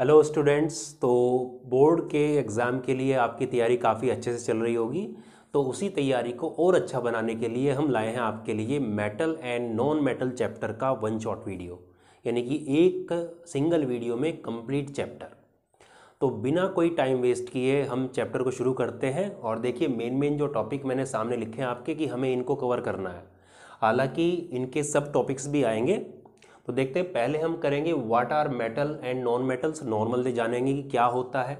hello students तो board के exam के लिए आपकी तैयारी काफ़ी अच्छे से चल रही होगी तो उसी तैयारी को और अच्छा बनाने के लिए हम लाए हैं आपके लिए metal and non metal chapter का वन शॉट वीडियो यानी कि एक सिंगल वीडियो में कंप्लीट चैप्टर तो बिना कोई टाइम वेस्ट किए हम चैप्टर को शुरू करते हैं और देखिए मेन मेन जो टॉपिक मैंने सामने लिखे हैं आपके कि हमें इनको कवर करना है हालाँकि इनके सब टॉपिक्स भी आएंगे तो देखते हैं पहले हम करेंगे what are metal and non metals normal जानेंगे कि क्या होता है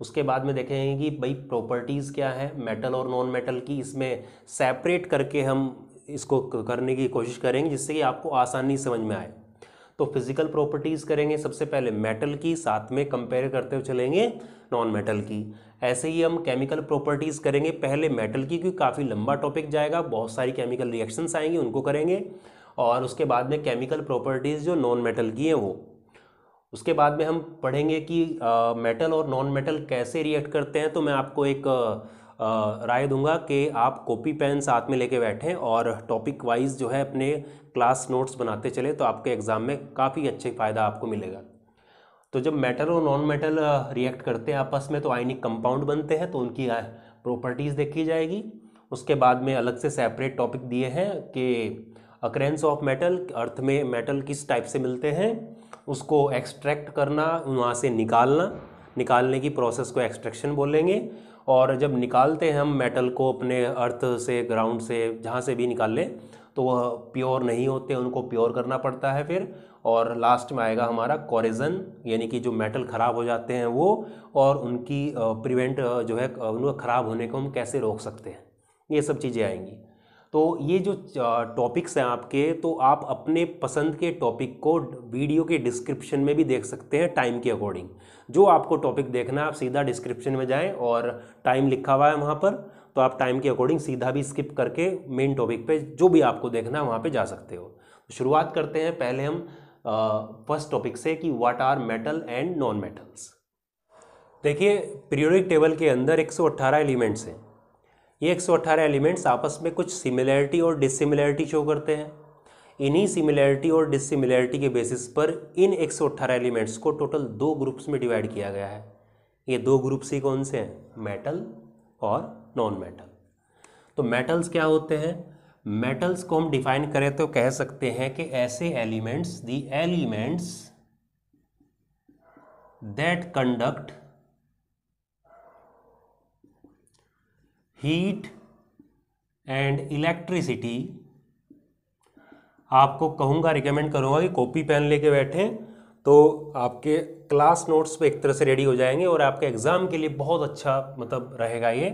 उसके बाद में देखेंगे कि भाई प्रॉपर्टीज़ क्या है मेटल और नॉन मेटल की इसमें सेपरेट करके हम इसको करने की कोशिश करेंगे जिससे कि आपको आसानी समझ में आए तो फिजिकल प्रॉपर्टीज़ करेंगे सबसे पहले मेटल की साथ में कंपेयर करते हुए चलेंगे नॉन मेटल की ऐसे ही हम केमिकल प्रॉपर्टीज़ करेंगे पहले मेटल की क्योंकि काफ़ी लंबा टॉपिक जाएगा बहुत सारी केमिकल रिएक्शंस आएंगी उनको करेंगे और उसके बाद में केमिकल प्रॉपर्टीज़ जो नॉन मेटल की हैं वो उसके बाद में हम पढ़ेंगे कि आ, मेटल और नॉन मेटल कैसे रिएक्ट करते हैं तो मैं आपको एक राय दूंगा कि आप कॉपी पेन साथ में लेके बैठें और टॉपिक वाइज जो है अपने क्लास नोट्स बनाते चले तो आपके एग्ज़ाम में काफ़ी अच्छे फ़ायदा आपको मिलेगा तो जब मेटल और नॉन मेटल रिएक्ट करते हैं आपस में तो आयनिक कंपाउंड बनते हैं तो उनकी प्रॉपर्टीज़ देखी जाएगी उसके बाद में अलग से सेपरेट टॉपिक दिए हैं कि अक्रेंस ऑफ मेटल अर्थ में मेटल किस टाइप से मिलते हैं उसको एक्सट्रैक्ट करना वहाँ से निकालना निकालने की प्रोसेस को एक्सट्रैक्शन बोलेंगे और जब निकालते हैं हम मेटल को अपने अर्थ से ग्राउंड से जहाँ से भी निकाल लें तो वह प्योर नहीं होते उनको प्योर करना पड़ता है फिर और लास्ट में आएगा हमारा कॉरिजन यानी कि जो मेटल ख़राब हो जाते हैं वो और उनकी प्रिवेंट जो है उनको ख़राब होने को हम कैसे रोक सकते हैं ये सब चीज़ें आएंगी तो ये जो टॉपिक्स हैं आपके तो आप अपने पसंद के टॉपिक को वीडियो के डिस्क्रिप्शन में भी देख सकते हैं टाइम के अकॉर्डिंग जो आपको टॉपिक देखना है आप सीधा डिस्क्रिप्शन में जाएं और टाइम लिखा हुआ है वहाँ पर तो आप टाइम के अकॉर्डिंग सीधा भी स्किप करके मेन टॉपिक पे जो भी आपको देखना है वहाँ पर जा सकते हो तो शुरुआत करते हैं पहले हम फर्स्ट टॉपिक से कि what are metal and non metals देखिए पीरियोडिक टेबल के अंदर 118 एलिमेंट्स हैं ये 118 एलिमेंट्स आपस में कुछ सिमिलैरिटी और डिसिमिलैरिटी शो करते हैं इन्हीं सिमिलैरिटी और डिसिमिलैरिटी के बेसिस पर इन 118 एलिमेंट्स को टोटल दो ग्रुप्स में डिवाइड किया गया है ये दो ग्रुप्स ही कौन से हैं मेटल और नॉन मेटल तो मेटल्स क्या होते हैं मेटल्स को हम डिफाइन करें तो कह सकते हैं कि ऐसे elements the elements that conduct heat and electricity आपको कहूँगा रिकमेंड करूँगा कि कॉपी पेन लेके बैठें तो आपके क्लास नोट्स पे एक तरह से रेडी हो जाएंगे और आपके एग्ज़ाम के लिए बहुत अच्छा मतलब रहेगा ये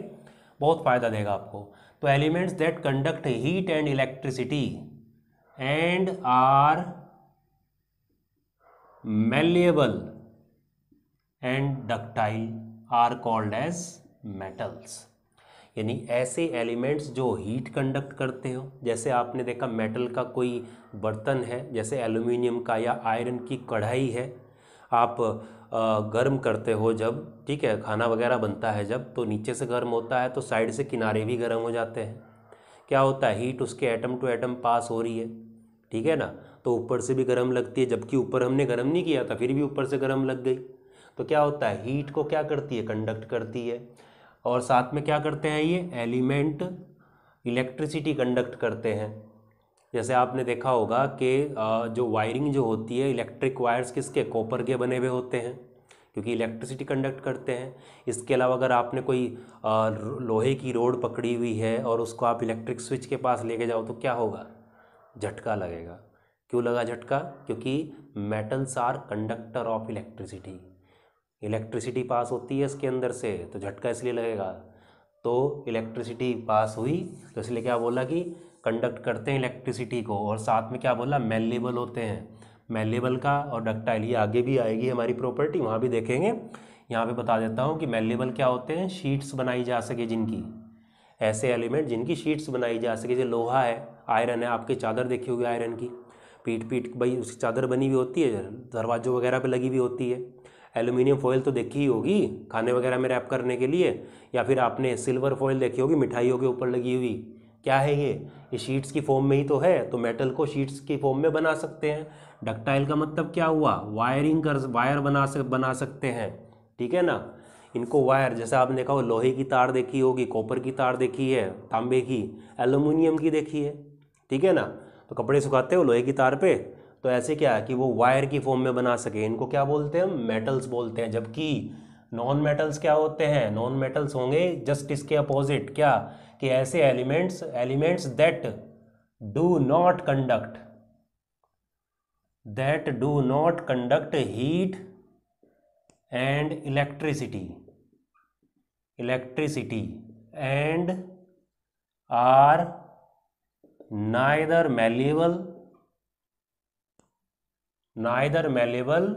बहुत फ़ायदा देगा आपको तो elements that conduct heat and electricity and are malleable and ductile are called as metals यानी ऐसे एलिमेंट्स जो हीट कंडक्ट करते हो जैसे आपने देखा मेटल का कोई बर्तन है जैसे एल्यूमिनियम का या आयरन की कढ़ाई है आप गर्म करते हो जब ठीक है खाना वगैरह बनता है जब तो नीचे से गर्म होता है तो साइड से किनारे भी गर्म हो जाते हैं क्या होता है हीट उसके एटम टू एटम पास हो रही है ठीक है ना तो ऊपर से भी गर्म लगती है जबकि ऊपर हमने गर्म नहीं किया था फिर भी ऊपर से गर्म लग गई तो क्या होता है हीट को क्या करती है कंडक्ट करती है और साथ में क्या करते हैं ये एलिमेंट इलेक्ट्रिसिटी कंडक्ट करते हैं जैसे आपने देखा होगा कि जो वायरिंग जो होती है इलेक्ट्रिक वायर्स किसके कॉपर के बने हुए होते हैं क्योंकि इलेक्ट्रिसिटी कंडक्ट करते हैं इसके अलावा अगर आपने कोई लोहे की रोड पकड़ी हुई है और उसको आप इलेक्ट्रिक स्विच के पास लेके जाओ तो क्या होगा झटका लगेगा क्यों लगा झटका क्योंकि metals are conductor of electricity electricity pass होती है इसके अंदर से तो झटका इसलिए लगेगा तो इलेक्ट्रिसिटी पास हुई तो इसलिए क्या बोला कि कंडक्ट करते हैं इलेक्ट्रिसिटी को और साथ में क्या बोला मेलेबल होते हैं मेलेबल का और डक्टाइल ये आगे भी आएगी हमारी प्रॉपर्टी वहाँ भी देखेंगे यहाँ पे बता देता हूँ कि मेलेबल क्या होते हैं शीट्स बनाई जा सके जिनकी ऐसे एलिमेंट जिनकी शीट्स बनाई जा सके जैसे लोहा है आयरन है आपकी चादर देखी होगी आयरन की पीट पीट भाई उसकी चादर बनी हुई होती है दरवाजों वगैरह पर लगी हुई होती है एलुमिनियम फॉइल तो देखी ही होगी खाने वगैरह में रैप करने के लिए या फिर आपने सिल्वर फॉइल देखी होगी मिठाइयों के ऊपर लगी हुई क्या है ये ये शीट्स की फॉर्म में ही तो है तो मेटल को शीट्स की फॉर्म में बना सकते हैं डक्टाइल का मतलब क्या हुआ वायरिंग कर वायर बना सक बना सकते हैं ठीक है ना इनको वायर जैसे आपने देखा हो लोहे की तार देखी होगी कॉपर की तार देखी है तांबे की एलुमिनियम की देखी है ठीक है ना तो कपड़े सुखाते हो लोहे की तार पे तो ऐसे क्या है कि वो वायर की फॉर्म में बना सके इनको क्या बोलते हैं मेटल्स बोलते हैं जबकि नॉन मेटल्स क्या होते हैं नॉन मेटल्स होंगे जस्ट इसके अपोजिट क्या कि ऐसे elements elements that do not conduct that do not conduct heat and electricity electricity and are neither malleable neither malleable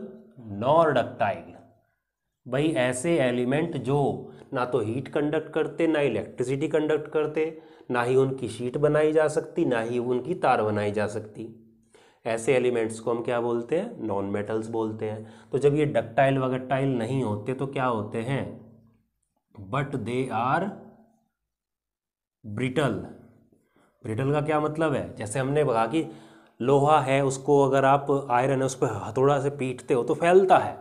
nor ductile भाई ऐसे एलिमेंट जो ना तो हीट कंडक्ट करते ना इलेक्ट्रिसिटी कंडक्ट करते ना ही उनकी शीट बनाई जा सकती ना ही उनकी तार बनाई जा सकती ऐसे एलिमेंट्स को हम क्या बोलते हैं नॉन मेटल्स बोलते हैं तो जब ये डक्टाइल वगटाइल नहीं होते तो क्या होते हैं but they are brittle brittle का क्या मतलब है जैसे हमने कहा कि लोहा है उसको अगर आप आयरन है उस पर हथौड़ा से पीटते हो तो फैलता है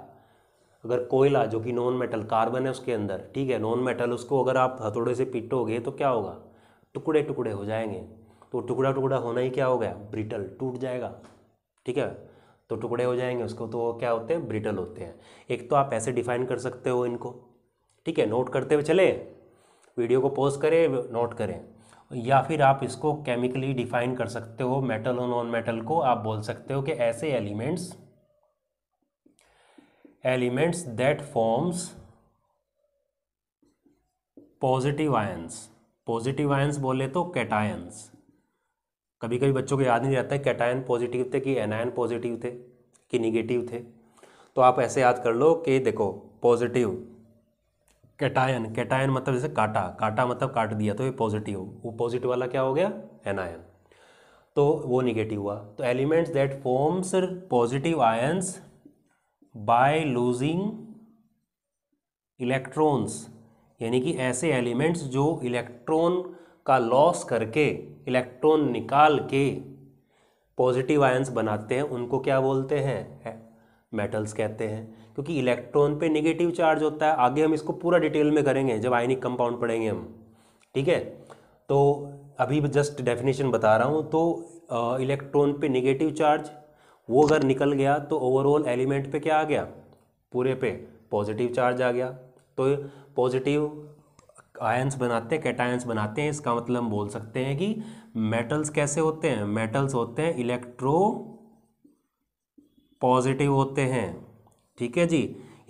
अगर कोयला जो कि नॉन मेटल कार्बन है उसके अंदर ठीक है नॉन मेटल उसको अगर आप हथौड़े से पीटोगे तो क्या होगा टुकड़े टुकड़े हो जाएंगे तो टुकड़ा टुकड़ा होना ही क्या हो गया ब्रिटल टूट जाएगा ठीक है तो टुकड़े हो जाएंगे उसको तो क्या होते हैं ब्रिटल होते हैं एक तो आप ऐसे डिफाइन कर सकते हो इनको ठीक है नोट करते हुए चले वीडियो को पॉज करें नोट करें या फिर आप इसको केमिकली डिफाइन कर सकते हो मेटल और नॉन मेटल को आप बोल सकते हो कि ऐसे elements elements that forms positive ions positive ions बोले तो कैटायंस कभी कभी बच्चों को याद नहीं रहता है कैटायन पॉजिटिव थे कि एनायन पॉजिटिव थे कि निगेटिव थे तो आप ऐसे याद कर लो कि देखो पॉजिटिव कैटायन कैटायन मतलब जैसे काटा काटा मतलब काट दिया तो ये पॉजिटिव वो पॉजिटिव वाला क्या हो गया एनायन तो वो निगेटिव हुआ तो elements that forms positive ions by losing electrons यानी कि ऐसे एलिमेंट्स जो इलेक्ट्रॉन का लॉस करके इलेक्ट्रॉन निकाल के पॉजिटिव आयंस बनाते हैं उनको क्या बोलते हैं मेटल्स कहते हैं क्योंकि इलेक्ट्रॉन पे नेगेटिव चार्ज होता है आगे हम इसको पूरा डिटेल में करेंगे जब आयनिक कंपाउंड पढ़ेंगे हम ठीक है तो अभी जस्ट डेफिनेशन बता रहा हूँ तो इलेक्ट्रॉन पे नेगेटिव चार्ज वो अगर निकल गया तो ओवरऑल एलिमेंट पे क्या आ गया पूरे पे पॉजिटिव चार्ज आ गया तो पॉजिटिव आयंस बनाते हैं कैटायंस बनाते हैं इसका मतलब हम बोल सकते हैं कि मेटल्स कैसे होते हैं मेटल्स होते हैं इलेक्ट्रो पॉजिटिव होते हैं ठीक है जी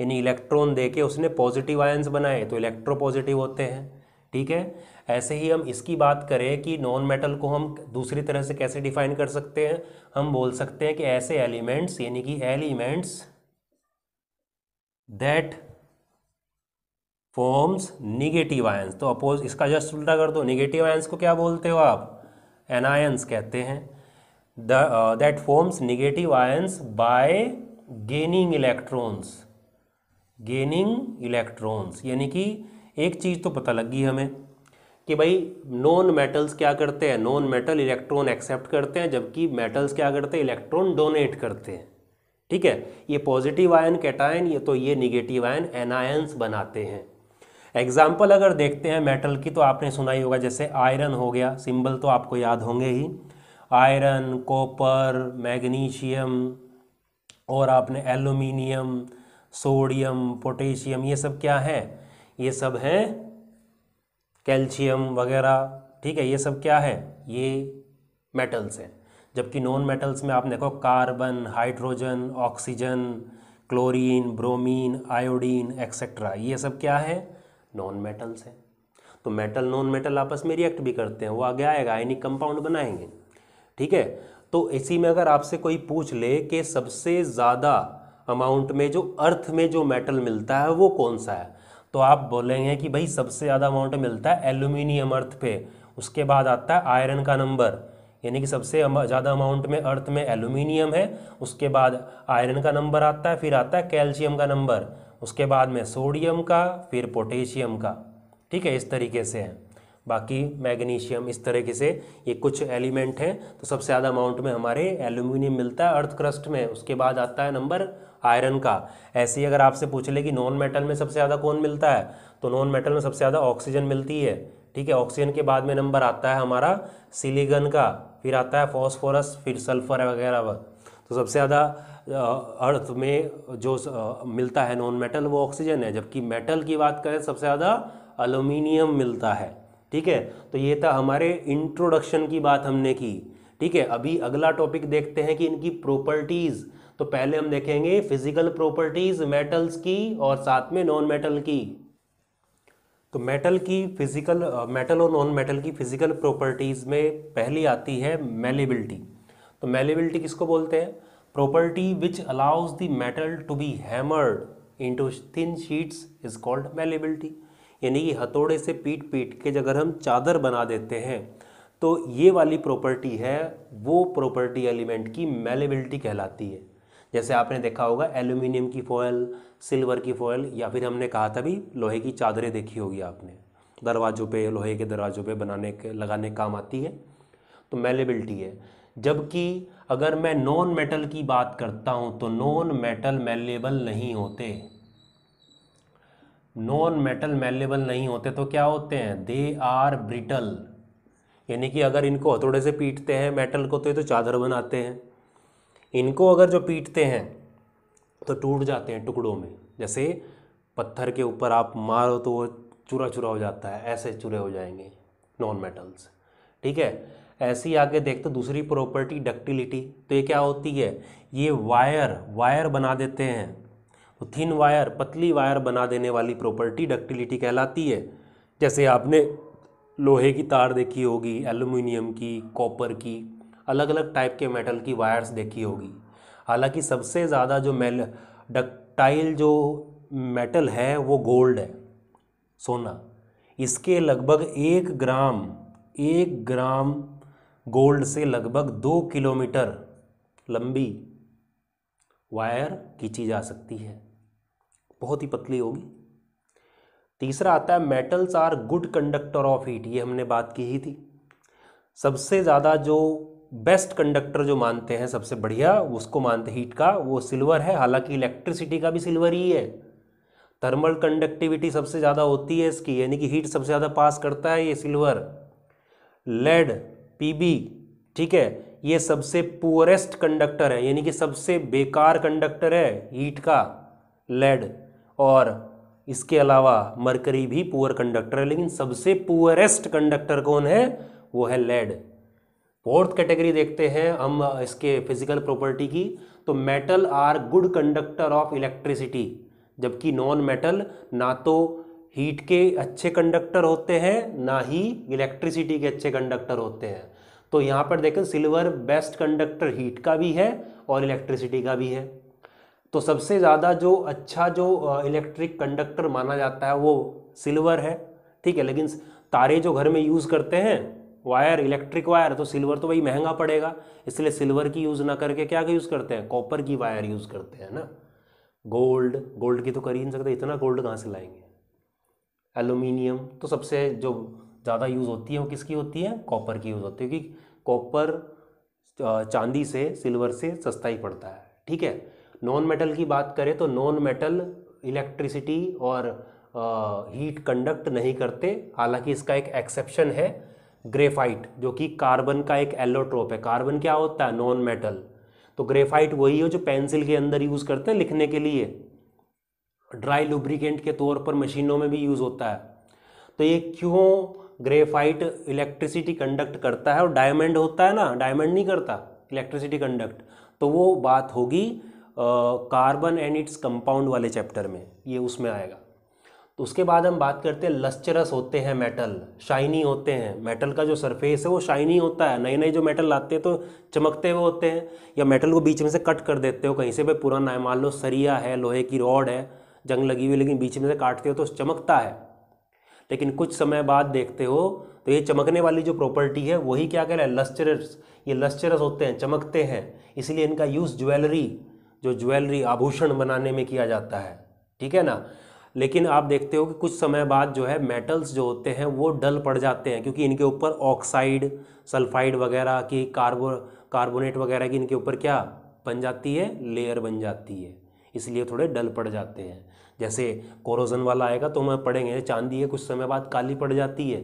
यानी इलेक्ट्रॉन देके उसने पॉजिटिव आयंस बनाए तो इलेक्ट्रो पॉजिटिव होते हैं ठीक है ऐसे ही हम इसकी बात करें कि नॉन मेटल को हम दूसरी तरह से कैसे डिफाइन कर सकते हैं हम बोल सकते हैं कि ऐसे एलिमेंट्स यानी कि elements that forms negative ions तो अपोज इसका जस्ट उल्टा कर दो निगेटिव आयंस को क्या बोलते हो आप एनायंस कहते हैं that forms negative ions by gaining electrons gaining electrons यानी कि एक चीज़ तो पता लगी हमें कि भाई नॉन मेटल्स क्या करते हैं नॉन मेटल इलेक्ट्रॉन एक्सेप्ट करते हैं जबकि मेटल्स क्या करते हैं इलेक्ट्रॉन डोनेट करते हैं ठीक है ये पॉजिटिव आयन कैटायन ये तो ये निगेटिव आयन एनायंस बनाते हैं एग्जाम्पल अगर देखते हैं मेटल की तो आपने सुना ही होगा जैसे आयरन हो गया सिंबल तो आपको याद होंगे ही आयरन कॉपर मैग्नीशियम और आपने एल्यूमिनियम सोडियम पोटेशियम ये सब क्या है ये सब हैं कैल्शियम वगैरह ठीक है ये सब क्या है ये मेटल्स हैं जबकि नॉन मेटल्स में आप देखो carbon hydrogen oxygen chlorine bromine iodine etcetera ये सब क्या है नॉन मेटल्स हैं तो मेटल नॉन मेटल आपस में रिएक्ट भी करते हैं वो आगे आएगा आयनिक कंपाउंड बनाएंगे ठीक है तो इसी में अगर आपसे कोई पूछ ले कि सबसे ज़्यादा अमाउंट में जो अर्थ में जो मेटल मिलता है वो कौन सा है तो आप बोलेंगे कि भाई सबसे ज़्यादा अमाउंट मिलता है एल्यूमिनियम अर्थ पे उसके बाद आता है आयरन का नंबर यानी कि सबसे ज़्यादा अमाउंट में अर्थ में एल्यूमिनियम है उसके बाद आयरन का नंबर आता है फिर आता है कैल्शियम का नंबर उसके बाद में सोडियम का फिर पोटेशियम का ठीक है इस तरीके से है बाकी मैग्नीशियम इस तरीके से ये कुछ एलिमेंट हैं तो सबसे ज़्यादा अमाउंट में हमारे एल्यूमिनियम मिलता है अर्थ क्रस्ट में उसके बाद आता है नंबर आयरन का ऐसे ही अगर आपसे पूछ ले कि नॉन मेटल में सबसे ज़्यादा कौन मिलता है तो नॉन मेटल में सबसे ज़्यादा ऑक्सीजन मिलती है ठीक है ऑक्सीजन के बाद में नंबर आता है हमारा सिलीगन का फिर आता है फॉस्फोरस फिर सल्फर वगैरह तो सबसे ज़्यादा अर्थ में जो मिलता है नॉन मेटल वो ऑक्सीजन है जबकि मेटल की बात करें सबसे ज़्यादा अलूमिनियम मिलता है ठीक है तो ये था हमारे इंट्रोडक्शन की बात हमने की ठीक है अभी अगला टॉपिक देखते हैं कि इनकी प्रॉपर्टीज़ तो पहले हम देखेंगे फिजिकल प्रॉपर्टीज़ मेटल्स की और साथ में नॉन मेटल की तो मेटल की फिजिकल मेटल और नॉन मेटल की फिजिकल प्रॉपर्टीज़ में पहली आती है मेलेबिलिटी तो मेलेबिलिटी किसको बोलते हैं property which allows the metal to be hammered into thin sheets is called malleability यानी कि हथौड़े से पीट पीट के अगर हम चादर बना देते हैं तो ये वाली प्रॉपर्टी है वो प्रॉपर्टी एलिमेंट की मेलेबिलिटी कहलाती है जैसे आपने देखा होगा एल्यूमिनियम की फॉयल सिल्वर की फॉयल या फिर हमने कहा था भी लोहे की चादरें देखी होगी आपने दरवाज़ों पे लोहे के दरवाज़ों पे बनाने के लगाने काम आती है तो मेलेबिलिटी है जबकि अगर मैं नॉन मेटल की बात करता हूँ तो नॉन मेटल मेलेबल नहीं होते नॉन मेटल मेलेबल नहीं होते तो क्या होते हैं दे आर ब्रिटल यानी कि अगर इनको हथौड़े से पीटते हैं मेटल को तो ये तो चादर बनाते हैं इनको अगर जो पीटते हैं तो टूट जाते हैं टुकड़ों में जैसे पत्थर के ऊपर आप मारो तो वो चूरा चूरा हो जाता है ऐसे चूरे हो जाएंगे नॉन मेटल्स ठीक है ऐसी आगे देखते दूसरी प्रॉपर्टी डक्टिलिटी तो ये क्या होती है ये वायर वायर बना देते हैं तो थिन वायर पतली वायर बना देने वाली प्रॉपर्टी डक्टिलिटी कहलाती है जैसे आपने लोहे की तार देखी होगी एल्यूमिनियम की कॉपर की अलग अलग टाइप के मेटल की वायर्स देखी होगी हालांकि सबसे ज़्यादा जो मेल डक्टाइल जो मेटल है वो गोल्ड है सोना इसके लगभग एक ग्राम एक ग्राम गोल्ड से लगभग दो किलोमीटर लंबी वायर खींची जा सकती है बहुत ही पतली होगी तीसरा आता है metals are good conductor of heat ये हमने बात की ही थी सबसे ज़्यादा जो बेस्ट कंडक्टर जो मानते हैं सबसे बढ़िया उसको मानते हीट का वो सिल्वर है हालांकि इलेक्ट्रिसिटी का भी सिल्वर ही है थर्मल कंडक्टिविटी सबसे ज़्यादा होती है इसकी यानी कि हीट सबसे ज़्यादा पास करता है ये सिल्वर लेड पीबी ठीक है ये सबसे पुअरेस्ट कंडक्टर है यानी कि सबसे बेकार कंडक्टर है हीट का लेड और इसके अलावा मरकरी भी पुअर कंडक्टर है लेकिन सबसे पुअरेस्ट कंडक्टर कौन है वो है लेड फोर्थ कैटेगरी देखते हैं हम इसके फिजिकल प्रॉपर्टी की तो metal are good conductor of electricity जबकि नॉन मेटल ना तो हीट के अच्छे कंडक्टर होते हैं ना ही इलेक्ट्रिसिटी के अच्छे कंडक्टर होते हैं तो यहाँ पर देखें सिल्वर बेस्ट कंडक्टर हीट का भी है और इलेक्ट्रिसिटी का भी है तो सबसे ज़्यादा जो अच्छा जो इलेक्ट्रिक कंडक्टर माना जाता है वो सिल्वर है ठीक है लेकिन तारे जो घर में यूज़ करते हैं वायर इलेक्ट्रिक वायर तो सिल्वर तो भाई महंगा पड़ेगा इसलिए सिल्वर की यूज़ ना करके क्या यूज़ करते हैं कॉपर की वायर यूज़ करते हैं ना गोल्ड गोल्ड की तो कर ही नहीं सकते इतना गोल्ड कहाँ से लाएंगे एलुमिनियम तो सबसे जो ज़्यादा यूज़ होती है वो किसकी होती है कॉपर की यूज़ होती है क्योंकि कॉपर चांदी से सिल्वर से सस्ता ही पड़ता है ठीक है नॉन मेटल की बात करें तो नॉन मेटल इलेक्ट्रिसिटी और हीट कंडक्ट नहीं करते हालांकि इसका एक एक्सेप्शन है ग्रेफाइट जो कि कार्बन का एक एलोट्रोप है कार्बन क्या होता है नॉन मेटल तो ग्रेफाइट वही हो जो पेंसिल के अंदर यूज़ करते हैं लिखने के लिए ड्राई लुब्रिकेंट के तौर पर मशीनों में भी यूज़ होता है तो ये क्यों ग्रेफाइट इलेक्ट्रिसिटी कंडक्ट करता है और डायमंड होता है ना डायमंड नहीं करता इलेक्ट्रिसिटी कंडक्ट तो वो बात होगी कार्बन एंड इट्स कंपाउंड वाले चैप्टर में ये उसमें आएगा तो उसके बाद हम बात करते हैं लस्चरस होते हैं मेटल शाइनी होते हैं मेटल का जो सरफेस है वो शाइनी होता है नए नए जो मेटल लाते हैं तो चमकते हुए होते हैं या मेटल को बीच में से कट कर देते हो कहीं से भी पुराना है मान लो सरिया है लोहे की रॉड है जंग लगी हुई लेकिन बीच में से काटते हो तो चमकता है लेकिन कुछ समय बाद देखते हो तो ये चमकने वाली जो प्रॉपर्टी है वही क्या कह रहा है लस्चरस ये लस्चरस होते हैं चमकते हैं इसलिए इनका यूज़ ज्वेलरी जो ज्वेलरी आभूषण बनाने में किया जाता है ठीक है ना लेकिन आप देखते हो कि कुछ समय बाद जो है मेटल्स जो होते हैं वो डल पड़ जाते हैं क्योंकि इनके ऊपर ऑक्साइड सल्फाइड वगैरह की कार्बो कार्बोनेट वगैरह की इनके ऊपर क्या बन जाती है लेयर बन जाती है इसलिए थोड़े डल पड़ जाते हैं जैसे कोरोजन वाला आएगा तो हमें पढ़ेंगे चांदी है कुछ समय बाद काली पड़ जाती है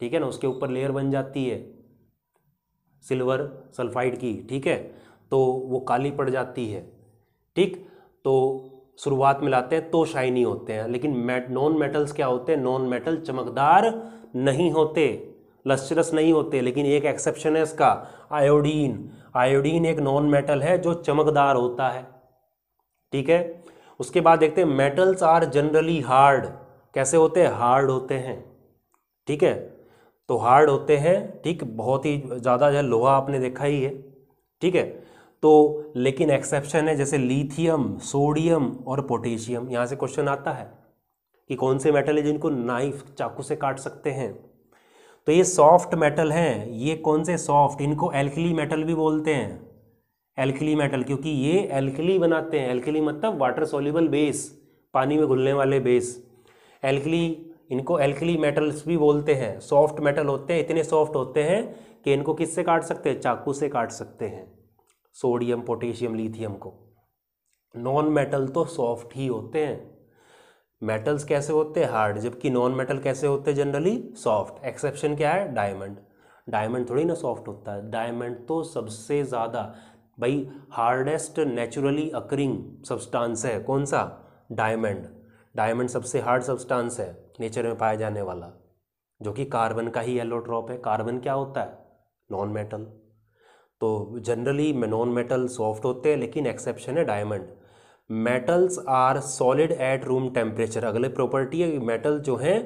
ठीक है ना उसके ऊपर लेयर बन जाती है सिल्वर सल्फाइड की ठीक है तो वो काली पड़ जाती है ठीक तो शुरुआत में लाते हैं तो शाइनी होते हैं लेकिन मेट नॉन मेटल्स क्या होते हैं नॉन मेटल चमकदार नहीं होते लस्चरस नहीं होते लेकिन एक एक्सेप्शन है इसका आयोडीन आयोडीन एक नॉन मेटल है जो चमकदार होता है ठीक है उसके बाद देखते हैं मेटल्स आर जनरली हार्ड कैसे होते हैं हार्ड होते हैं ठीक है तो हार्ड होते हैं ठीक बहुत ही ज़्यादा जो है लोहा आपने देखा ही है ठीक है तो लेकिन एक्सेप्शन है जैसे लीथियम सोडियम और पोटेशियम यहाँ से क्वेश्चन आता है कि कौन से मेटल है जिनको नाइफ चाकू से काट सकते हैं तो ये सॉफ्ट मेटल हैं ये कौन से सॉफ्ट इनको एल्कली मेटल भी बोलते हैं एल्कली मेटल क्योंकि ये एल्कली बनाते हैं एल्कली मतलब वाटर सोल्यूबल बेस पानी में घुलने वाले बेस एल्कली इनको एल्कली मेटल्स भी बोलते हैं सॉफ्ट मेटल होते हैं इतने सॉफ्ट होते हैं कि इनको किससे काट सकते हैं चाकू से काट सकते हैं सोडियम पोटेशियम लिथियम को नॉन मेटल तो सॉफ्ट ही होते हैं मेटल्स कैसे होते हैं हार्ड जबकि नॉन मेटल कैसे होते हैं जनरली सॉफ्ट एक्सेप्शन क्या है डायमंड डायमंड थोड़ी ना सॉफ्ट होता है डायमंड तो सबसे ज़्यादा भाई हार्डेस्ट नेचुरली अकरिंग सब्सटांस है कौन सा डायमंड डायमंड सबसे हार्ड सब्सटांस है नेचर में पाया जाने वाला जो कि कार्बन का ही येलो ड्रॉप है कार्बन क्या होता है नॉन मेटल तो जनरली नॉन मेटल सॉफ्ट होते हैं लेकिन एक्सेप्शन है diamond metals are solid at room temperature अगले प्रॉपर्टी है मेटल जो है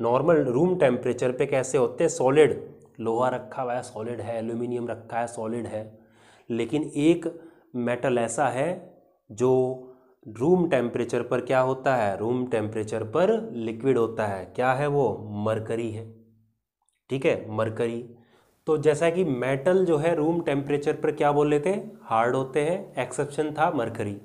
नॉर्मल रूम टेम्परेचर पे कैसे होते हैं सॉलिड लोहा रखा हुआ है सॉलिड है एल्यूमिनियम रखा है सॉलिड है लेकिन एक मेटल ऐसा है जो रूम टेम्परेचर पर क्या होता है रूम टेम्परेचर पर लिक्विड होता है क्या है वो मरकरी है ठीक है मरकरी तो जैसा कि मेटल जो है रूम टेम्परेचर पर क्या बोल लेते हार्ड होते हैं एक्सेप्शन था मरकरी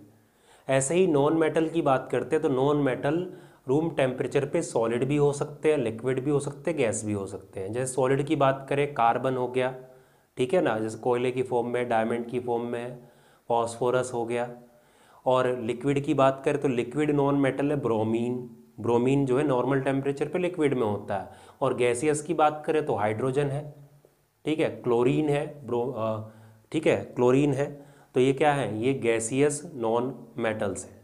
ऐसे ही नॉन मेटल की बात करते हैं तो नॉन मेटल रूम टेम्परेचर पे सॉलिड भी हो सकते हैं लिक्विड भी हो सकते हैं गैस भी हो सकते हैं जैसे सॉलिड की बात करें कार्बन हो गया ठीक है ना जैसे कोयले की फॉर्म में डायमंड की फॉर्म में फॉस्फोरस हो गया और लिक्विड की बात करें तो लिक्विड नॉन मेटल है ब्रोमीन ब्रोमीन जो है नॉर्मल टेम्परेचर पे लिक्विड में होता है और गैसियस की बात करें तो हाइड्रोजन है ठीक है क्लोरीन है ब्रो ठीक है क्लोरीन है तो ये क्या है ये गैसियस नॉन मेटल्स है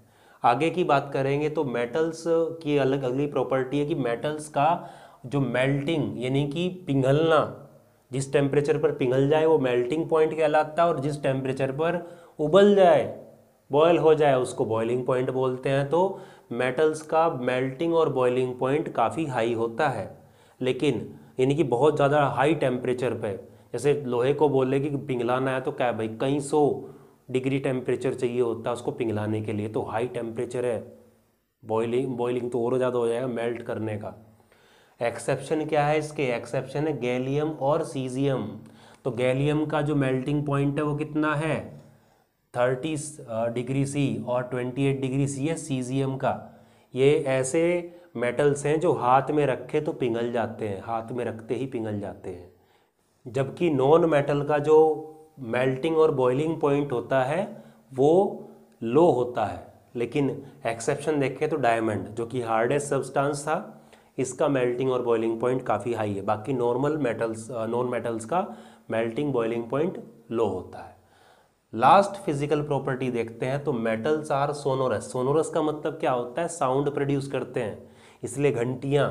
आगे की बात करेंगे तो मेटल्स की अलग अगली प्रॉपर्टी है कि मेटल्स का जो मेल्टिंग यानी कि पिघलना जिस टेम्परेचर पर पिघल जाए वो मेल्टिंग पॉइंट कहलाता है और जिस टेम्परेचर पर उबल जाए बॉयल हो जाए उसको बॉयलिंग पॉइंट बोलते हैं तो मेटल्स का मेल्टिंग और बॉइलिंग पॉइंट काफ़ी हाई होता है लेकिन यानी कि बहुत ज़्यादा हाई टेम्परेचर पर जैसे लोहे को बोले कि पिघलाना है तो क्या भाई कई सौ डिग्री टेम्परेचर चाहिए होता है उसको पिघलाने के लिए तो हाई टेम्परेचर है बॉइलिंग बॉइलिंग तो और ज़्यादा हो जाएगा मेल्ट करने का एक्सेप्शन क्या है इसके एक्सेप्शन है गैलियम और सीजियम तो गैलियम का जो मेल्टिंग पॉइंट है वो कितना है थर्टी डिग्री सी और ट्वेंटी एट डिग्री सी है सीजियम का ये ऐसे मेटल्स हैं जो हाथ में रखे तो पिघल जाते हैं हाथ में रखते ही पिघल जाते हैं जबकि नॉन मेटल का जो मेल्टिंग और बॉइलिंग पॉइंट होता है वो लो होता है लेकिन एक्सेप्शन देखें तो डायमंड जो कि हार्डेस्ट सब्सटेंस था इसका मेल्टिंग और बॉइलिंग पॉइंट काफ़ी हाई है बाकी नॉर्मल मेटल्स नॉन मेटल्स का मेल्टिंग बॉइलिंग पॉइंट लो होता है लास्ट फिजिकल प्रॉपर्टी देखते हैं तो मेटल्स आर सोनोरस सोनोरस का मतलब क्या होता है साउंड प्रोड्यूस करते हैं इसलिए घंटियाँ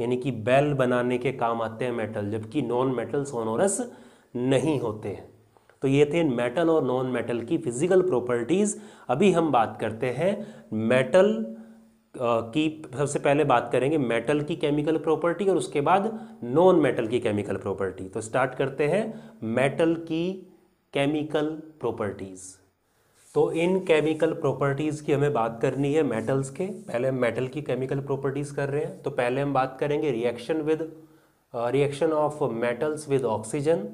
यानी कि बेल बनाने के काम आते हैं मेटल जबकि नॉन मेटल सोनोरस नहीं होते हैं तो ये थे मेटल और नॉन मेटल की फिजिकल प्रॉपर्टीज़ अभी हम बात करते हैं मेटल की सबसे पहले बात करेंगे मेटल की केमिकल प्रॉपर्टी और उसके बाद नॉन मेटल की केमिकल प्रॉपर्टी तो स्टार्ट करते हैं मेटल की केमिकल प्रॉपर्टीज़ तो इन केमिकल प्रॉपर्टीज़ की हमें बात करनी है मेटल्स के पहले हम मेटल की केमिकल प्रॉपर्टीज़ कर रहे हैं तो पहले हम बात करेंगे reaction with reaction of metals with oxygen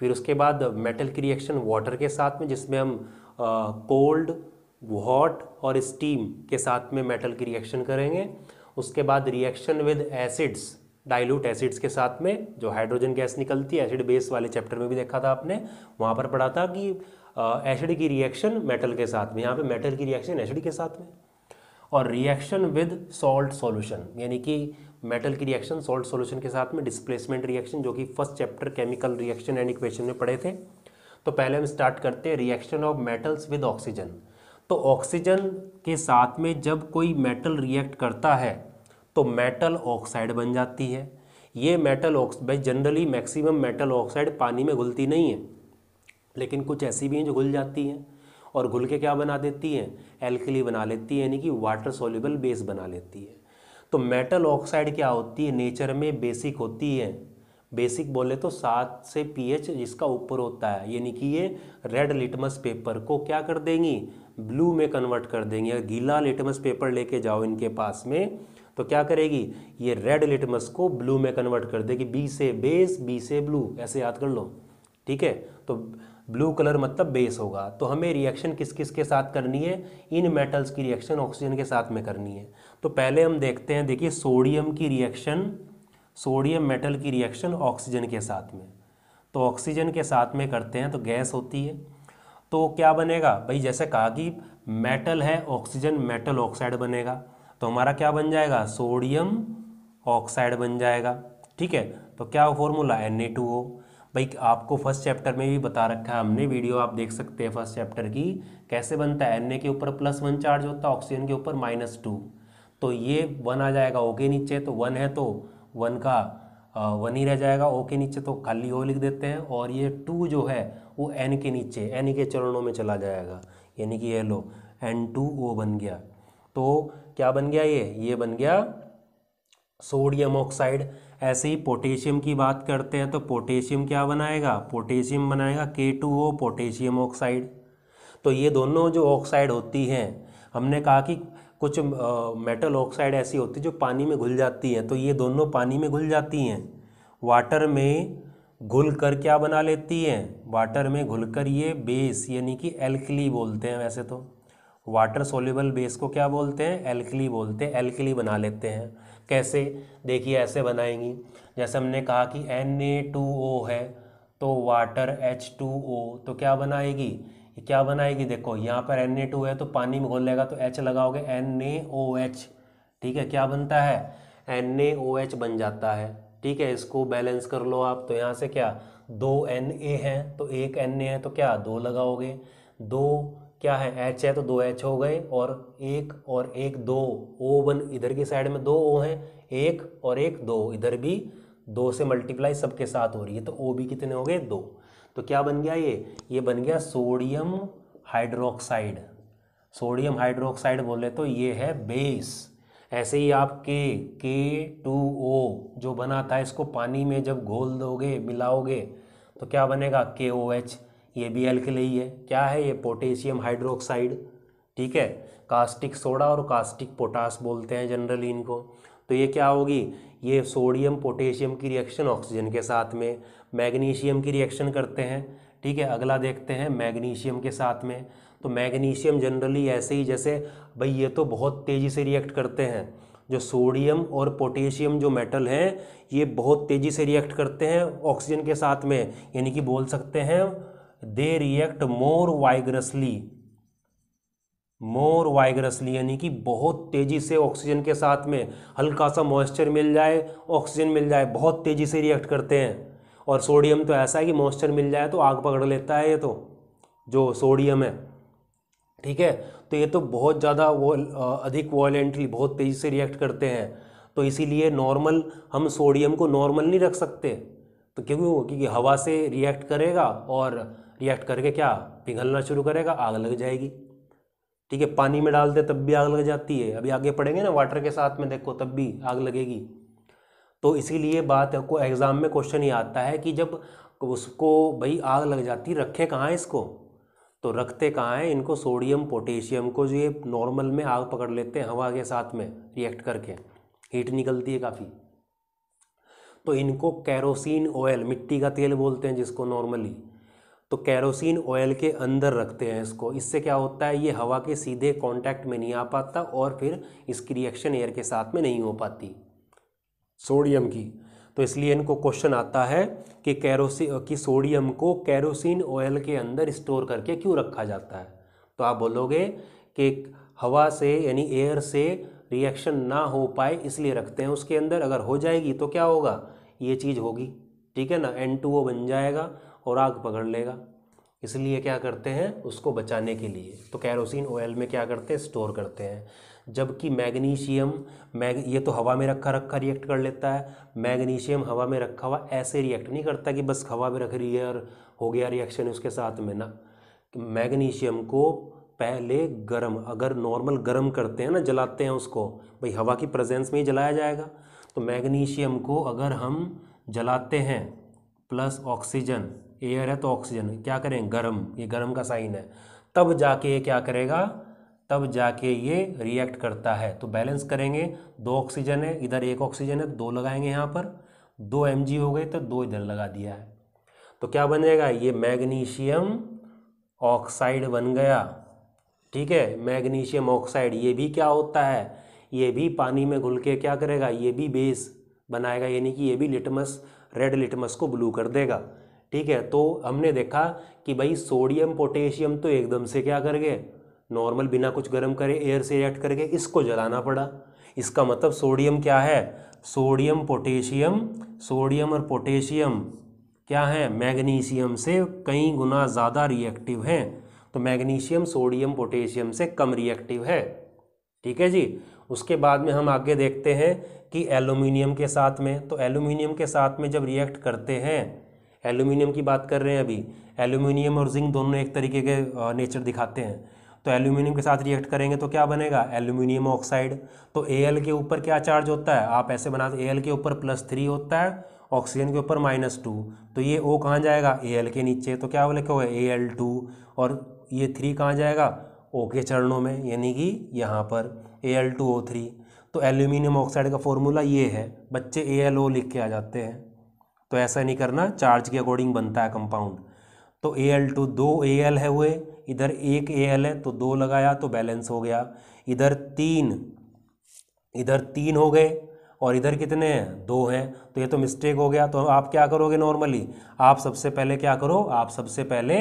फिर उसके बाद मेटल की रिएक्शन वाटर के साथ में जिसमें हम कोल्ड uh, हॉट और स्टीम के साथ में मेटल की रिएक्शन करेंगे उसके बाद reaction with acids dilute acids के साथ में जो हाइड्रोजन गैस निकलती है एसिड बेस वाले चैप्टर में भी देखा था आपने वहाँ पर पढ़ा था कि एसिड की रिएक्शन मेटल के साथ में यहाँ पे मेटल की रिएक्शन एसिड के साथ में और रिएक्शन विद सॉल्ट सॉल्यूशन यानी कि मेटल की रिएक्शन सॉल्ट सॉल्यूशन के साथ में डिस्प्लेसमेंट रिएक्शन जो कि first chapter chemical reaction and equation में पढ़े थे तो पहले हम स्टार्ट करते हैं reaction of metals with oxygen तो ऑक्सीजन के साथ में जब कोई मेटल रिएक्ट करता है तो मेटल ऑक्साइड बन जाती है ये मेटल भाई जनरली मैक्सिमम मेटल ऑक्साइड पानी में घुलती नहीं है लेकिन कुछ ऐसी भी हैं जो घुल जाती हैं और घुल के क्या बना देती हैं एल्कली बना लेती है यानी कि वाटर सोल्यूबल बेस बना लेती है तो मेटल ऑक्साइड क्या होती है नेचर में बेसिक होती है बेसिक बोले तो सात से पीएच जिसका ऊपर होता है यानी कि ये रेड लिटमस पेपर को क्या कर देंगी ब्लू में कन्वर्ट कर देंगे अगर गीला लिटमस पेपर लेके जाओ इनके पास में तो क्या करेगी ये रेड लिटमस को ब्लू में कन्वर्ट कर देगी बी से बेस बी से ब्लू ऐसे याद कर लो ठीक है तो ब्लू कलर मतलब बेस होगा तो हमें रिएक्शन किस किस के साथ करनी है इन मेटल्स की रिएक्शन ऑक्सीजन के साथ में करनी है तो पहले हम देखते हैं देखिए सोडियम की रिएक्शन सोडियम मेटल की रिएक्शन ऑक्सीजन के साथ में तो ऑक्सीजन के साथ में करते हैं तो गैस होती है तो क्या बनेगा भाई जैसे कहा कि मेटल है ऑक्सीजन मेटल ऑक्साइड बनेगा तो हमारा क्या बन जाएगा सोडियम ऑक्साइड बन जाएगा ठीक है तो क्या formula N A two O भाई आपको फर्स्ट चैप्टर में भी बता रखा है हमने वीडियो आप देख सकते हैं फर्स्ट चैप्टर की कैसे बनता है एन के ऊपर प्लस वन चार्ज होता है ऑक्सीजन के ऊपर माइनस टू तो ये वन आ जाएगा ओ के नीचे तो वन है तो वन का वन ही रह जाएगा ओ के नीचे तो खाली ओ लिख देते हैं और ये टू जो है वो एन के नीचे एन के चरणों में चला जाएगा यानी कि ये लो एन टू ओ बन गया तो क्या बन गया ये ये बन गया सोडियम ऑक्साइड ऐसे ही पोटेशियम की बात करते हैं तो पोटेशियम क्या बनाएगा पोटेशियम बनाएगा के टू ओ पोटेशियम ऑक्साइड तो ये दोनों जो ऑक्साइड होती हैं हमने कहा कि कुछ मेटल ऑक्साइड ऐसी होती है जो पानी में घुल जाती है तो ये दोनों पानी में घुल जाती हैं वाटर में घुल कर क्या बना लेती है वाटर में घुल कर ये बेस यानी कि एल्कली बोलते हैं वैसे तो वाटर सोल्यूबल बेस को क्या बोलते हैं एल्कली बोलते हैं एल्कली बना लेते हैं कैसे देखिए ऐसे बनाएंगी जैसे हमने कहा कि एन ए टू ओ है तो वाटर एच टू ओ तो क्या बनाएगी क्या बनाएगी देखो यहाँ पर एन ए टू है तो पानी में लेगा तो एच लगाओगे एन ए ओ एच ठीक है क्या बनता है एन ए ओ एच बन जाता है ठीक है इसको बैलेंस कर लो आप तो यहाँ से क्या दो एन ए हैं तो एक एन ए है तो क्या दो लगाओगे दो क्या है एच है तो दो एच हो गए और एक और एक दो ओ वन इधर की साइड में दो ओ हैं एक और एक दो इधर भी दो से मल्टीप्लाई सबके साथ हो रही है तो ओ भी कितने हो गए दो तो क्या बन गया ये ये बन गया सोडियम हाइड्रोक्साइड सोडियम हाइड्रोक्साइड बोले तो ये है बेस ऐसे ही आप के के टू ओ जो बना था इसको पानी में जब घोल दोगे मिलाओगे तो क्या बनेगा के ओ एच ये भी एल्कली है क्या है ये पोटेशियम हाइड्रोक्साइड ठीक है कास्टिक सोडा और कास्टिक पोटास बोलते हैं जनरली इनको तो ये क्या होगी ये सोडियम पोटेशियम की रिएक्शन ऑक्सीजन के साथ में मैग्नीशियम की रिएक्शन करते हैं ठीक है अगला देखते हैं मैग्नीशियम के साथ में तो मैग्नीशियम जनरली ऐसे ही जैसे भाई ये तो बहुत तेज़ी से रिएक्ट करते हैं जो सोडियम और पोटेशियम जो मेटल हैं ये बहुत तेज़ी से रिएक्ट करते हैं ऑक्सीजन के साथ में यानी कि बोल सकते हैं दे रिएक्ट मोर वाइग्रसली मोर वाइग्रसली यानी कि बहुत तेज़ी से ऑक्सीजन के साथ में हल्का सा मॉइस्चर मिल जाए ऑक्सीजन मिल जाए बहुत तेज़ी से रिएक्ट करते हैं और सोडियम तो ऐसा है कि मॉइस्चर मिल जाए तो आग पकड़ लेता है ये तो जो सोडियम है ठीक है तो ये तो बहुत ज़्यादा वो अधिक वॉयलेंटली बहुत तेज़ी से रिएक्ट करते हैं तो इसीलिए नॉर्मल हम सोडियम को नॉर्मल नहीं रख सकते तो क्यों क्योंकि हवा से रिएक्ट करेगा और रिएक्ट करके क्या पिघलना शुरू करेगा आग लग जाएगी ठीक है पानी में डालते तब भी आग लग जाती है अभी आगे पढ़ेंगे ना वाटर के साथ में देखो तब भी आग लगेगी तो इसीलिए बात को एग्ज़ाम में क्वेश्चन ये आता है कि जब उसको भाई आग लग जाती रखें कहाँ इसको तो रखते कहाँ हैं इनको सोडियम पोटेशियम को जो ये नॉर्मल में आग पकड़ लेते हैं हवा के साथ में रिएक्ट करके हीट निकलती है काफ़ी तो इनको कैरोसिन ऑयल मिट्टी का तेल बोलते हैं जिसको नॉर्मली तो कैरोसिन ऑयल के अंदर रखते हैं इसको इससे क्या होता है ये हवा के सीधे कांटेक्ट में नहीं आ पाता और फिर इसकी रिएक्शन एयर के साथ में नहीं हो पाती सोडियम की तो इसलिए इनको क्वेश्चन आता है कि कैरोसिन की सोडियम को कैरोसिन ऑयल के अंदर स्टोर करके क्यों रखा जाता है तो आप बोलोगे कि हवा से यानी एयर से रिएक्शन ना हो पाए इसलिए रखते हैं उसके अंदर अगर हो जाएगी तो क्या होगा ये चीज़ होगी ठीक है ना एन टू ओ बन जाएगा और आग पकड़ लेगा इसलिए क्या करते हैं उसको बचाने के लिए तो कैरोसिन ऑयल में क्या करते हैं स्टोर करते हैं जबकि मैग्नीशियम मैग ये तो हवा में रखा रखा रिएक्ट कर लेता है मैग्नीशियम हवा में रखा हुआ ऐसे रिएक्ट नहीं करता कि बस हवा में रख रही है और हो गया रिएक्शन उसके साथ में ना मैग्नीशियम को पहले गर्म अगर नॉर्मल गर्म करते हैं ना जलाते हैं उसको भाई हवा की प्रेजेंस में ही जलाया जाएगा तो मैग्नीशियम को अगर हम जलाते हैं प्लस ऑक्सीजन एयर है तो ऑक्सीजन क्या करें गर्म ये गर्म का साइन है तब जाके ये क्या करेगा तब जाके ये रिएक्ट करता है तो बैलेंस करेंगे दो ऑक्सीजन है इधर एक ऑक्सीजन है तो दो लगाएंगे यहाँ पर दो एम हो गए तो दो इधर लगा दिया है तो क्या बन जाएगा ये मैग्नीशियम ऑक्साइड बन गया ठीक है मैग्नीशियम ऑक्साइड ये भी क्या होता है ये भी पानी में घुल के क्या करेगा ये भी बेस बनाएगा यानी कि ये भी लिटमस रेड लिटमस को ब्लू कर देगा ठीक है तो हमने देखा कि भाई सोडियम पोटेशियम तो एकदम से क्या कर गए नॉर्मल बिना कुछ गर्म करे एयर से रिएक्ट करके इसको जलाना पड़ा इसका मतलब सोडियम क्या है सोडियम पोटेशियम सोडियम और पोटेशियम क्या है मैग्नीशियम से कई गुना ज़्यादा रिएक्टिव हैं तो मैग्नीशियम सोडियम पोटेशियम से कम रिएक्टिव है ठीक है जी उसके बाद में हम आगे देखते हैं कि एलुमिनियम के साथ में तो एलुमिनियम के साथ में जब रिएक्ट करते हैं एलुमिनियम की बात कर रहे हैं अभी एलुमिनियम और जिंक दोनों एक तरीके के नेचर दिखाते हैं तो एल्यूमिनियम के साथ रिएक्ट करेंगे तो क्या बनेगा एल्यूमिनियम ऑक्साइड तो ए के ऊपर क्या चार्ज होता है आप ऐसे बना ए के ऊपर प्लस थ्री होता है ऑक्सीजन के ऊपर माइनस टू तो ये ओ कहाँ जाएगा ए के नीचे तो क्या लिखोगे ए एल टू और ये थ्री कहाँ जाएगा ओ के चरणों में यानी कि यहाँ पर A L two O three तो एल्यूमिनियम ऑक्साइड का फॉर्मूला ये है बच्चे ए एल ओ लिख के आ जाते हैं तो ऐसा नहीं करना चार्ज के अकॉर्डिंग बनता है कंपाउंड तो ए एल टू दो ए एल है हुए इधर एक ए एल है तो दो लगाया तो बैलेंस हो गया इधर तीन इधर तीन हो गए और इधर कितने हैं दो हैं तो ये तो मिस्टेक हो गया तो आप क्या करोगे नॉर्मली आप सबसे पहले क्या करो आप सबसे पहले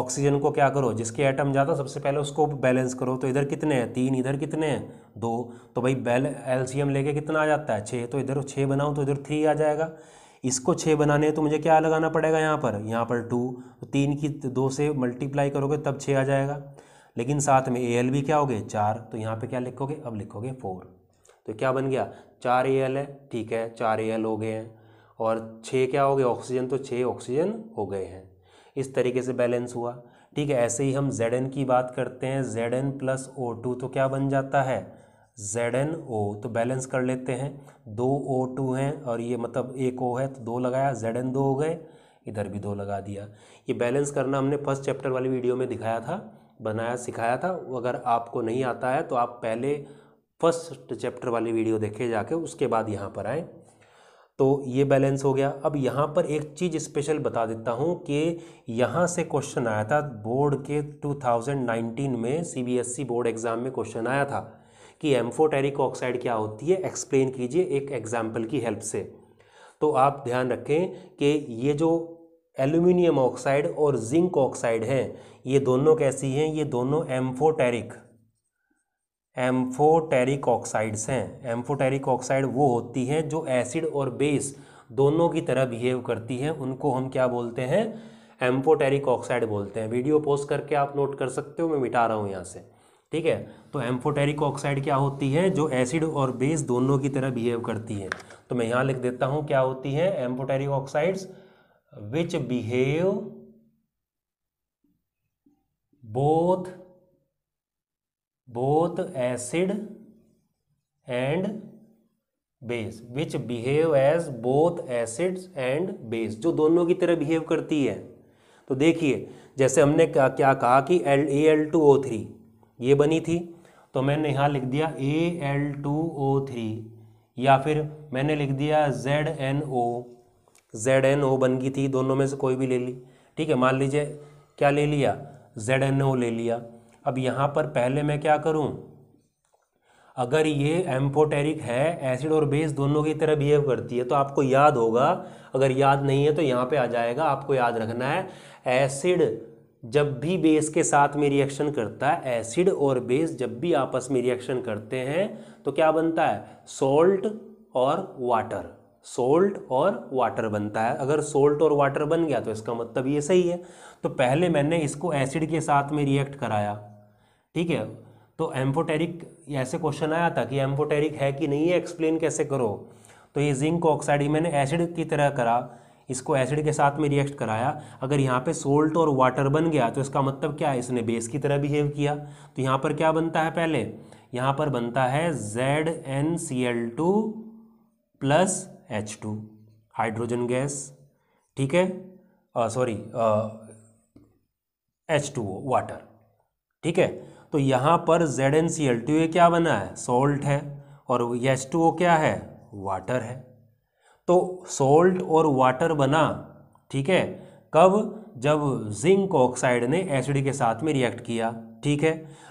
ऑक्सीजन को क्या करो जिसके एटम ज़्यादा सबसे पहले उसको बैलेंस करो तो इधर कितने हैं तीन इधर कितने हैं दो तो भाई बैल एल्शियम लेके कितना आ जाता है छः तो इधर छः बनाऊँ तो इधर थ्री आ जाएगा इसको छः बनाने हैं तो मुझे क्या लगाना पड़ेगा यहाँ पर यहाँ पर टू तो तीन की दो से मल्टीप्लाई करोगे तब छः आ जाएगा लेकिन साथ में ए एल भी क्या हो गए चार तो यहाँ पे क्या लिखोगे अब लिखोगे फोर तो क्या बन गया चार ए एल है ठीक है चार ए एल हो गए हैं और छः क्या हो गए ऑक्सीजन तो छः ऑक्सीजन हो गए हैं इस तरीके से बैलेंस हुआ ठीक है ऐसे ही हम जेड एन की बात करते हैं Z N plus O two तो क्या बन जाता है जेड एन ओ तो बैलेंस कर लेते हैं दो ओ टू हैं और ये मतलब एक ओ है तो दो लगाया जेड एन दो हो गए इधर भी दो लगा दिया ये बैलेंस करना हमने फर्स्ट चैप्टर वाली वीडियो में दिखाया था बनाया सिखाया था अगर आपको नहीं आता है तो आप पहले फर्स्ट चैप्टर वाली वीडियो देखे जाके उसके बाद यहाँ पर आए तो ये बैलेंस हो गया अब यहाँ पर एक चीज़ स्पेशल बता देता हूँ कि यहाँ से क्वेश्चन आया था बोर्ड के 2019 में सीबीएसई बोर्ड एग्ज़ाम में क्वेश्चन आया था कि एम्फोटेरिक ऑक्साइड क्या होती है एक्सप्लेन कीजिए एक एग्जाम्पल की हेल्प से तो आप ध्यान रखें कि ये जो एल्यूमिनियम ऑक्साइड और जिंक ऑक्साइड हैं ये दोनों कैसी हैं ये दोनों एम्फोटेरिक एम्फोटेरिक ऑक्साइड्स हैं एम्फोटेरिक ऑक्साइड वो होती हैं जो एसिड और बेस दोनों की तरह बिहेव करती हैं उनको हम क्या बोलते हैं एम्फोटेरिक ऑक्साइड बोलते हैं वीडियो पोस्ट करके आप नोट कर सकते हो मैं मिटा रहा हूँ यहाँ से ठीक है तो एम्फोटेरिक ऑक्साइड क्या होती है जो एसिड और बेस दोनों की तरह बिहेव करती है तो मैं यहां लिख देता हूं क्या होती है amphoteric oxides which behave both both acid and base which behave as both acids and base जो दोनों की तरह बिहेव करती है तो देखिए जैसे हमने क्या क्या कहा कि L A L two O three ये बनी थी तो मैंने यहाँ लिख दिया A L two O three या फिर मैंने लिख दिया Z N O Z N O बन गई थी दोनों में से कोई भी ले ली ठीक है मान लीजिए क्या ले लिया जेड एन ओ ले लिया अब यहाँ पर पहले मैं क्या करूँ अगर ये एम्फोटेरिक है एसिड और बेस दोनों की तरह बिहेव करती है तो आपको याद होगा अगर याद नहीं है तो यहाँ पे आ जाएगा आपको याद रखना है एसिड जब भी बेस के साथ में रिएक्शन करता है एसिड और बेस जब भी आपस में रिएक्शन करते हैं तो क्या बनता है सोल्ट और वाटर सोल्ट और वाटर बनता है अगर सोल्ट और वाटर बन गया तो इसका मतलब ये सही है तो पहले मैंने इसको एसिड के साथ में रिएक्ट कराया ठीक है तो एम्फोटेरिक ऐसे क्वेश्चन आया था कि एम्फोटेरिक है कि नहीं है एक्सप्लेन कैसे करो तो ये जिंक ऑक्साइड मैंने एसिड की तरह करा इसको एसिड के साथ में रिएक्ट कराया अगर यहाँ पे सोल्ट और वाटर बन गया तो इसका मतलब क्या है इसने बेस की तरह बिहेव किया तो यहाँ पर क्या बनता है पहले यहाँ पर बनता है Z N C L two plus H two hydrogen gas ठीक है sorry H two O water ठीक है तो यहाँ पर Z N C L two ये क्या बना है सोल्ट है और एच टू ओ क्या है वाटर है तो सोल्ट और वाटर बना ठीक है कब जब जिंक ऑक्साइड ने एसिड के साथ में रिएक्ट किया ठीक है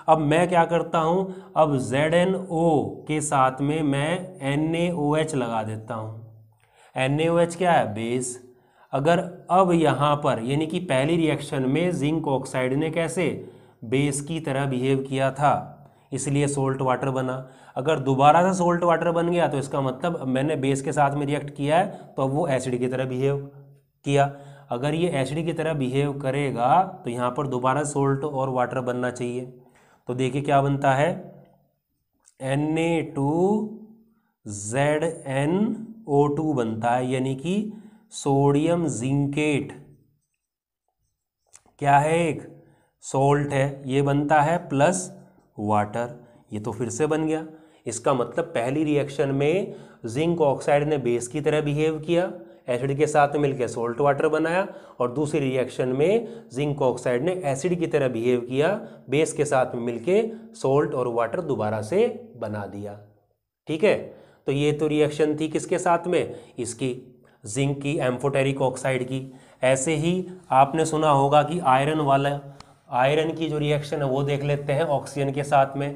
अब मैं क्या करता हूँ अब ZnO के साथ में मैं NaOH लगा देता हूँ NaOH क्या है बेस अगर अब यहाँ पर यानी कि पहली रिएक्शन में जिंक ऑक्साइड ने कैसे बेस की तरह बिहेव किया था इसलिए सोल्ट वाटर बना अगर दोबारा से सोल्ट वाटर बन गया तो इसका मतलब मैंने बेस के साथ में रिएक्ट किया है तो अब वो एसिड की तरह बिहेव किया अगर ये एसिड की तरह बिहेव करेगा तो यहाँ पर दोबारा सोल्ट और वाटर बनना चाहिए तो देखिए क्या बनता है N A two Z N O two बनता है यानी कि सोडियम जिंकेट क्या है एक सोल्ट है ये बनता है प्लस वाटर ये तो फिर से बन गया इसका मतलब पहली रिएक्शन में जिंक ऑक्साइड ने बेस की तरह बिहेव किया एसिड के साथ मिलकर सोल्ट वाटर बनाया और दूसरी रिएक्शन में जिंक ऑक्साइड ने एसिड की तरह बिहेव किया बेस के साथ मिलकर सोल्ट और वाटर दोबारा से बना दिया ठीक है तो ये तो रिएक्शन थी किसके साथ में इसकी जिंक की एम्फोटेरिक ऑक्साइड की ऐसे ही आपने सुना होगा कि आयरन वाला आयरन की जो रिएक्शन है वो देख लेते हैं ऑक्सीजन के साथ में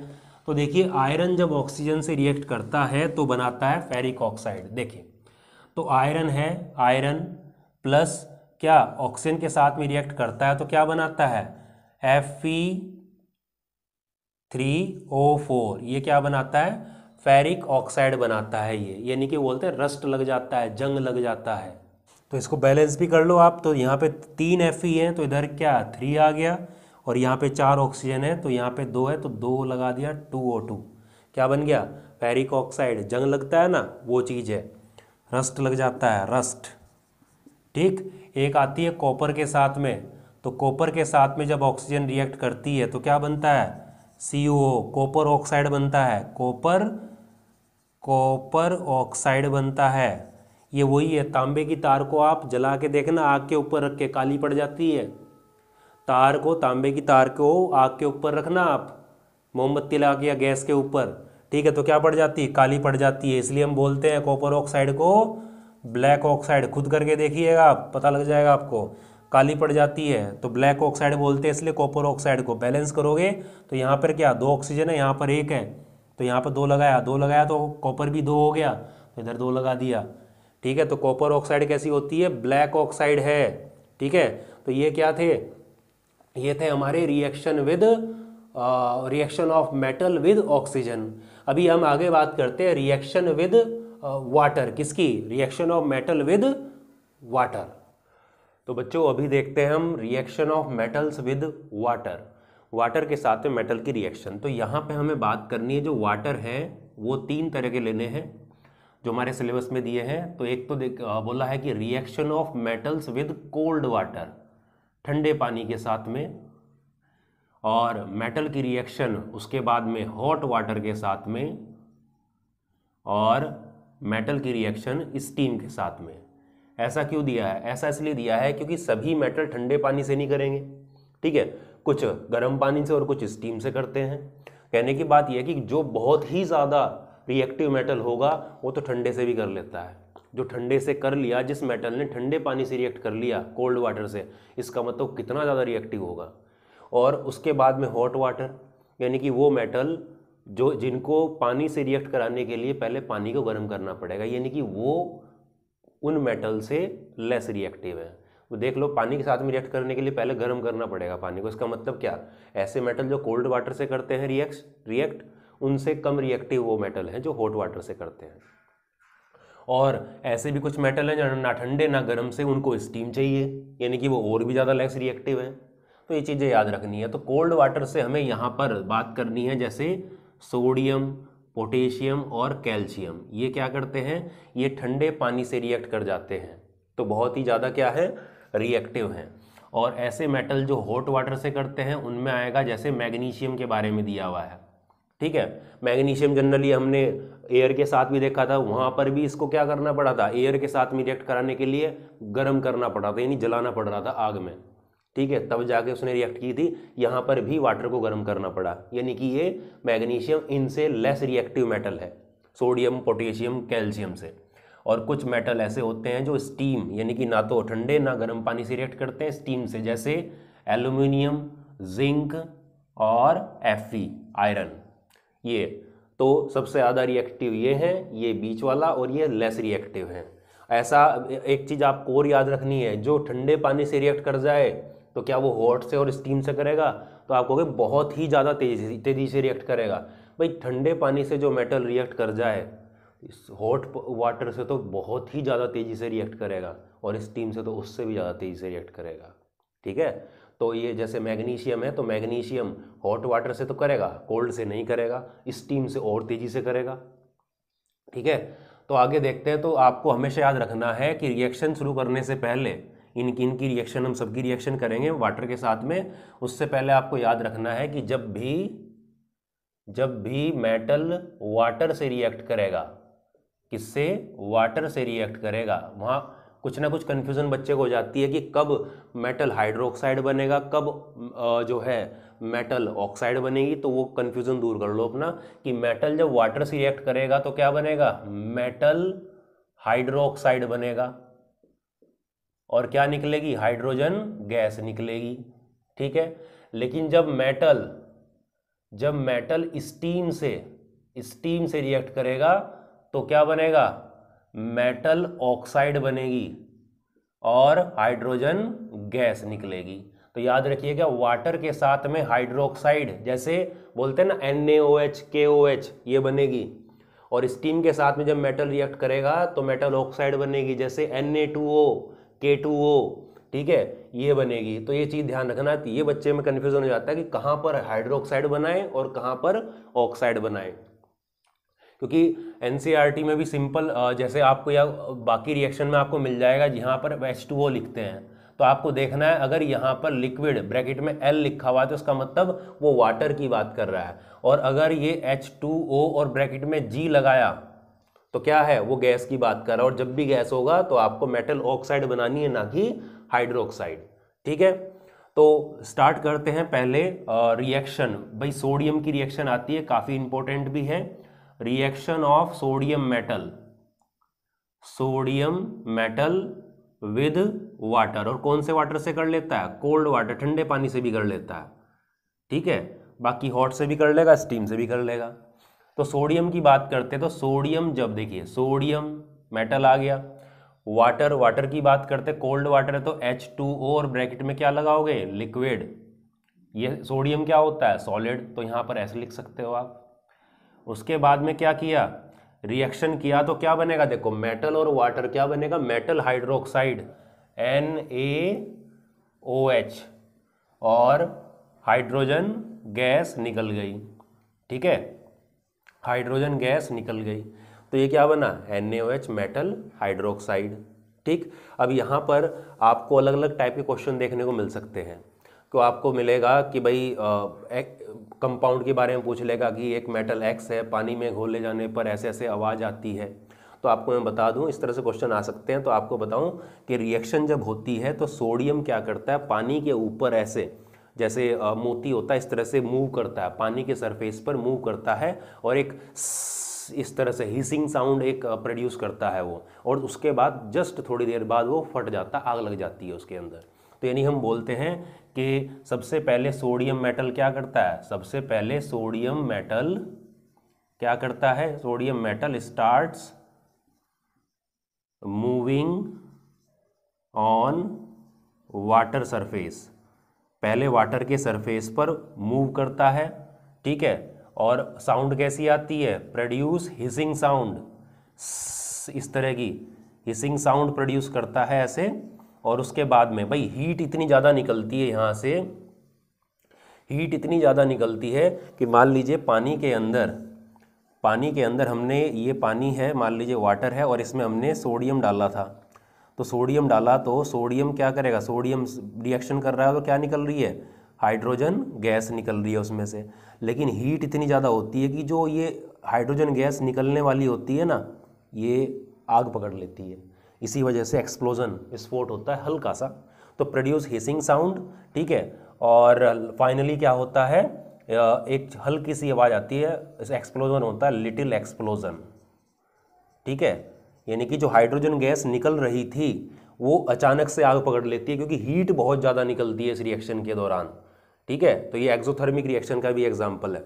तो देखिए आयरन जब ऑक्सीजन से रिएक्ट करता है तो बनाता है फेरिक ऑक्साइड देखिए तो आयरन है आयरन प्लस क्या ऑक्सीजन के साथ में रिएक्ट करता है तो क्या बनाता है एफ थ्री ओ फोर ये क्या बनाता है फेरिक ऑक्साइड बनाता है ये यानी कि बोलते हैं रस्ट लग जाता है जंग लग जाता है तो इसको बैलेंस भी कर लो आप तो यहाँ पे तीन एफ ई है तो इधर क्या थ्री आ गया और यहाँ पे चार ऑक्सीजन है तो यहाँ पे दो है तो दो लगा दिया टू ओ टू क्या बन गया फेरिक ऑक्साइड जंग लगता है ना वो चीज़ है रस्ट लग जाता है रस्ट ठीक एक आती है कॉपर के साथ में तो कॉपर के साथ में जब ऑक्सीजन रिएक्ट करती है तो क्या बनता है सी कॉपर ऑक्साइड बनता है कॉपर कॉपर ऑक्साइड बनता है ये वही है तांबे की तार को आप जला के देखना आग के ऊपर रख के काली पड़ जाती है तार को तांबे की तार को आग के ऊपर रखना आप मोमबत्ती लगा के या गैस के ऊपर ठीक है तो क्या पड़ जाती है काली पड़ जाती है इसलिए हम बोलते हैं कॉपर ऑक्साइड को ब्लैक ऑक्साइड खुद करके देखिएगा आप पता लग जाएगा आपको काली पड़ जाती है तो ब्लैक ऑक्साइड बोलते हैं इसलिए कॉपर ऑक्साइड को बैलेंस करोगे तो यहाँ पर क्या दो ऑक्सीजन है यहाँ पर एक है तो यहाँ पर दो लगाया दो लगाया तो कॉपर भी दो हो गया तो इधर दो लगा दिया ठीक है तो कॉपर ऑक्साइड कैसी होती है ब्लैक ऑक्साइड है ठीक है तो ये क्या थे ये थे हमारे reaction with reaction of metal with oxygen अभी हम आगे बात करते हैं रिएक्शन विद वाटर किसकी reaction of metal with water तो बच्चों अभी देखते हैं हम reaction of metals with water water के साथ में मेटल की रिएक्शन तो यहाँ पे हमें बात करनी है जो वाटर है वो तीन तरह के लेने हैं जो हमारे सिलेबस में दिए हैं तो एक तो देख बोला है कि reaction of metals with cold water ठंडे पानी के साथ में और मेटल की रिएक्शन उसके बाद में हॉट वाटर के साथ में और मेटल की रिएक्शन स्टीम के साथ में ऐसा क्यों दिया है ऐसा इसलिए दिया है क्योंकि सभी मेटल ठंडे पानी से नहीं करेंगे ठीक है कुछ गर्म पानी से और कुछ स्टीम से करते हैं कहने की बात यह है कि जो बहुत ही ज़्यादा रिएक्टिव मेटल होगा वो तो ठंडे से भी कर लेता है जो ठंडे से कर लिया जिस मेटल ने ठंडे पानी से रिएक्ट कर लिया कोल्ड वाटर से इसका मतलब कितना ज़्यादा रिएक्टिव होगा और उसके बाद में हॉट वाटर यानी कि वो मेटल जो जिनको पानी से रिएक्ट कराने के लिए पहले पानी को गर्म करना पड़ेगा यानी कि वो उन मेटल से लेस रिएक्टिव है वो देख लो पानी के साथ में रिएक्ट करने के लिए पहले गर्म करना पड़ेगा पानी को इसका मतलब क्या ऐसे मेटल जो कोल्ड वाटर से करते हैं रिएक्ट रिएक्ट उनसे कम रिएक्टिव वो मेटल हैं जो हॉट वाटर से करते हैं और ऐसे भी कुछ मेटल हैं जो ना ठंडे ना गर्म से उनको स्टीम चाहिए यानी कि वो और भी ज़्यादा लेस रिएक्टिव हैं तो ये चीज़ें याद रखनी है तो कोल्ड वाटर से हमें यहाँ पर बात करनी है जैसे सोडियम पोटेशियम और कैल्शियम ये क्या करते हैं ये ठंडे पानी से रिएक्ट कर जाते हैं तो बहुत ही ज़्यादा क्या है रिएक्टिव हैं और ऐसे मेटल जो हॉट वाटर से करते हैं उनमें आएगा जैसे मैग्नीशियम के बारे में दिया हुआ है ठीक है मैग्नीशियम जनरली हमने एयर के साथ भी देखा था वहाँ पर भी इसको क्या करना पड़ा था एयर के साथ में रिएक्ट कराने के लिए गर्म करना पड़ा था यानी जलाना पड़ रहा था आग में ठीक है तब जाके उसने रिएक्ट की थी यहाँ पर भी वाटर को गर्म करना पड़ा यानी कि ये मैग्नीशियम इनसे लेस रिएक्टिव मेटल है सोडियम पोटेशियम कैल्शियम से और कुछ मेटल ऐसे होते हैं जो स्टीम यानी कि ना तो ठंडे ना गर्म पानी से रिएक्ट करते हैं स्टीम से जैसे एल्यूमिनियम जिंक और एफ आयरन ये तो सबसे ज़्यादा रिएक्टिव ये है ये बीच वाला और ये लेस रिएक्टिव है ऐसा एक चीज़ आपको और याद रखनी है जो ठंडे पानी से रिएक्ट कर जाए तो क्या वो हॉट से और स्टीम से करेगा तो आप कहोगे बहुत ही ज़्यादा तेजी तेज़ी से रिएक्ट करेगा भाई ठंडे पानी से जो मेटल रिएक्ट कर जाए हॉट वाटर से तो बहुत ही ज़्यादा तेज़ी से रिएक्ट करेगा और स्टीम से तो उससे भी ज़्यादा तेज़ी से रिएक्ट करेगा ठीक है तो ये जैसे मैग्नीशियम है तो मैग्नीशियम हॉट वाटर से तो करेगा कोल्ड से नहीं करेगा स्टीम से और तेज़ी से करेगा ठीक है तो आगे देखते हैं तो आपको हमेशा याद रखना है कि रिएक्शन शुरू करने से पहले इनकी इनकी रिएक्शन हम सबकी रिएक्शन करेंगे वाटर के साथ में उससे पहले आपको याद रखना है कि जब भी जब भी मेटल वाटर से रिएक्ट करेगा किससे वाटर से रिएक्ट करेगा वहाँ कुछ ना कुछ कन्फ्यूज़न बच्चे को हो जाती है कि कब मेटल हाइड्रोक्साइड बनेगा कब जो है मेटल ऑक्साइड बनेगी तो वो कन्फ्यूज़न दूर कर लो अपना कि मेटल जब वाटर से रिएक्ट करेगा तो क्या बनेगा मेटल हाइड्रोक्साइड बनेगा और क्या निकलेगी हाइड्रोजन गैस निकलेगी ठीक है लेकिन जब मेटल जब मेटल स्टीम से स्टीम से रिएक्ट करेगा तो क्या बनेगा मेटल ऑक्साइड बनेगी और हाइड्रोजन गैस निकलेगी तो याद रखिएगा वाटर के साथ में हाइड्रोक्साइड जैसे बोलते हैं ना एन ए ओ एच के ओ एच ये बनेगी और स्टीम के साथ में जब मेटल रिएक्ट करेगा तो मेटल ऑक्साइड बनेगी जैसे एन ए टू ओ के टू ओ ठीक है ये बनेगी तो ये चीज़ ध्यान रखना ये बच्चे में कन्फ्यूजन हो जाता है कि कहाँ पर हाइड्रोक्साइड बनाएं और कहाँ पर ऑक्साइड बनाएं क्योंकि एन e में भी सिंपल जैसे आपको या बाकी रिएक्शन में आपको मिल जाएगा जहाँ पर एच लिखते हैं तो आपको देखना है अगर यहाँ पर लिक्विड ब्रैकेट में L लिखा हुआ है तो उसका मतलब वो वाटर की बात कर रहा है और अगर ये H2O और ब्रैकेट में G लगाया तो क्या है वो गैस की बात कर रहा है और जब भी गैस होगा तो आपको मेटल ऑक्साइड बनानी है ना कि हाइड्रोक्साइड ठीक है तो स्टार्ट करते हैं पहले रिएक्शन भाई सोडियम की रिएक्शन आती है काफ़ी इंपॉर्टेंट भी है reaction of sodium metal sodium metal with water और कौन से वाटर से कर लेता है कोल्ड वाटर ठंडे पानी से भी कर लेता है ठीक है बाकी हॉट से भी कर लेगा स्टीम से भी कर लेगा तो सोडियम की बात करते हैं तो सोडियम जब देखिए सोडियम मेटल आ गया वाटर वाटर की बात करते कोल्ड वाटर है तो एच टू ओ और ब्रैकेट में क्या लगाओगे लिक्विड ये सोडियम क्या होता है सॉलिड तो यहाँ पर ऐसे लिख सकते हो आप उसके बाद में क्या किया रिएक्शन किया तो क्या बनेगा देखो मेटल और वाटर क्या बनेगा metal hydroxide N A O H और हाइड्रोजन गैस निकल गई ठीक है हाइड्रोजन गैस निकल गई तो ये क्या बना N A O H metal hydroxide ठीक अब यहाँ पर आपको अलग अलग टाइप के क्वेश्चन देखने को मिल सकते हैं को आपको मिलेगा कि भाई कंपाउंड के बारे में पूछ लेगा कि एक मेटल एक्स है पानी में घोले जाने पर ऐसे ऐसे आवाज़ आती है तो आपको मैं बता दूं इस तरह से क्वेश्चन आ सकते हैं तो आपको बताऊं कि रिएक्शन जब होती है तो सोडियम क्या करता है पानी के ऊपर ऐसे जैसे मोती होता है इस तरह से मूव करता है पानी के सरफेस पर मूव करता है और एक इस तरह से हीसिंग साउंड एक प्रोड्यूस करता है वो और उसके बाद जस्ट थोड़ी देर बाद वो फट जाता आग लग जाती है उसके अंदर तो यानी हम बोलते हैं कि सबसे पहले सोडियम मेटल क्या करता है सबसे पहले सोडियम मेटल क्या करता है sodium metal start moving on water surface पहले वाटर के सरफेस पर मूव करता है ठीक है और साउंड कैसी आती है प्रोड्यूस हिसिंग साउंड इस तरह की हिसिंग साउंड प्रोड्यूस करता है ऐसे और उसके बाद में भाई हीट इतनी ज़्यादा निकलती है यहाँ से हीट इतनी ज़्यादा निकलती है कि मान लीजिए पानी के अंदर पानी के अंदर हमने ये पानी है मान लीजिए वाटर है और इसमें हमने सोडियम डाला था तो सोडियम डाला तो सोडियम क्या करेगा सोडियम रिएक्शन कर रहा है तो क्या निकल रही है हाइड्रोजन गैस निकल रही है उसमें से लेकिन हीट इतनी ज़्यादा होती है कि जो ये हाइड्रोजन गैस निकलने वाली होती है ना ये आग पकड़ लेती है इसी वजह से एक्सप्लोजन विस्फोट होता है हल्का सा तो प्रोड्यूस हिसिंग साउंड ठीक है और फाइनली क्या होता है एक हल्की सी आवाज़ आती है एक्सप्लोजन होता है लिटिल एक्सप्लोजन ठीक है यानी कि जो हाइड्रोजन गैस निकल रही थी वो अचानक से आग पकड़ लेती है क्योंकि हीट बहुत ज़्यादा निकलती है इस रिएक्शन के दौरान ठीक है तो ये एक्जोथर्मिक रिएक्शन का भी एग्जाम्पल है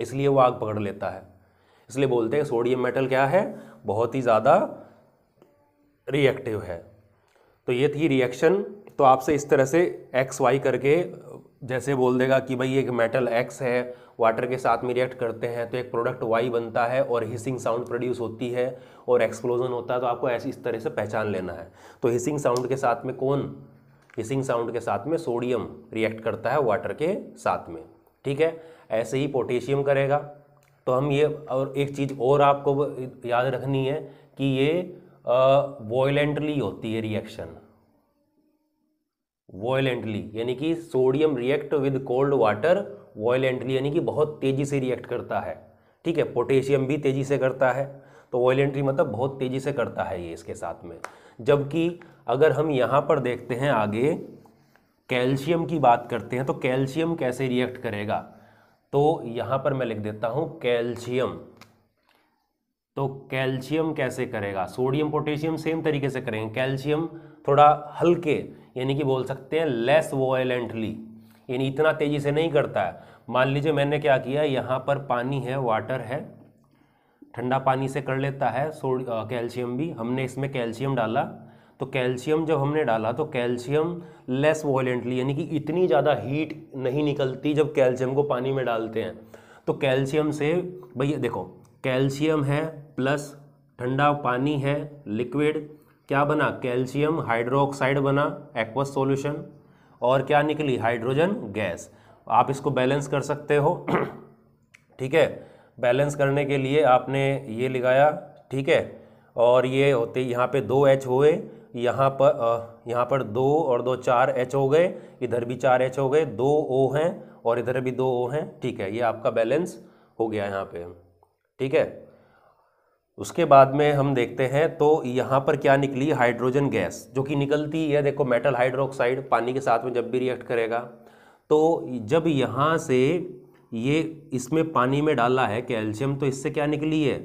इसलिए वो आग पकड़ लेता है इसलिए बोलते हैं सोडियम मेटल क्या है बहुत ही ज़्यादा रिएक्टिव है तो ये थी रिएक्शन तो आपसे इस तरह से एक्स वाई करके जैसे बोल देगा कि भाई एक मेटल एक्स है वाटर के साथ में रिएक्ट करते हैं तो एक प्रोडक्ट वाई बनता है और हिसिंग साउंड प्रोड्यूस होती है और एक्सप्लोजन होता है तो आपको ऐसे इस तरह से पहचान लेना है तो हिसिंग साउंड के साथ में कौन हिसिंग साउंड के साथ में सोडियम रिएक्ट करता है वाटर के साथ में ठीक है ऐसे ही पोटेशियम करेगा तो हम ये और एक चीज़ और आपको याद रखनी है कि ये वोयलेंटली होती है रिएक्शन वॉयलेंटली यानी कि sodium react with cold water violently यानी कि बहुत तेज़ी से रिएक्ट करता है ठीक है पोटेशियम भी तेज़ी से करता है तो वोलेंटली मतलब बहुत तेज़ी से करता है ये इसके साथ में जबकि अगर हम यहाँ पर देखते हैं आगे कैल्शियम की बात करते हैं तो कैल्शियम कैसे रिएक्ट करेगा तो यहाँ पर मैं लिख देता हूँ कैल्शियम तो कैल्शियम कैसे करेगा सोडियम पोटेशियम सेम तरीके से करेंगे कैल्शियम थोड़ा हल्के यानी कि बोल सकते हैं लेस वॉयलेंटली यानी इतना तेज़ी से नहीं करता है मान लीजिए मैंने क्या किया यहाँ पर पानी है वाटर है ठंडा पानी से कर लेता है सो कैल्शियम भी हमने इसमें कैल्शियम डाला तो कैल्शियम जब हमने डाला तो कैल्शियम लेस वॉयलेंटली यानी कि इतनी ज़्यादा हीट नहीं निकलती जब कैल्शियम को पानी में डालते हैं तो कैल्शियम से भैया देखो कैल्शियम है प्लस ठंडा पानी है लिक्विड क्या बना कैल्शियम हाइड्रोक्साइड बना एक्वस सॉल्यूशन और क्या निकली हाइड्रोजन गैस आप इसको बैलेंस कर सकते हो ठीक है बैलेंस करने के लिए आपने ये लगाया ठीक है और ये होते यहाँ पे दो एच हुए यहाँ पर यहाँ पर दो और दो चार एच हो गए इधर भी चार एच हो गए दो ओ हैं और इधर भी दो ओ हैं ठीक है ये आपका बैलेंस हो गया यहाँ पे ठीक है उसके बाद में हम देखते हैं तो यहाँ पर क्या निकली हाइड्रोजन गैस जो कि निकलती है देखो मेटल हाइड्रोक्साइड पानी के साथ में जब भी रिएक्ट करेगा तो जब यहाँ से ये इसमें पानी में डाला है कैल्शियम तो इससे क्या निकली है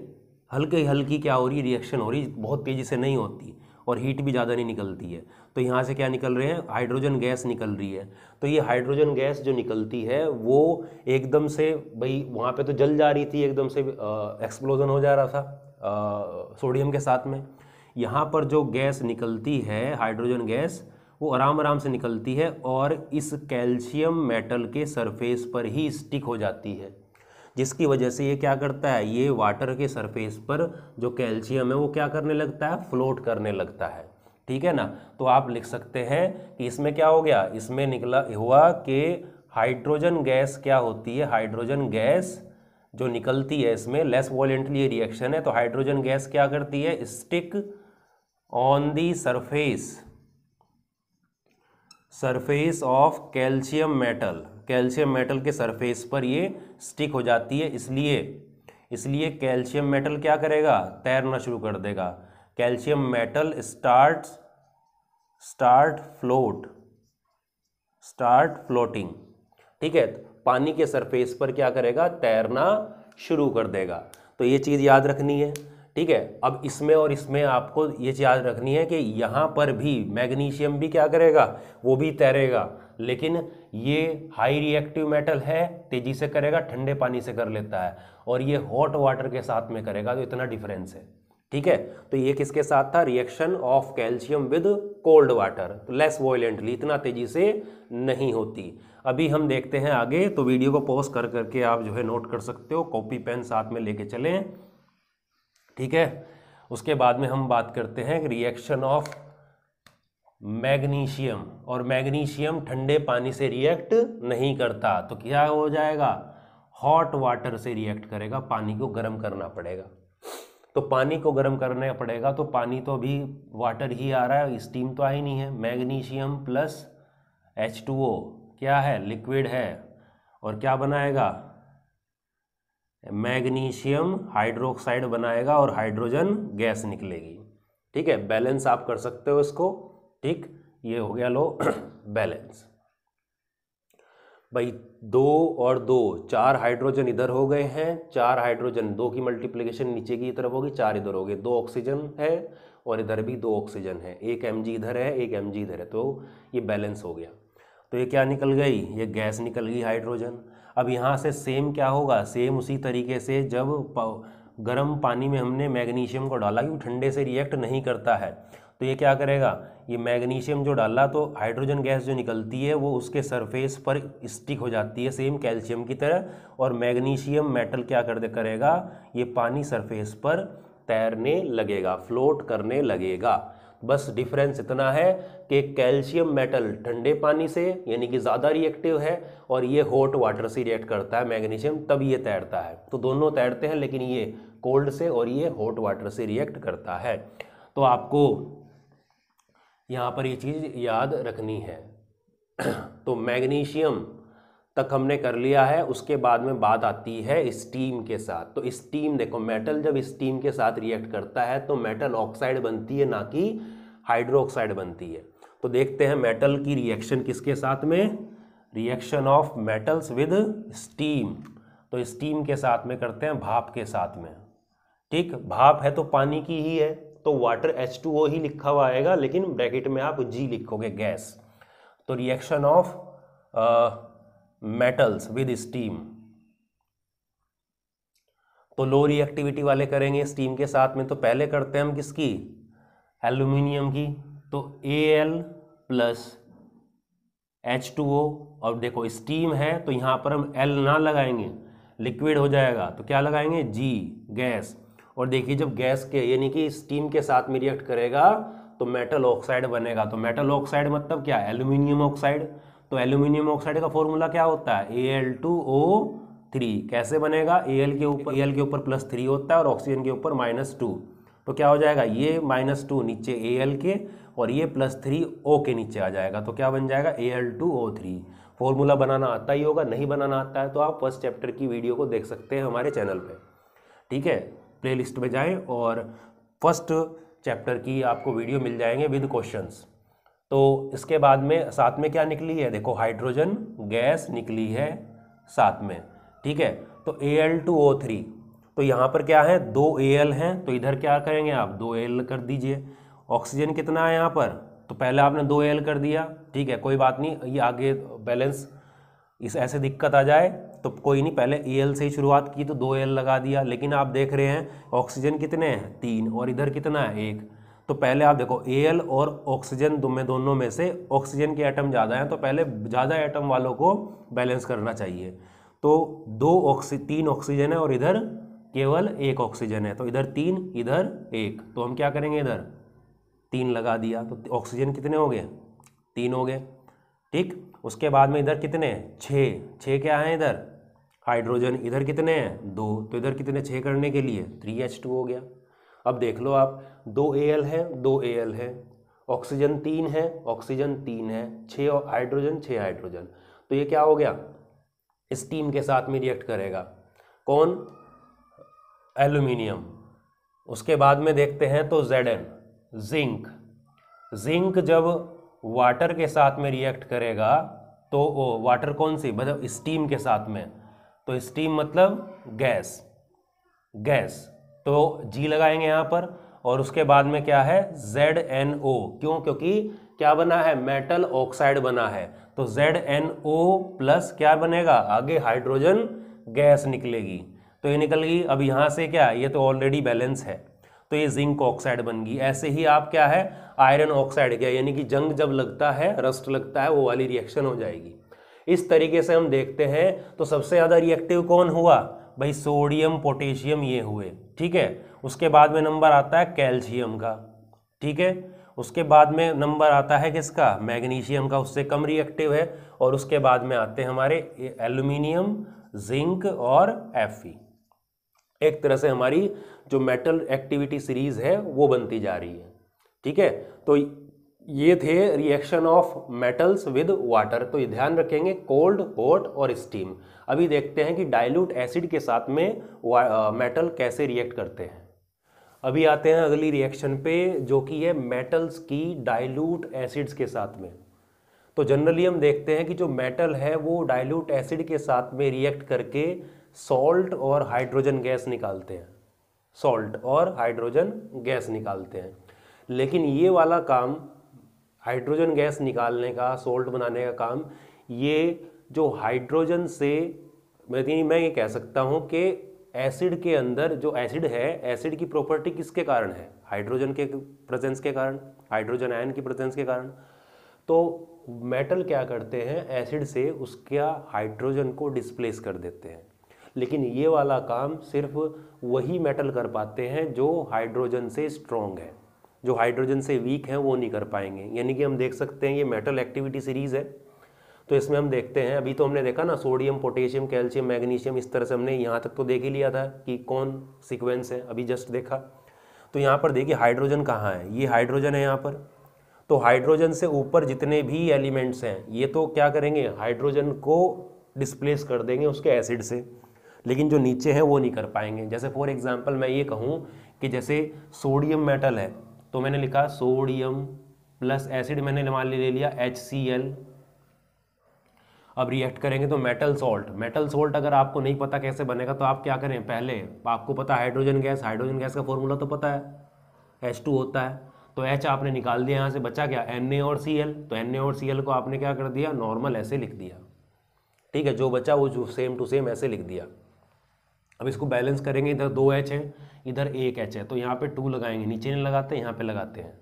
हल्की हल्की क्या हो रही है रिएक्शन हो रही बहुत तेज़ी से नहीं होती और हीट भी ज़्यादा नहीं निकलती है तो यहाँ से क्या निकल रहे हैं हाइड्रोजन गैस निकल रही है तो ये हाइड्रोजन गैस जो निकलती है वो एकदम से भाई वहाँ पे तो जल जा रही थी एकदम से एक्सप्लोजन हो जा रहा था आ, सोडियम के साथ में यहाँ पर जो गैस निकलती है हाइड्रोजन गैस वो आराम आराम से निकलती है और इस कैल्शियम मेटल के सरफेस पर ही स्टिक हो जाती है जिसकी वजह से ये क्या करता है ये वाटर के सरफेस पर जो कैल्शियम है वो क्या करने लगता है फ्लोट करने लगता है ठीक है ना तो आप लिख सकते हैं कि इसमें क्या हो गया इसमें निकला हुआ कि हाइड्रोजन गैस क्या होती है हाइड्रोजन गैस जो निकलती है इसमें लेस वॉलेंटली रिएक्शन है तो हाइड्रोजन गैस क्या करती है stick on the surface surface of calcium metal calcium metal के सरफेस पर ये स्टिक हो जाती है इसलिए इसलिए कैल्शियम मेटल क्या करेगा तैरना शुरू कर देगा calcium metal start start float start floating ठीक है तो पानी के सरफेस पर क्या करेगा तैरना शुरू कर देगा तो ये चीज़ याद रखनी है ठीक है अब इसमें और इसमें आपको ये चीज़ याद रखनी है कि यहाँ पर भी मैग्नीशियम भी क्या करेगा वो भी तैरेगा लेकिन ये हाई रिएक्टिव मेटल है तेज़ी से करेगा ठंडे पानी से कर लेता है और ये हॉट वाटर के साथ में करेगा तो इतना डिफरेंस है ठीक है तो ये किसके साथ था reaction of calcium with cold water तो लेस वॉयलेंटली इतना तेजी से नहीं होती अभी हम देखते हैं आगे तो वीडियो को पॉज कर करके आप जो है नोट कर सकते हो कॉपी पेन साथ में लेके चलें ठीक है उसके बाद में हम बात करते हैं रिएक्शन ऑफ मैग्नीशियम और मैग्नीशियम ठंडे पानी से रिएक्ट नहीं करता तो क्या हो जाएगा हॉट वाटर से रिएक्ट करेगा पानी को गर्म करना पड़ेगा तो पानी को गर्म करना पड़ेगा तो पानी तो अभी वाटर ही आ रहा है स्टीम तो आई नहीं है magnesium plus H two O क्या है लिक्विड है और क्या बनाएगा मैग्नीशियम हाइड्रोक्साइड बनाएगा और हाइड्रोजन गैस निकलेगी ठीक है बैलेंस आप कर सकते हो इसको ठीक ये हो गया लो बैलेंस भाई दो और दो चार हाइड्रोजन इधर हो गए हैं चार हाइड्रोजन दो की मल्टीप्लिकेशन नीचे की तरफ होगी चार इधर हो गए दो ऑक्सीजन है और इधर भी दो ऑक्सीजन है एक एम इधर है एक एम इधर है तो ये बैलेंस हो गया तो ये क्या निकल गई ये गैस निकल गई हाइड्रोजन अब यहाँ से सेम क्या होगा सेम उसी तरीके से जब गर्म पानी में हमने मैग्नीशियम को डाला कि वो ठंडे से रिएक्ट नहीं करता है तो ये क्या करेगा ये मैग्नीशियम जो डाला तो हाइड्रोजन गैस जो निकलती है वो उसके सरफेस पर स्टिक हो जाती है सेम कैल्शियम की तरह और मैग्नीशियम मेटल क्या कर दे करेगा ये पानी सरफेस पर तैरने लगेगा फ्लोट करने लगेगा बस डिफरेंस इतना है कि कैल्शियम मेटल ठंडे पानी से यानी कि ज़्यादा रिएक्टिव है और ये हॉट वाटर से रिएक्ट करता है मैग्नीशियम तब ये तैरता है तो दोनों तैरते हैं लेकिन ये कोल्ड से और ये हॉट वाटर से रिएक्ट करता है तो आपको यहाँ पर ये यह चीज़ याद रखनी है तो मैग्नीशियम तक हमने कर लिया है उसके बाद में बात आती है स्टीम के साथ तो स्टीम देखो मेटल जब स्टीम के साथ रिएक्ट करता है तो मेटल ऑक्साइड बनती है ना कि हाइड्रोक्साइड बनती है तो देखते हैं मेटल की रिएक्शन किसके साथ में reaction of metals with steam तो स्टीम के साथ में करते हैं भाप के साथ में ठीक भाप है तो पानी की ही है तो वाटर एच टू ओ ही लिखा हुआ आएगा लेकिन ब्रैकेट में आप जी लिखोगे गैस तो reaction of metals with steam तो लो रिएक्टिविटी वाले करेंगे स्टीम के साथ में तो पहले करते हैं हम किसकी एल्यूमिनियम की तो A L plus H two O और देखो स्टीम है तो यहां पर हम एल ना लगाएंगे लिक्विड हो जाएगा तो क्या लगाएंगे जी गैस और देखिए जब गैस के यानी कि स्टीम के साथ में रिएक्ट करेगा तो मेटल ऑक्साइड बनेगा तो मेटल ऑक्साइड मतलब क्या है एल्यूमिनियम ऑक्साइड तो एल्यूमिनियम ऑक्साइड का फॉर्मूला क्या होता है A L two O three कैसे बनेगा ए एल के ऊपर ए एल के ऊपर प्लस थ्री होता है और ऑक्सीजन के ऊपर माइनस टू तो क्या हो जाएगा ये माइनस टू नीचे ए एल के और ये प्लस थ्री ओ के नीचे आ जाएगा तो क्या बन जाएगा A L two O three formula बनाना आता ही होगा नहीं बनाना आता है तो आप फर्स्ट चैप्टर की वीडियो को देख सकते हैं हमारे चैनल पर ठीक है प्लेलिस्ट में जाएं और फर्स्ट चैप्टर की आपको वीडियो मिल जाएंगे विद क्वेश्चंस तो इसके बाद में साथ में क्या निकली है देखो हाइड्रोजन गैस निकली है साथ में ठीक है तो A L two O three तो यहाँ पर क्या है दो ए एल हैं तो इधर क्या करेंगे आप दो ए एल कर दीजिए ऑक्सीजन कितना है यहाँ पर तो पहले आपने दो एल कर दिया ठीक है कोई बात नहीं ये आगे बैलेंस इस ऐसे दिक्कत आ जाए तो कोई नहीं पहले ए एल से ही शुरुआत की तो दो एल लगा दिया लेकिन आप देख रहे हैं ऑक्सीजन कितने हैं तीन और इधर कितना है एक तो पहले आप देखो ए एल और ऑक्सीजन में दोनों में से ऑक्सीजन के एटम ज़्यादा हैं तो पहले ज़्यादा एटम वालों को बैलेंस करना चाहिए तो दो ऑक्सी तीन ऑक्सीजन है और इधर केवल एक ऑक्सीजन है तो इधर तीन इधर एक तो हम क्या करेंगे इधर तीन लगा दिया तो ऑक्सीजन कितने हो गए तीन हो गए ठीक उसके बाद में इधर कितने छः छः क्या हैं इधर हाइड्रोजन इधर कितने हैं दो तो इधर कितने छः करने के लिए थ्री एच टू हो गया अब देख लो आप दो ए एल है दो ए एल है ऑक्सीजन तीन है ऑक्सीजन तीन है छः हाइड्रोजन छः हाइड्रोजन तो ये क्या हो गया स्टीम के साथ में रिएक्ट करेगा कौन एल्यूमिनियम उसके बाद में देखते हैं तो जेड जिंक जिंक जब वाटर के साथ में रिएक्ट करेगा तो ओ वाटर कौन सी मतलब स्टीम के साथ में तो स्टीम मतलब गैस गैस तो जी लगाएंगे यहाँ पर और उसके बाद में क्या है जेड एन ओ क्यों क्योंकि क्या बना है मेटल ऑक्साइड बना है तो जेड एन ओ प्लस क्या बनेगा आगे हाइड्रोजन गैस निकलेगी तो ये निकलगी अब यहाँ से क्या ये तो ऑलरेडी बैलेंस है तो ये जिंक ऑक्साइड बन गई ऐसे ही आप क्या है आयरन ऑक्साइड क्या यानी कि जंग जब लगता है रस्ट लगता है वो वाली रिएक्शन हो जाएगी इस तरीके से हम देखते हैं तो सबसे ज़्यादा रिएक्टिव कौन हुआ भाई सोडियम पोटेशियम ये हुए ठीक है उसके बाद में नंबर आता है कैल्शियम का ठीक है उसके बाद में नंबर आता है किसका मैग्नीशियम का उससे कम रिएक्टिव है और उसके बाद में आते हैं हमारे एल्यूमिनियम जिंक और एफ एक तरह से हमारी जो मेटल एक्टिविटी सीरीज है वो बनती जा रही है ठीक है तो ये थे reaction of metals with water तो ये ध्यान रखेंगे कोल्ड हॉट और स्टीम अभी देखते हैं कि डाइल्यूट एसिड के साथ में मेटल कैसे रिएक्ट करते हैं अभी आते हैं अगली रिएक्शन पे जो कि है मेटल्स की डाइल्यूट एसिड्स के साथ में तो जनरली हम देखते हैं कि जो मेटल है वो डाइल्यूट एसिड के साथ में रिएक्ट करके सॉल्ट और हाइड्रोजन गैस निकालते हैं सॉल्ट और हाइड्रोजन गैस निकालते हैं लेकिन ये वाला काम हाइड्रोजन गैस निकालने का सोल्ट बनाने का काम ये जो हाइड्रोजन से मैं मैं ये कह सकता हूँ कि एसिड के अंदर जो एसिड है एसिड की प्रॉपर्टी किसके कारण है हाइड्रोजन के प्रेजेंस के कारण हाइड्रोजन आयन की प्रेजेंस के कारण तो मेटल क्या करते हैं एसिड से उसका हाइड्रोजन को डिस्प्लेस कर देते हैं लेकिन ये वाला काम सिर्फ वही मेटल कर पाते हैं जो हाइड्रोजन से स्ट्रॉन्ग है जो हाइड्रोजन से वीक हैं वो नहीं कर पाएंगे यानी कि हम देख सकते हैं ये मेटल एक्टिविटी सीरीज़ है तो इसमें हम देखते हैं अभी तो हमने देखा ना सोडियम पोटेशियम कैल्शियम मैग्नीशियम इस तरह से हमने यहाँ तक तो देख ही लिया था कि कौन सीक्वेंस है अभी जस्ट देखा तो यहाँ पर देखिए हाइड्रोजन कहाँ है ये हाइड्रोजन है यहाँ पर तो हाइड्रोजन से ऊपर जितने भी एलिमेंट्स हैं ये तो क्या करेंगे हाइड्रोजन को डिस्प्लेस कर देंगे उसके एसिड से लेकिन जो नीचे हैं वो नहीं कर पाएंगे जैसे फॉर एग्ज़ाम्पल मैं ये कहूँ कि जैसे सोडियम मेटल है तो मैंने लिखा सोडियम प्लस एसिड मैंने मान ले लिया एच सी एल अब रिएक्ट करेंगे तो मेटल सॉल्ट मेटल सॉल्ट अगर आपको नहीं पता कैसे बनेगा तो आप क्या करें पहले आपको पता हाइड्रोजन गैस हाइड्रोजन गैस का फॉर्मूला तो पता है एच टू होता है तो एच आपने निकाल दिया यहाँ से बचा क्या एन ए और सी एल तो एन ए और सी एल को आपने क्या कर दिया नॉर्मल ऐसे लिख दिया ठीक है जो बचा वो जो सेम टू सेम ऐसे लिख दिया अब इसको बैलेंस करेंगे इधर दो एच है इधर एक एच है तो यहाँ पे टू लगाएंगे नीचे नहीं लगाते यहाँ पे लगाते हैं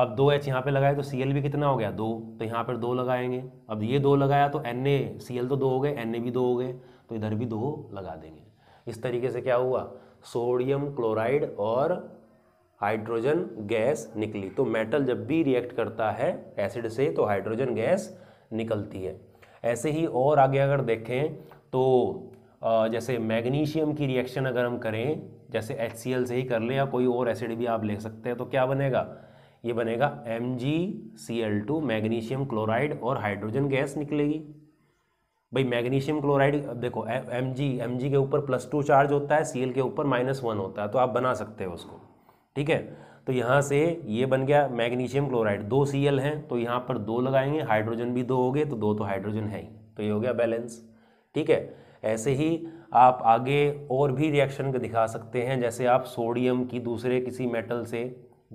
अब दो एच यहाँ पे लगाए तो सी एल भी कितना हो गया दो तो यहाँ पर दो लगाएंगे अब ये दो लगाया तो एन ए सी एल तो दो हो गए एन ए भी दो हो गए तो इधर भी दो लगा देंगे इस तरीके से क्या हुआ सोडियम क्लोराइड और हाइड्रोजन गैस निकली तो मेटल जब भी रिएक्ट करता है एसिड से तो हाइड्रोजन गैस निकलती है ऐसे ही और आगे अगर देखें तो जैसे मैग्नीशियम की रिएक्शन अगर हम करें जैसे एच से ही कर ले या कोई और एसिड भी आप ले सकते हैं तो क्या बनेगा ये बनेगा M G C L two magnesium chloride और हाइड्रोजन गैस निकलेगी भाई मैग्नीशियम क्लोराइड देखो एम जी एम जी के ऊपर प्लस टू चार्ज होता है सी एल के ऊपर माइनस वन होता है तो आप बना सकते हैं उसको ठीक है तो यहाँ से ये बन गया मैग्नीशियम क्लोराइड दो सी एल हैं तो यहाँ पर दो लगाएंगे हाइड्रोजन भी दो हो गए तो दो तो हाइड्रोजन है ही तो ये हो गया बैलेंस ठीक है ऐसे ही आप आगे और भी रिएक्शन दिखा सकते हैं जैसे आप सोडियम की दूसरे किसी मेटल से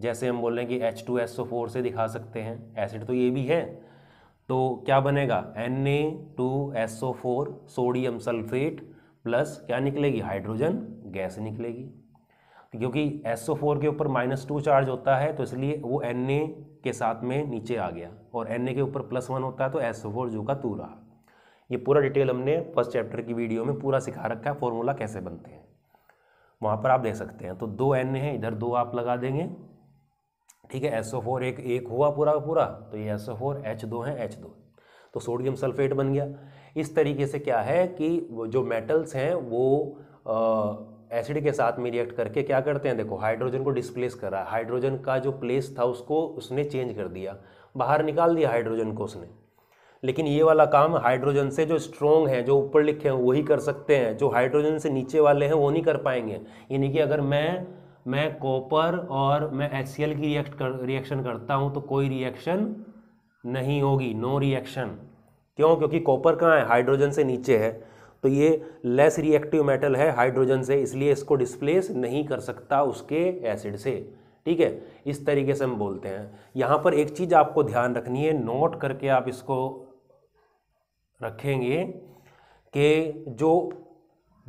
जैसे हम बोल रहे हैं कि H two S O four से दिखा सकते हैं एसिड तो ये भी है तो क्या बनेगा N A two S O four sodium sulphate plus क्या निकलेगी हाइड्रोजन गैस निकलेगी तो क्योंकि एस ओ फोर के ऊपर माइनस टू चार्ज होता है तो इसलिए वो एन ए के साथ में नीचे आ गया और एन ए के ऊपर प्लस वन होता है तो एस ओ फोर जो का तू रहा ये पूरा डिटेल हमने फर्स्ट चैप्टर की वीडियो में पूरा सिखा रखा है फॉर्मूला कैसे बनते हैं वहाँ पर आप देख सकते हैं तो दो एन है इधर दो आप लगा देंगे ठीक है एस फोर एक एक हुआ पूरा पूरा तो ये एस फोर एच दो है एच दो तो सोडियम सल्फेट बन गया इस तरीके से क्या है कि जो मेटल्स हैं वो एसिड के साथ में रिएक्ट करके क्या करते हैं देखो हाइड्रोजन को डिस्प्लेस करा हाइड्रोजन का जो प्लेस था उसको उसने चेंज कर दिया बाहर निकाल दिया हाइड्रोजन को उसने लेकिन ये वाला काम हाइड्रोजन से जो स्ट्रोंग है जो ऊपर लिखे हैं वही कर सकते हैं जो हाइड्रोजन से नीचे वाले हैं वो नहीं कर पाएंगे यानी कि अगर मैं मैं कॉपर और मैं एच की रिएक्ट कर रिएक्शन करता हूँ तो कोई रिएक्शन नहीं होगी नो रिएक्शन क्यों क्योंकि कॉपर कहाँ है हाइड्रोजन से नीचे है तो ये लेस रिएक्टिव मेटल है हाइड्रोजन से इसलिए इसको डिस्प्लेस नहीं कर सकता उसके एसिड से ठीक है इस तरीके से हम बोलते हैं यहाँ पर एक चीज़ आपको ध्यान रखनी है नोट करके आप इसको रखेंगे कि जो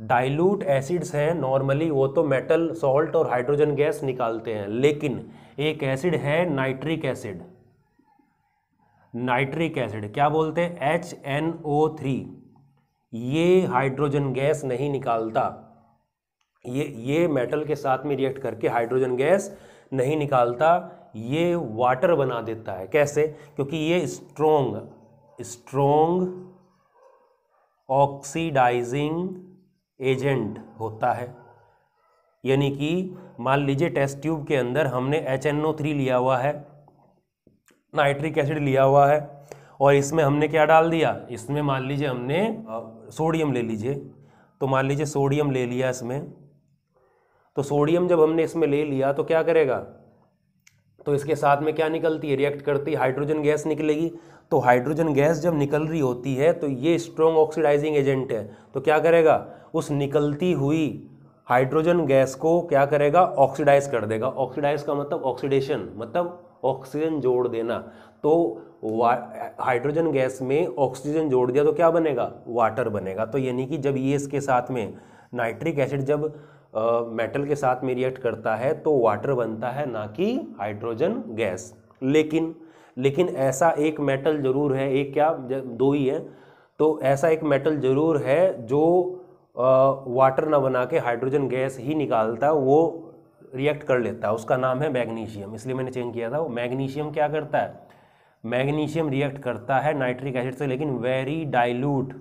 डाइल्यूट एसिड्स हैं नॉर्मली वो तो मेटल सॉल्ट और हाइड्रोजन गैस निकालते हैं लेकिन एक एसिड है नाइट्रिक एसिड नाइट्रिक एसिड क्या बोलते हैं एच एन ओ थ्री ये हाइड्रोजन गैस नहीं निकालता ये ये मेटल के साथ में रिएक्ट करके हाइड्रोजन गैस नहीं निकालता ये वाटर बना देता है कैसे क्योंकि ये स्ट्रोंग स्ट्रोंग ऑक्सीडाइजिंग एजेंट होता है यानी कि मान लीजिए टेस्ट ट्यूब के अंदर हमने एच थ्री लिया हुआ है नाइट्रिक एसिड लिया हुआ है और इसमें हमने क्या डाल दिया इसमें मान लीजिए हमने सोडियम ले लीजिए तो मान लीजिए सोडियम ले लिया इसमें तो सोडियम जब हमने इसमें ले लिया तो क्या करेगा तो इसके साथ में क्या निकलती है रिएक्ट करती है हाइड्रोजन गैस निकलेगी तो हाइड्रोजन गैस जब निकल रही होती है तो ये स्ट्रॉन्ग ऑक्सीडाइजिंग एजेंट है तो क्या करेगा उस निकलती हुई हाइड्रोजन गैस को क्या करेगा ऑक्सीडाइज कर देगा ऑक्सीडाइज का मतलब ऑक्सीडेशन मतलब ऑक्सीजन जोड़ देना तो हाइड्रोजन गैस में ऑक्सीजन जोड़ दिया तो क्या बनेगा वाटर बनेगा तो यानी कि जब ये इसके साथ में नाइट्रिक एसिड जब मेटल के साथ में रिएक्ट करता है तो वाटर बनता है ना कि हाइड्रोजन गैस लेकिन लेकिन ऐसा एक मेटल ज़रूर है एक क्या दो ही है तो ऐसा एक मेटल ज़रूर है जो वाटर ना बना के हाइड्रोजन गैस ही निकालता है वो रिएक्ट कर लेता है उसका नाम है मैग्नीशियम इसलिए मैंने चेंज किया था वो मैग्नीशियम क्या करता है मैग्नीशियम रिएक्ट करता है नाइट्रिक एसिड से लेकिन very dilute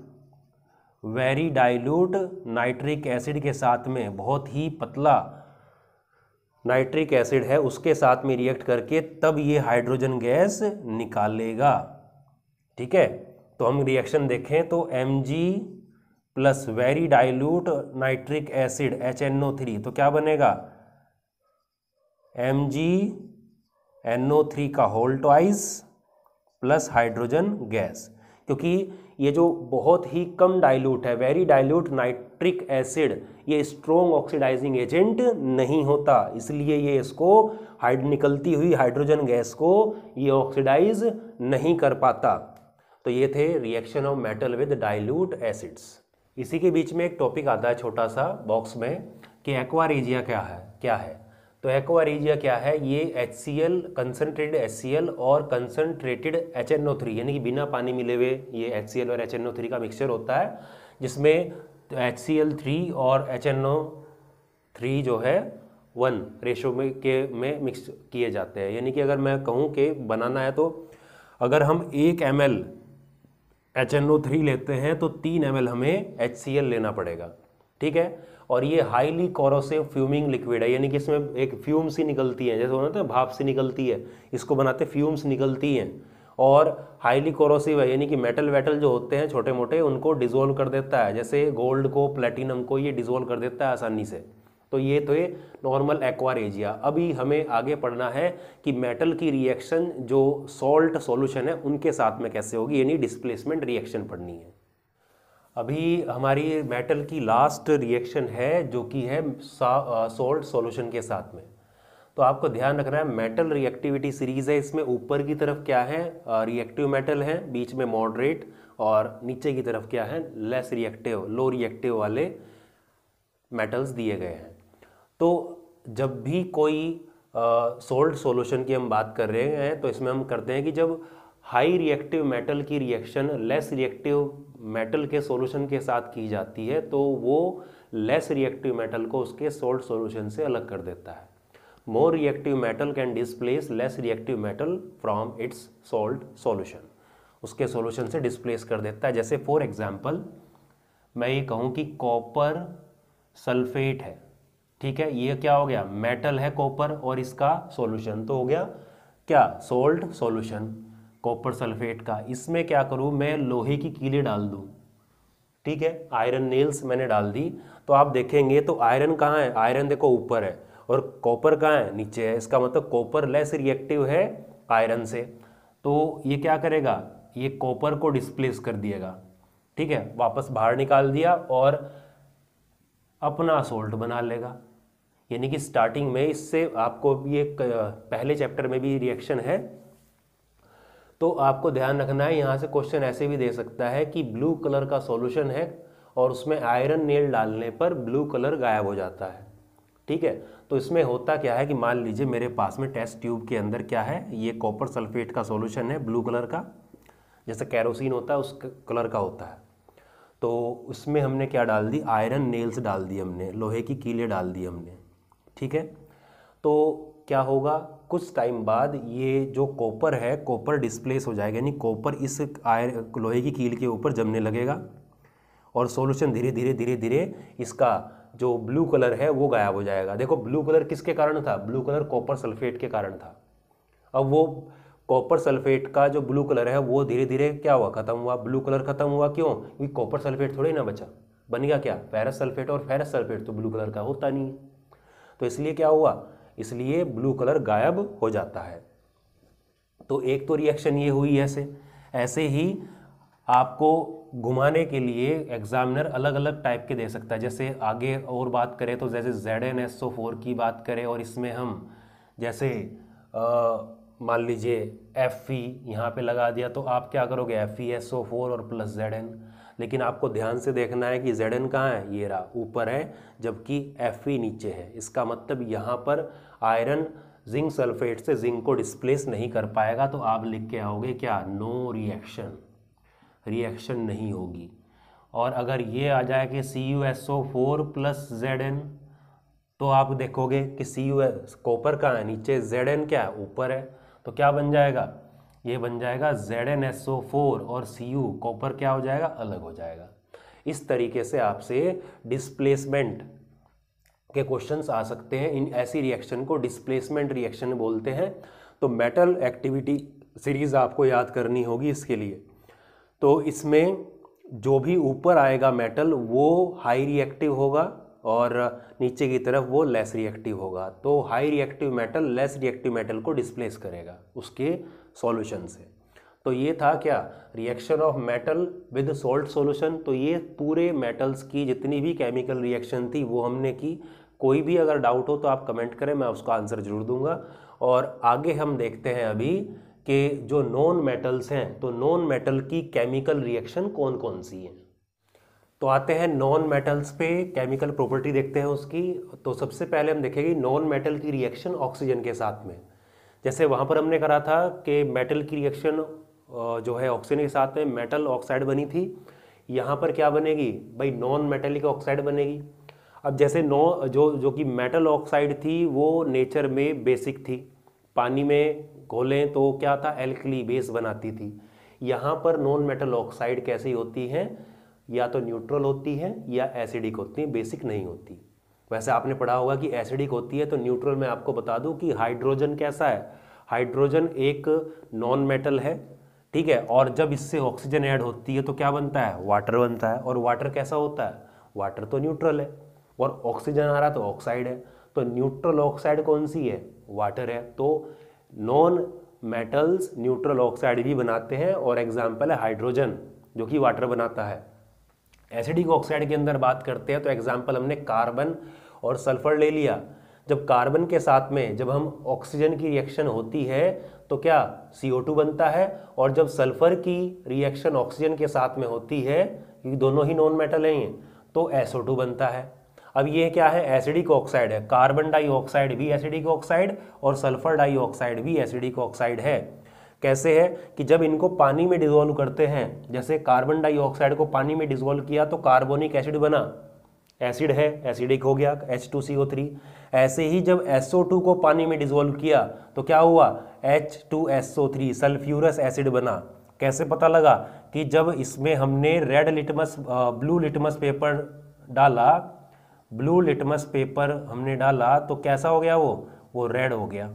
very dilute nitric acid के साथ में बहुत ही पतला नाइट्रिक एसिड है उसके साथ में रिएक्ट करके तब ये हाइड्रोजन गैस निकालेगा ठीक है तो हम रिएक्शन देखें तो M G plus very dilute nitric acid H N O three तो क्या बनेगा M G N O three का whole twice plus hydrogen gas क्योंकि ये जो बहुत ही कम डाइल्यूट है very dilute nit nitric acid ये स्ट्रॉन्ग ऑक्सीडाइजिंग एजेंट नहीं होता इसलिए ये इसको हाइड निकलती हुई हाइड्रोजन गैस को ये ऑक्सीडाइज नहीं कर पाता तो ये थे reaction of metal with dilute acids इसी के बीच में एक टॉपिक आता है छोटा सा बॉक्स में कि एक्वा क्या है क्या है तो एक्वारीजिया क्या है ये H C L concentrated H C L और concentrated H N O three यानी कि बिना पानी मिले हुए ये एच सी एल और एच एन ओ थ्री का मिक्सचर होता है जिसमें तो एच सी एल थ्री और एच एन ओ थ्री जो है वन रेशो में के में मिक्स किए जाते हैं यानी कि अगर मैं कहूँ कि बनाना है तो अगर हम एक M L H N O three लेते हैं तो तीन एम एल हमें एच सी एल लेना पड़ेगा ठीक है और ये हाईली कॉरोसिव फ्यूमिंग लिक्विड है यानी कि इसमें एक फ्यूम सी निकलती है जैसे बोलते हैं भाप सी निकलती है इसको बनाते फ्यूम्स निकलती हैं और हाईली कोरोसिव है यानी कि मेटल वेटल जो होते हैं छोटे मोटे उनको डिजोल्व कर देता है जैसे गोल्ड को प्लेटिनम को ये डिजोल्व कर देता है आसानी से तो ये तो ये नॉर्मल एक्वारेजिया अभी हमें आगे पढ़ना है कि मेटल की रिएक्शन जो सॉल्ट सॉल्यूशन है उनके साथ में कैसे होगी यानी डिस्प्लेसमेंट रिएक्शन पढ़नी है अभी हमारी मेटल की लास्ट रिएक्शन है जो कि है सॉल्ट सॉल्यूशन के साथ में तो आपको ध्यान रखना है मेटल रिएक्टिविटी सीरीज है इसमें ऊपर की तरफ क्या है रिएक्टिव मेटल है बीच में मॉडरेट और नीचे की तरफ क्या है लेस रिएक्टिव लो रिएक्टिव वाले मेटल्स दिए गए हैं तो जब भी कोई सोल्ट uh, सॉल्यूशन की हम बात कर रहे हैं तो इसमें हम करते हैं कि जब हाई रिएक्टिव मेटल की रिएक्शन लेस रिएक्टिव मेटल के सॉल्यूशन के साथ की जाती है तो वो लेस रिएक्टिव मेटल को उसके सोल्ट सॉल्यूशन से अलग कर देता है more reactive metal can displace less reactive metal from its salt solution उसके सोल्यूशन से डिस्प्लेस कर देता है जैसे फॉर एग्जाम्पल मैं ये कहूँ कि कॉपर सल्फेट है ठीक है ये क्या हो गया मेटल है कॉपर और इसका सोल्यूशन तो हो गया क्या सोल्ट सोल्यूशन कॉपर सल्फेट का इसमें क्या करूँ मैं लोहे की कीले डाल दूँ ठीक है आयरन नेल्स मैंने डाल दी तो आप देखेंगे तो आयरन कहाँ है आयरन देखो ऊपर है और कॉपर कहाँ है नीचे है इसका मतलब कॉपर लेस रिएक्टिव है आयरन से तो ये क्या करेगा ये कॉपर को डिस्प्लेस कर दिएगा ठीक है वापस बाहर निकाल दिया और अपना सोल्ट बना लेगा यानी कि स्टार्टिंग में इससे आपको ये पहले चैप्टर में भी रिएक्शन है तो आपको ध्यान रखना है यहाँ से क्वेश्चन ऐसे भी दे सकता है कि ब्लू कलर का सॉल्यूशन है और उसमें आयरन नेल डालने पर ब्लू कलर गायब हो जाता है ठीक है तो इसमें होता क्या है कि मान लीजिए मेरे पास में टेस्ट ट्यूब के अंदर क्या है ये कॉपर सल्फेट का सॉल्यूशन है ब्लू कलर का जैसे कैरोसिन होता है उस कलर का होता है तो उसमें हमने क्या डाल दी आयरन नेल्स डाल दी हमने लोहे की कीले डाल दी हमने ठीक है तो क्या होगा कुछ टाइम बाद ये जो कॉपर है कॉपर डिस्प्लेस हो जाएगा यानी कॉपर इस आयर लोहे की कील के ऊपर जमने लगेगा और सॉल्यूशन धीरे धीरे धीरे धीरे इसका जो ब्लू कलर है वो गायब हो जाएगा देखो ब्लू कलर किसके कारण था ब्लू कलर कॉपर सल्फेट के कारण था अब वो कॉपर सल्फेट का जो ब्लू कलर है वो धीरे धीरे क्या हुआ ख़त्म हुआ ब्लू कलर ख़त्म हुआ क्यों क्योंकि कॉपर सल्फेट थोड़ी ना बचा बन गया क्या फेरस सल्फेट और फेरस सल्फेट तो ब्लू कलर का होता नहीं है तो इसलिए क्या हुआ इसलिए ब्लू कलर गायब हो जाता है तो एक तो रिएक्शन ये हुई ऐसे ऐसे ही आपको घुमाने के लिए एग्जामिनर अलग अलग टाइप के दे सकता है जैसे आगे और बात करें तो जैसे Z N S O four की बात करें और इसमें हम जैसे मान लीजिए एफ ई e यहाँ पर लगा दिया तो आप क्या करोगे F E S O four और प्लस जेड एन लेकिन आपको ध्यान से देखना है कि जेड एन कहाँ है ये रहा ऊपर है जबकि एफ ई e नीचे है इसका मतलब यहाँ पर आयरन जिंक सल्फेट से जिंक को डिस्प्लेस नहीं कर पाएगा तो आप लिख के आओगे क्या नो रिएक्शन रिएक्शन नहीं होगी और अगर ये आ जाए कि C U S O four plus Z N तो आप देखोगे कि सी यू एस कॉपर का है नीचे जेड एन क्या है ऊपर है तो क्या बन जाएगा ये बन जाएगा Z N S O four और सी यू कॉपर क्या हो जाएगा अलग हो जाएगा इस तरीके से आपसे डिस्प्लेसमेंट के क्वेश्चंस आ सकते हैं इन ऐसी रिएक्शन को डिस्प्लेसमेंट रिएक्शन बोलते हैं तो मेटल एक्टिविटी सीरीज़ आपको याद करनी होगी इसके लिए तो इसमें जो भी ऊपर आएगा मेटल वो हाई रिएक्टिव होगा और नीचे की तरफ वो लेस रिएक्टिव होगा तो high reactive metal less reactive metal को डिस्प्लेस करेगा उसके सॉल्यूशन से तो ये था क्या reaction of metal with salt solution तो ये पूरे मेटल्स की जितनी भी केमिकल रिएक्शन थी वो हमने की कोई भी अगर डाउट हो तो आप कमेंट करें मैं उसका आंसर जरूर दूंगा और आगे हम देखते हैं अभी कि जो नॉन मेटल्स हैं तो नॉन मेटल की केमिकल रिएक्शन कौन कौन सी हैं तो आते हैं नॉन मेटल्स पे केमिकल प्रॉपर्टी देखते हैं उसकी तो सबसे पहले हम देखेंगे नॉन मेटल की रिएक्शन ऑक्सीजन के साथ में जैसे वहाँ पर हमने करा था कि मेटल की रिएक्शन जो है ऑक्सीजन के साथ में मेटल ऑक्साइड बनी थी यहाँ पर क्या बनेगी भाई नॉन मेटेलिक ऑक्साइड बनेगी अब जैसे नौ जो जो कि मेटल ऑक्साइड थी वो नेचर में बेसिक थी पानी में खोलें तो क्या था एल्कली बेस बनाती थी यहाँ पर नॉन मेटल ऑक्साइड कैसी होती है या तो न्यूट्रल होती है या एसिडिक होती है बेसिक नहीं होती वैसे आपने पढ़ा होगा कि एसिडिक होती है तो न्यूट्रल मैं आपको बता दूं कि हाइड्रोजन कैसा है हाइड्रोजन एक नॉन मेटल है ठीक है और जब इससे ऑक्सीजन ऐड होती है तो क्या बनता है वाटर बनता है और वाटर कैसा होता है वाटर तो न्यूट्रल है और ऑक्सीजन आ रहा तो ऑक्साइड है तो न्यूट्रल ऑक्साइड कौन सी है वाटर है तो नॉन मेटल्स न्यूट्रल ऑक्साइड भी बनाते हैं और एग्जाम्पल है हाइड्रोजन जो कि वाटर बनाता है एसिडिक ऑक्साइड के अंदर बात करते हैं तो एग्जाम्पल हमने कार्बन और सल्फर ले लिया जब कार्बन के साथ में जब हम ऑक्सीजन की रिएक्शन होती है तो क्या CO2 बनता है और जब सल्फर की रिएक्शन ऑक्सीजन के साथ में होती है क्योंकि दोनों ही नॉन मेटल हैं तो SO2 बनता है अब ये क्या है एसिडिक ऑक्साइड है कार्बन डाइऑक्साइड भी एसिडिक ऑक्साइड और सल्फर डाइऑक्साइड भी एसिडिक ऑक्साइड है कैसे है कि जब इनको पानी में डिजोल्व करते हैं जैसे कार्बन डाइऑक्साइड को पानी में डिजोल्व किया तो कार्बोनिक एसिड बना एसिड है एसिडिक हो गया H two C O three ऐसे ही जब टू को पानी में डिजोल्व किया तो क्या हुआ H two S O three sulphurous acid बना कैसे पता लगा कि जब इसमें हमने red litmus blue litmus paper डाला ब्लू लिटमस पेपर हमने डाला तो कैसा हो गया वो वो रेड हो गया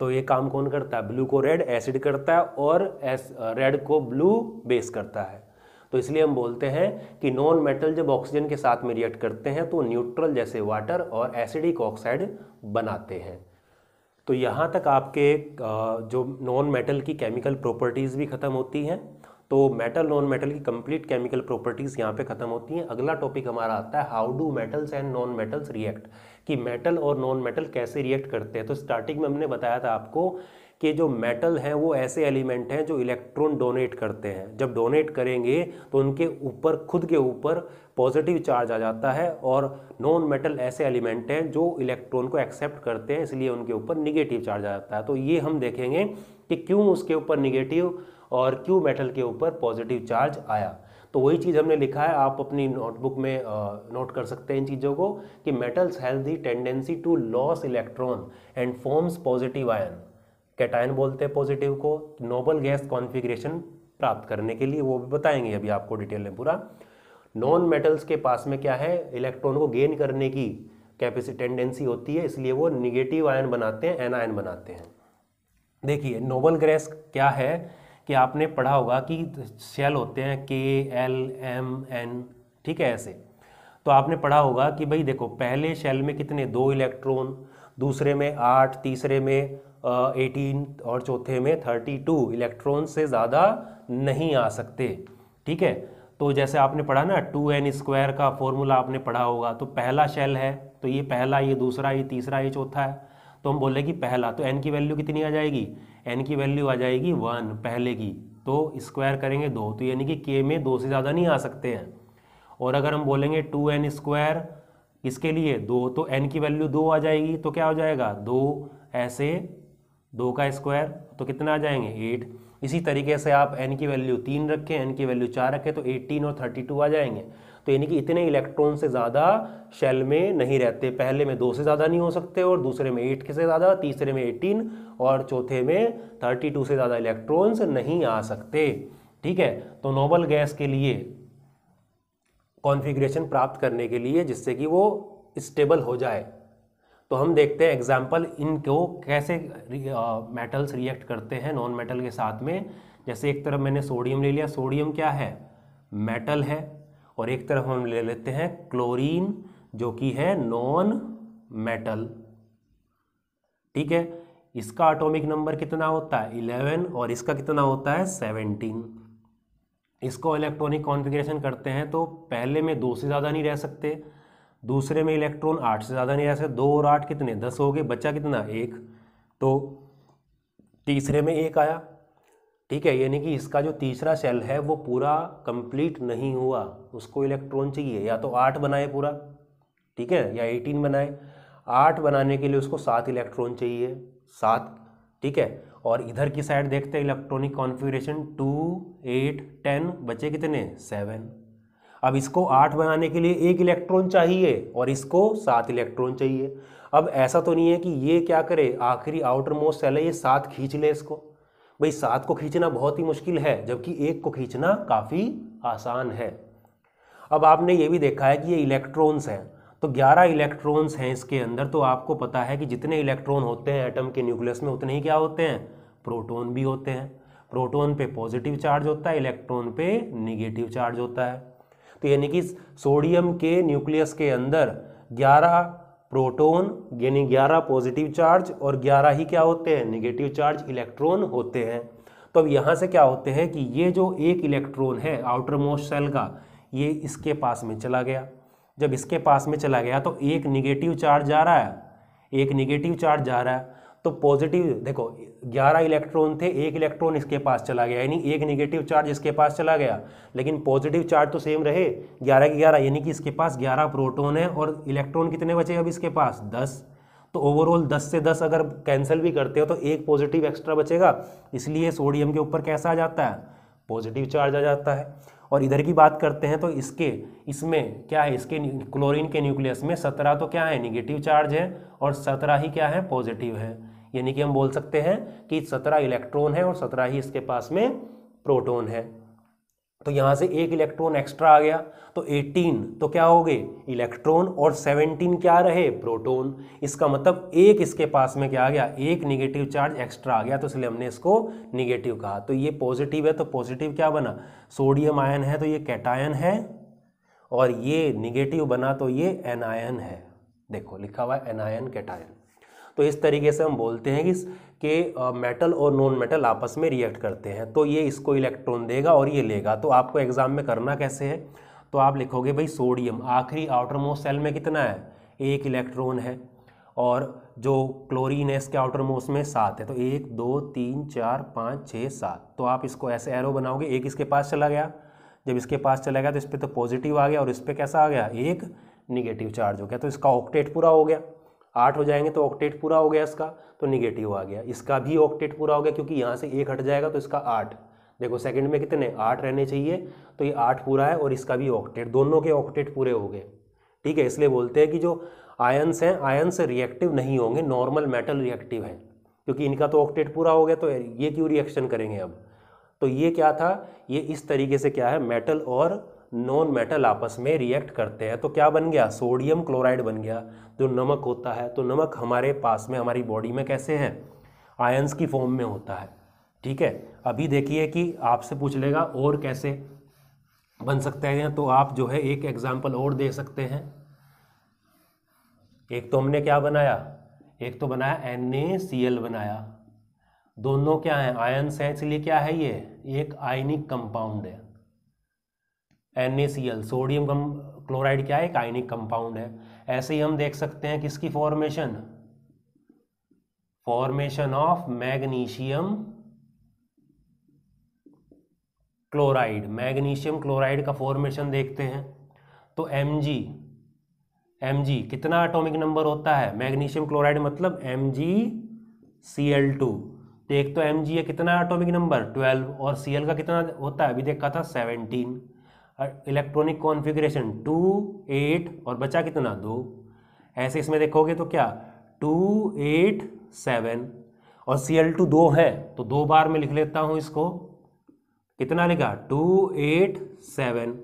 तो ये काम कौन करता है ब्लू को रेड एसिड करता है और एस, रेड को ब्लू बेस करता है तो इसलिए हम बोलते हैं कि नॉन मेटल जब ऑक्सीजन के साथ में रिएक्ट करते हैं तो न्यूट्रल जैसे वाटर और एसिडिक ऑक्साइड बनाते हैं तो यहाँ तक आपके जो नॉन मेटल की केमिकल प्रॉपर्टीज़ भी ख़त्म होती हैं तो मेटल नॉन मेटल की कंप्लीट केमिकल प्रॉपर्टीज़ यहाँ पे ख़त्म होती हैं अगला टॉपिक हमारा आता है how do metals and non metals react कि मेटल और नॉन मेटल कैसे रिएक्ट करते हैं तो स्टार्टिंग में हमने बताया था आपको कि जो मेटल हैं वो ऐसे एलिमेंट हैं जो इलेक्ट्रॉन डोनेट करते हैं जब डोनेट करेंगे तो उनके ऊपर खुद के ऊपर पॉजिटिव चार्ज आ जाता है और नॉन मेटल ऐसे एलिमेंट हैं जो इलेक्ट्रॉन को एक्सेप्ट करते हैं इसलिए उनके ऊपर निगेटिव चार्ज आ जाता है तो ये हम देखेंगे कि क्यों उसके ऊपर निगेटिव और क्यू मेटल के ऊपर पॉजिटिव चार्ज आया तो वही चीज़ हमने लिखा है आप अपनी नोटबुक में नोट कर सकते हैं इन चीज़ों को कि metals has the tendency to loss electron and forms positive ion cation बोलते हैं पॉजिटिव को नोबल गैस कॉन्फिग्रेशन प्राप्त करने के लिए वो भी बताएंगे अभी आपको डिटेल में पूरा नॉन मेटल्स के पास में क्या है इलेक्ट्रॉन को गेन करने की कैपेसिटी टेंडेंसी होती है इसलिए वो निगेटिव आयन बनाते हैं आयन बनाते हैं देखिए नोबल गैस क्या है कि आपने पढ़ा होगा कि शेल होते हैं के एल एम एन ठीक है ऐसे तो आपने पढ़ा होगा कि भाई देखो पहले शेल में कितने दो इलेक्ट्रॉन दूसरे में आठ तीसरे में एटीन और चौथे में थर्टी टू इलेक्ट्रॉन से ज़्यादा नहीं आ सकते ठीक है तो जैसे आपने पढ़ा ना टू एन स्क्वायर का फॉर्मूला आपने पढ़ा होगा तो पहला शेल है तो ये पहला ये दूसरा ये तीसरा ये चौथा है तो हम बोल रहे कि पहला तो एन की वैल्यू कितनी आ जाएगी एन की वैल्यू आ जाएगी वन पहले की तो स्क्वायर करेंगे दो तो यानी कि के में दो से ज़्यादा नहीं आ सकते हैं और अगर हम बोलेंगे टू एन स्क्वायर किसके लिए दो तो एन की वैल्यू दो आ जाएगी तो क्या हो जाएगा दो ऐसे दो का स्क्वायर तो कितना आ जाएंगे एट इसी तरीके से आप एन की वैल्यू तीन रखें एन की वैल्यू चार रखें तो एटीन और थर्टी टू आ जाएंगे तो यानी कि इतने इलेक्ट्रॉन से ज़्यादा शेल में नहीं रहते पहले में दो से ज़्यादा नहीं हो सकते और दूसरे में एट से ज़्यादा तीसरे में एटीन और चौथे में थर्टी टू से ज़्यादा इलेक्ट्रॉन्स नहीं आ सकते ठीक है तो नोबल गैस के लिए कॉन्फ़िगरेशन प्राप्त करने के लिए जिससे कि वो स्टेबल हो जाए तो हम देखते हैं एग्जाम्पल इनको कैसे मेटल्स रिएक्ट करते हैं नॉन मेटल के साथ में जैसे एक तरफ मैंने सोडियम ले लिया सोडियम क्या है मेटल है और एक तरफ हम ले लेते हैं क्लोरीन जो कि है नॉन मेटल ठीक है इसका एटॉमिक नंबर कितना होता है इलेवन और इसका कितना होता है सेवनटीन इसको इलेक्ट्रॉनिक कॉन्फ़िगरेशन करते हैं तो पहले में दो से ज़्यादा नहीं रह सकते दूसरे में इलेक्ट्रॉन आठ से ज़्यादा नहीं रह सकते दो और आठ कितने दस हो गए बच्चा कितना एक तो तीसरे में एक आया ठीक है यानी कि इसका जो तीसरा सेल है वो पूरा कंप्लीट नहीं हुआ उसको इलेक्ट्रॉन चाहिए या तो आठ बनाए पूरा ठीक है या एटीन बनाए आठ बनाने के लिए उसको सात इलेक्ट्रॉन चाहिए सात ठीक है और इधर की साइड देखते हैं electronic configuration two eight ten बचे कितने सेवन अब इसको आठ बनाने के लिए एक इलेक्ट्रॉन चाहिए और इसको सात इलेक्ट्रॉन चाहिए अब ऐसा तो नहीं है कि ये क्या करे आखिरी आउटर मोस्ट सेल है ये सात खींच ले इसको भाई सात को खींचना बहुत ही मुश्किल है जबकि एक को खींचना काफ़ी आसान है अब आपने ये भी देखा है कि ये इलेक्ट्रॉन्स हैं तो 11 इलेक्ट्रॉन्स हैं इसके अंदर तो आपको पता है कि जितने इलेक्ट्रॉन होते हैं एटम के न्यूक्लियस में उतने ही क्या होते हैं प्रोटोन भी होते हैं प्रोटोन पे पॉजिटिव चार्ज होता है इलेक्ट्रॉन पे निगेटिव चार्ज होता है तो यानी कि सोडियम के न्यूक्लियस के अंदर ग्यारह प्रोटोन यानी 11 पॉजिटिव चार्ज और 11 ही क्या होते हैं निगेटिव चार्ज इलेक्ट्रॉन होते हैं तो अब यहाँ से क्या होते हैं कि ये जो एक इलेक्ट्रॉन है आउटर मोस्ट सेल का ये इसके पास में चला गया जब इसके पास में चला गया तो एक निगेटिव चार्ज जा रहा है एक निगेटिव चार्ज जा रहा है तो पॉजिटिव देखो 11 इलेक्ट्रॉन थे एक इलेक्ट्रॉन इसके पास चला गया यानी एक नेगेटिव चार्ज इसके पास चला गया लेकिन पॉजिटिव चार्ज तो सेम रहे 11 के 11 यानी कि इसके पास 11 प्रोटॉन है और इलेक्ट्रॉन कितने बचे अब इसके पास 10 तो ओवरऑल 10 से 10 अगर कैंसिल भी करते हो तो एक पॉजिटिव एक्स्ट्रा बचेगा इसलिए सोडियम के ऊपर कैसा आ जाता है पॉजिटिव चार्ज आ जाता है और इधर की बात करते हैं तो इसके इसमें क्या है इसके क्लोरीन के न्यूक्लियस में सत्रह तो क्या है निगेटिव चार्ज है और सत्रह ही क्या है पॉजिटिव है यानी कि हम बोल सकते हैं कि सत्रह इलेक्ट्रॉन है और सत्रह ही इसके पास में प्रोटोन है तो यहाँ से एक इलेक्ट्रॉन एक्स्ट्रा आ गया तो 18 तो क्या हो गए इलेक्ट्रॉन और 17 क्या रहे प्रोटॉन इसका मतलब एक इसके पास में क्या आ गया एक निगेटिव चार्ज एक्स्ट्रा आ गया तो इसलिए हमने इसको निगेटिव कहा तो ये पॉजिटिव है तो पॉजिटिव क्या बना सोडियम आयन है तो ये कैटायन है और ये निगेटिव बना तो ये एनायन है देखो लिखा हुआ एनायन कैटायन तो इस तरीके से हम बोलते हैं कि के मेटल और नॉन मेटल आपस में रिएक्ट करते हैं तो ये इसको इलेक्ट्रॉन देगा और ये लेगा तो आपको एग्ज़ाम में करना कैसे है तो आप लिखोगे भाई सोडियम आखिरी आउटर मोस्ट सेल में कितना है एक इलेक्ट्रॉन है और जो क्लोरीन है इसके आउटर मोस्ट में सात है तो एक दो तीन चार पाँच छः सात तो आप इसको ऐसे एरो बनाओगे एक इसके पास चला गया जब इसके पास चला गया तो इस पर तो पॉजिटिव आ गया और इस पर कैसा आ गया एक निगेटिव चार्ज हो गया तो इसका ऑक्टेट पूरा हो गया आठ हो जाएंगे तो ऑक्टेट पूरा हो गया इसका तो निगेटिव आ गया इसका भी ऑक्टेट पूरा हो गया क्योंकि यहाँ से एक हट जाएगा तो इसका आठ देखो सेकंड में कितने आठ रहने चाहिए तो ये आठ पूरा है और इसका भी ऑक्टेट दोनों के ऑक्टेट पूरे हो गए ठीक है इसलिए बोलते हैं कि जो आयन्स हैं आयन्स रिएक्टिव नहीं होंगे नॉर्मल मेटल रिएक्टिव हैं क्योंकि इनका तो ऑक्टेट पूरा हो गया तो ये क्यों रिएक्शन करेंगे अब तो ये क्या था ये इस तरीके से क्या है मेटल और नॉन मेटल आपस में रिएक्ट करते हैं तो क्या बन गया सोडियम क्लोराइड बन गया जो नमक होता है तो नमक हमारे पास में हमारी बॉडी में कैसे है आयंस की फॉर्म में होता है ठीक है अभी देखिए कि आपसे पूछ लेगा और कैसे बन सकते हैं तो आप जो है एक एग्जाम्पल और दे सकते हैं एक तो हमने क्या बनाया एक तो बनाया एन बनाया दोनों क्या हैं आयंस हैं इसलिए क्या है ये एक आयनिक कंपाउंड है एन सोडियम कम क्लोराइड क्या है आयनिक कंपाउंड है ऐसे ही हम देख सकते हैं किसकी formation formation of magnesium chloride magnesium chloride का फॉर्मेशन देखते हैं तो एम जी एम जी कितना एटॉमिक नंबर होता है मैग्नीशियम क्लोराइड मतलब M G C L two तो एक तो एम जी है कितना एटॉमिक नंबर ट्वेल्व और सी एल का कितना होता है अभी देखा था seventeen electronic configuration two eight और बचा कितना दो ऐसे इसमें देखोगे तो क्या टू एट सेवन और सी एल टू दो है तो दो बार में लिख लेता हूँ इसको कितना लिखा टू एट सेवन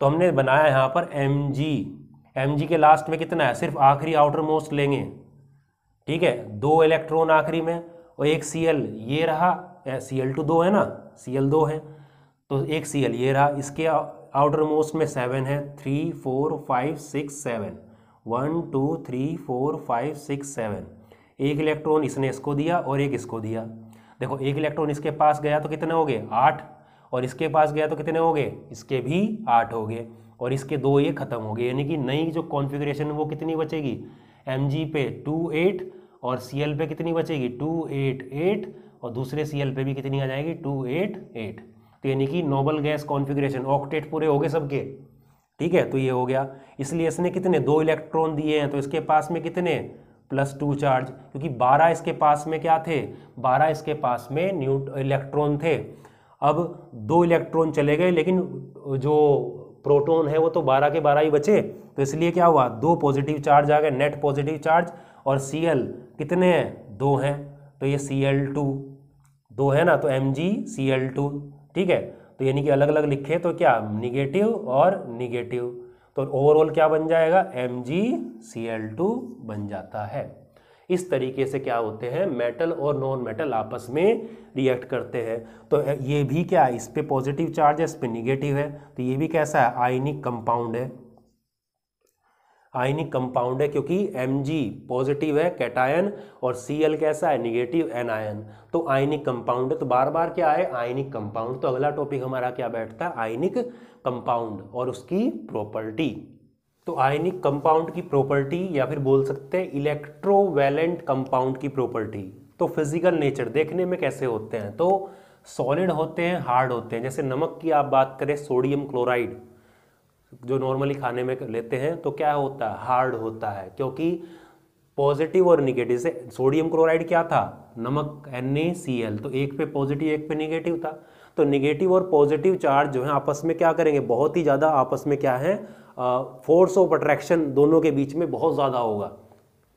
तो हमने बनाया यहाँ पर एम जी एम जी के लास्ट में कितना है सिर्फ आखिरी आउटर मोस्ट लेंगे ठीक है दो इलेक्ट्रॉन आखिरी में और एक सी एल ये रहा सी एल टू दो है ना सी एल दो है तो एक सी एल ये रहा इसके आउटर मोस्ट में सेवन है three four five six seven one two three four five six seven एक इलेक्ट्रॉन इसने इसको दिया और एक इसको दिया देखो एक इलेक्ट्रॉन इसके पास गया तो कितने हो गए आठ और इसके पास गया तो कितने हो गए इसके भी आठ हो गए और इसके दो ये ख़त्म हो गए यानी कि नई जो कॉन्फ़िगरेशन है वो कितनी बचेगी एम पे टू एट और सी पे कितनी बचेगी टू एट एट और दूसरे सी पे भी कितनी आ जाएगी टू एट एट तो यानी कि नोबल गैस कॉन्फिग्रेशन ऑक्टेट पूरे हो गए सबके ठीक है तो ये हो गया इसलिए इसने कितने दो इलेक्ट्रॉन दिए हैं तो इसके पास में कितने प्लस टू चार्ज क्योंकि बारह इसके पास में क्या थे बारह इसके पास में न्यू इलेक्ट्रॉन थे अब दो इलेक्ट्रॉन चले गए लेकिन जो प्रोटोन है वो तो बारह के बारह ही बचे तो इसलिए क्या हुआ दो पॉजिटिव चार्ज आ गए नेट पॉजिटिव चार्ज और सी कितने हैं दो हैं तो ये सी एल टू दो है ना तो M G C L two ठीक है तो यानी कि अलग अलग लिखे तो क्या निगेटिव और निगेटिव तो ओवरऑल क्या बन जाएगा M G C L two बन जाता है इस तरीके से क्या होते हैं मेटल और नॉन मेटल आपस में रिएक्ट करते हैं तो ये भी क्या है इस पर पॉजिटिव चार्ज है इस पर निगेटिव है तो ये भी कैसा है आयनिक कंपाउंड है आयनिक कंपाउंड है क्योंकि एम पॉजिटिव है कैटायन और सी कैसा है निगेटिव एन आयन तो आयनिक कंपाउंड है तो बार बार क्या है आयनिक कंपाउंड तो अगला टॉपिक हमारा क्या बैठता है आयनिक कंपाउंड और उसकी प्रॉपर्टी तो आयनिक कंपाउंड की प्रॉपर्टी या फिर बोल सकते हैं इलेक्ट्रोवेलेंट कंपाउंड की प्रॉपर्टी तो फिजिकल नेचर देखने में कैसे होते हैं तो सॉलिड होते हैं हार्ड होते हैं जैसे नमक की आप बात करें सोडियम क्लोराइड जो नॉर्मली खाने में लेते हैं तो क्या होता है हार्ड होता है क्योंकि पॉजिटिव और निगेटिव से सोडियम क्लोराइड क्या था नमक एन तो एक पे पॉजिटिव एक पे निगेटिव था तो निगेटिव और पॉजिटिव चार्ज जो है आपस में क्या करेंगे बहुत ही ज़्यादा आपस में क्या है फोर्स ऑफ अट्रैक्शन दोनों के बीच में बहुत ज़्यादा होगा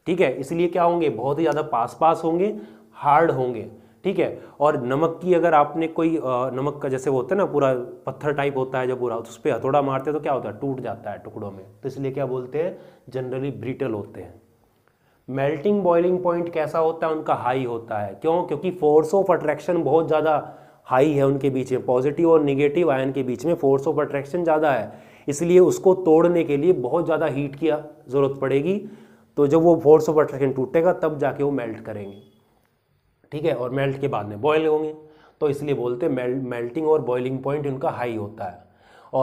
ठीक है इसलिए क्या होंगे बहुत ही ज़्यादा पास पास होंगे हार्ड होंगे ठीक है और नमक की अगर आपने कोई नमक का जैसे वो होता है ना पूरा पत्थर टाइप होता है जब पूरा तो उस पर हथौड़ा मारते हैं तो क्या होता है टूट जाता है टुकड़ों में तो इसलिए क्या बोलते हैं जनरली ब्रिटल होते हैं मेल्टिंग बॉइलिंग पॉइंट कैसा होता है उनका हाई होता है क्यों क्योंकि फोर्स ऑफ अट्रैक्शन बहुत ज़्यादा हाई है उनके बीच में पॉजिटिव और निगेटिव आयन के बीच में फोर्स ऑफ अट्रैक्शन ज़्यादा है इसलिए उसको तोड़ने के लिए बहुत ज़्यादा हीट की ज़रूरत पड़ेगी तो जब वो फोर्स ऑफ अट्रैक्शन टूटेगा तब जाके वो मेल्ट करेंगे ठीक है और मेल्ट के बाद में बॉयल होंगे तो इसलिए बोलते हैं मेल्टिंग और बॉइलिंग पॉइंट इनका हाई होता है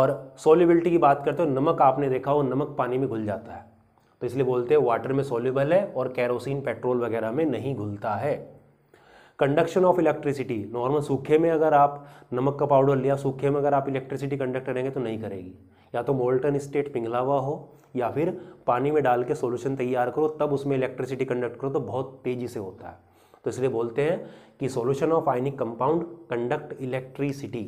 और सोलिबिलिटी की बात करते हो नमक आपने देखा हो नमक पानी में घुल जाता है तो इसलिए बोलते हैं वाटर में सोल्यूबल है और कैरोसिन पेट्रोल वगैरह में नहीं घुलता है कंडक्शन ऑफ इलेक्ट्रिसिटी नॉर्मल सूखे में अगर आप नमक का पाउडर लिया सूखे में अगर आप इलेक्ट्रिसिटी कंडक्ट करेंगे तो नहीं करेगी या तो मोल्टन स्टेट पिघला हुआ हो या फिर पानी में डाल के सोल्यूशन तैयार करो तब उसमें इलेक्ट्रिसिटी कंडक्ट करो तो बहुत तेज़ी से होता है तो इसलिए बोलते हैं कि solution of ionic compound conduct electricity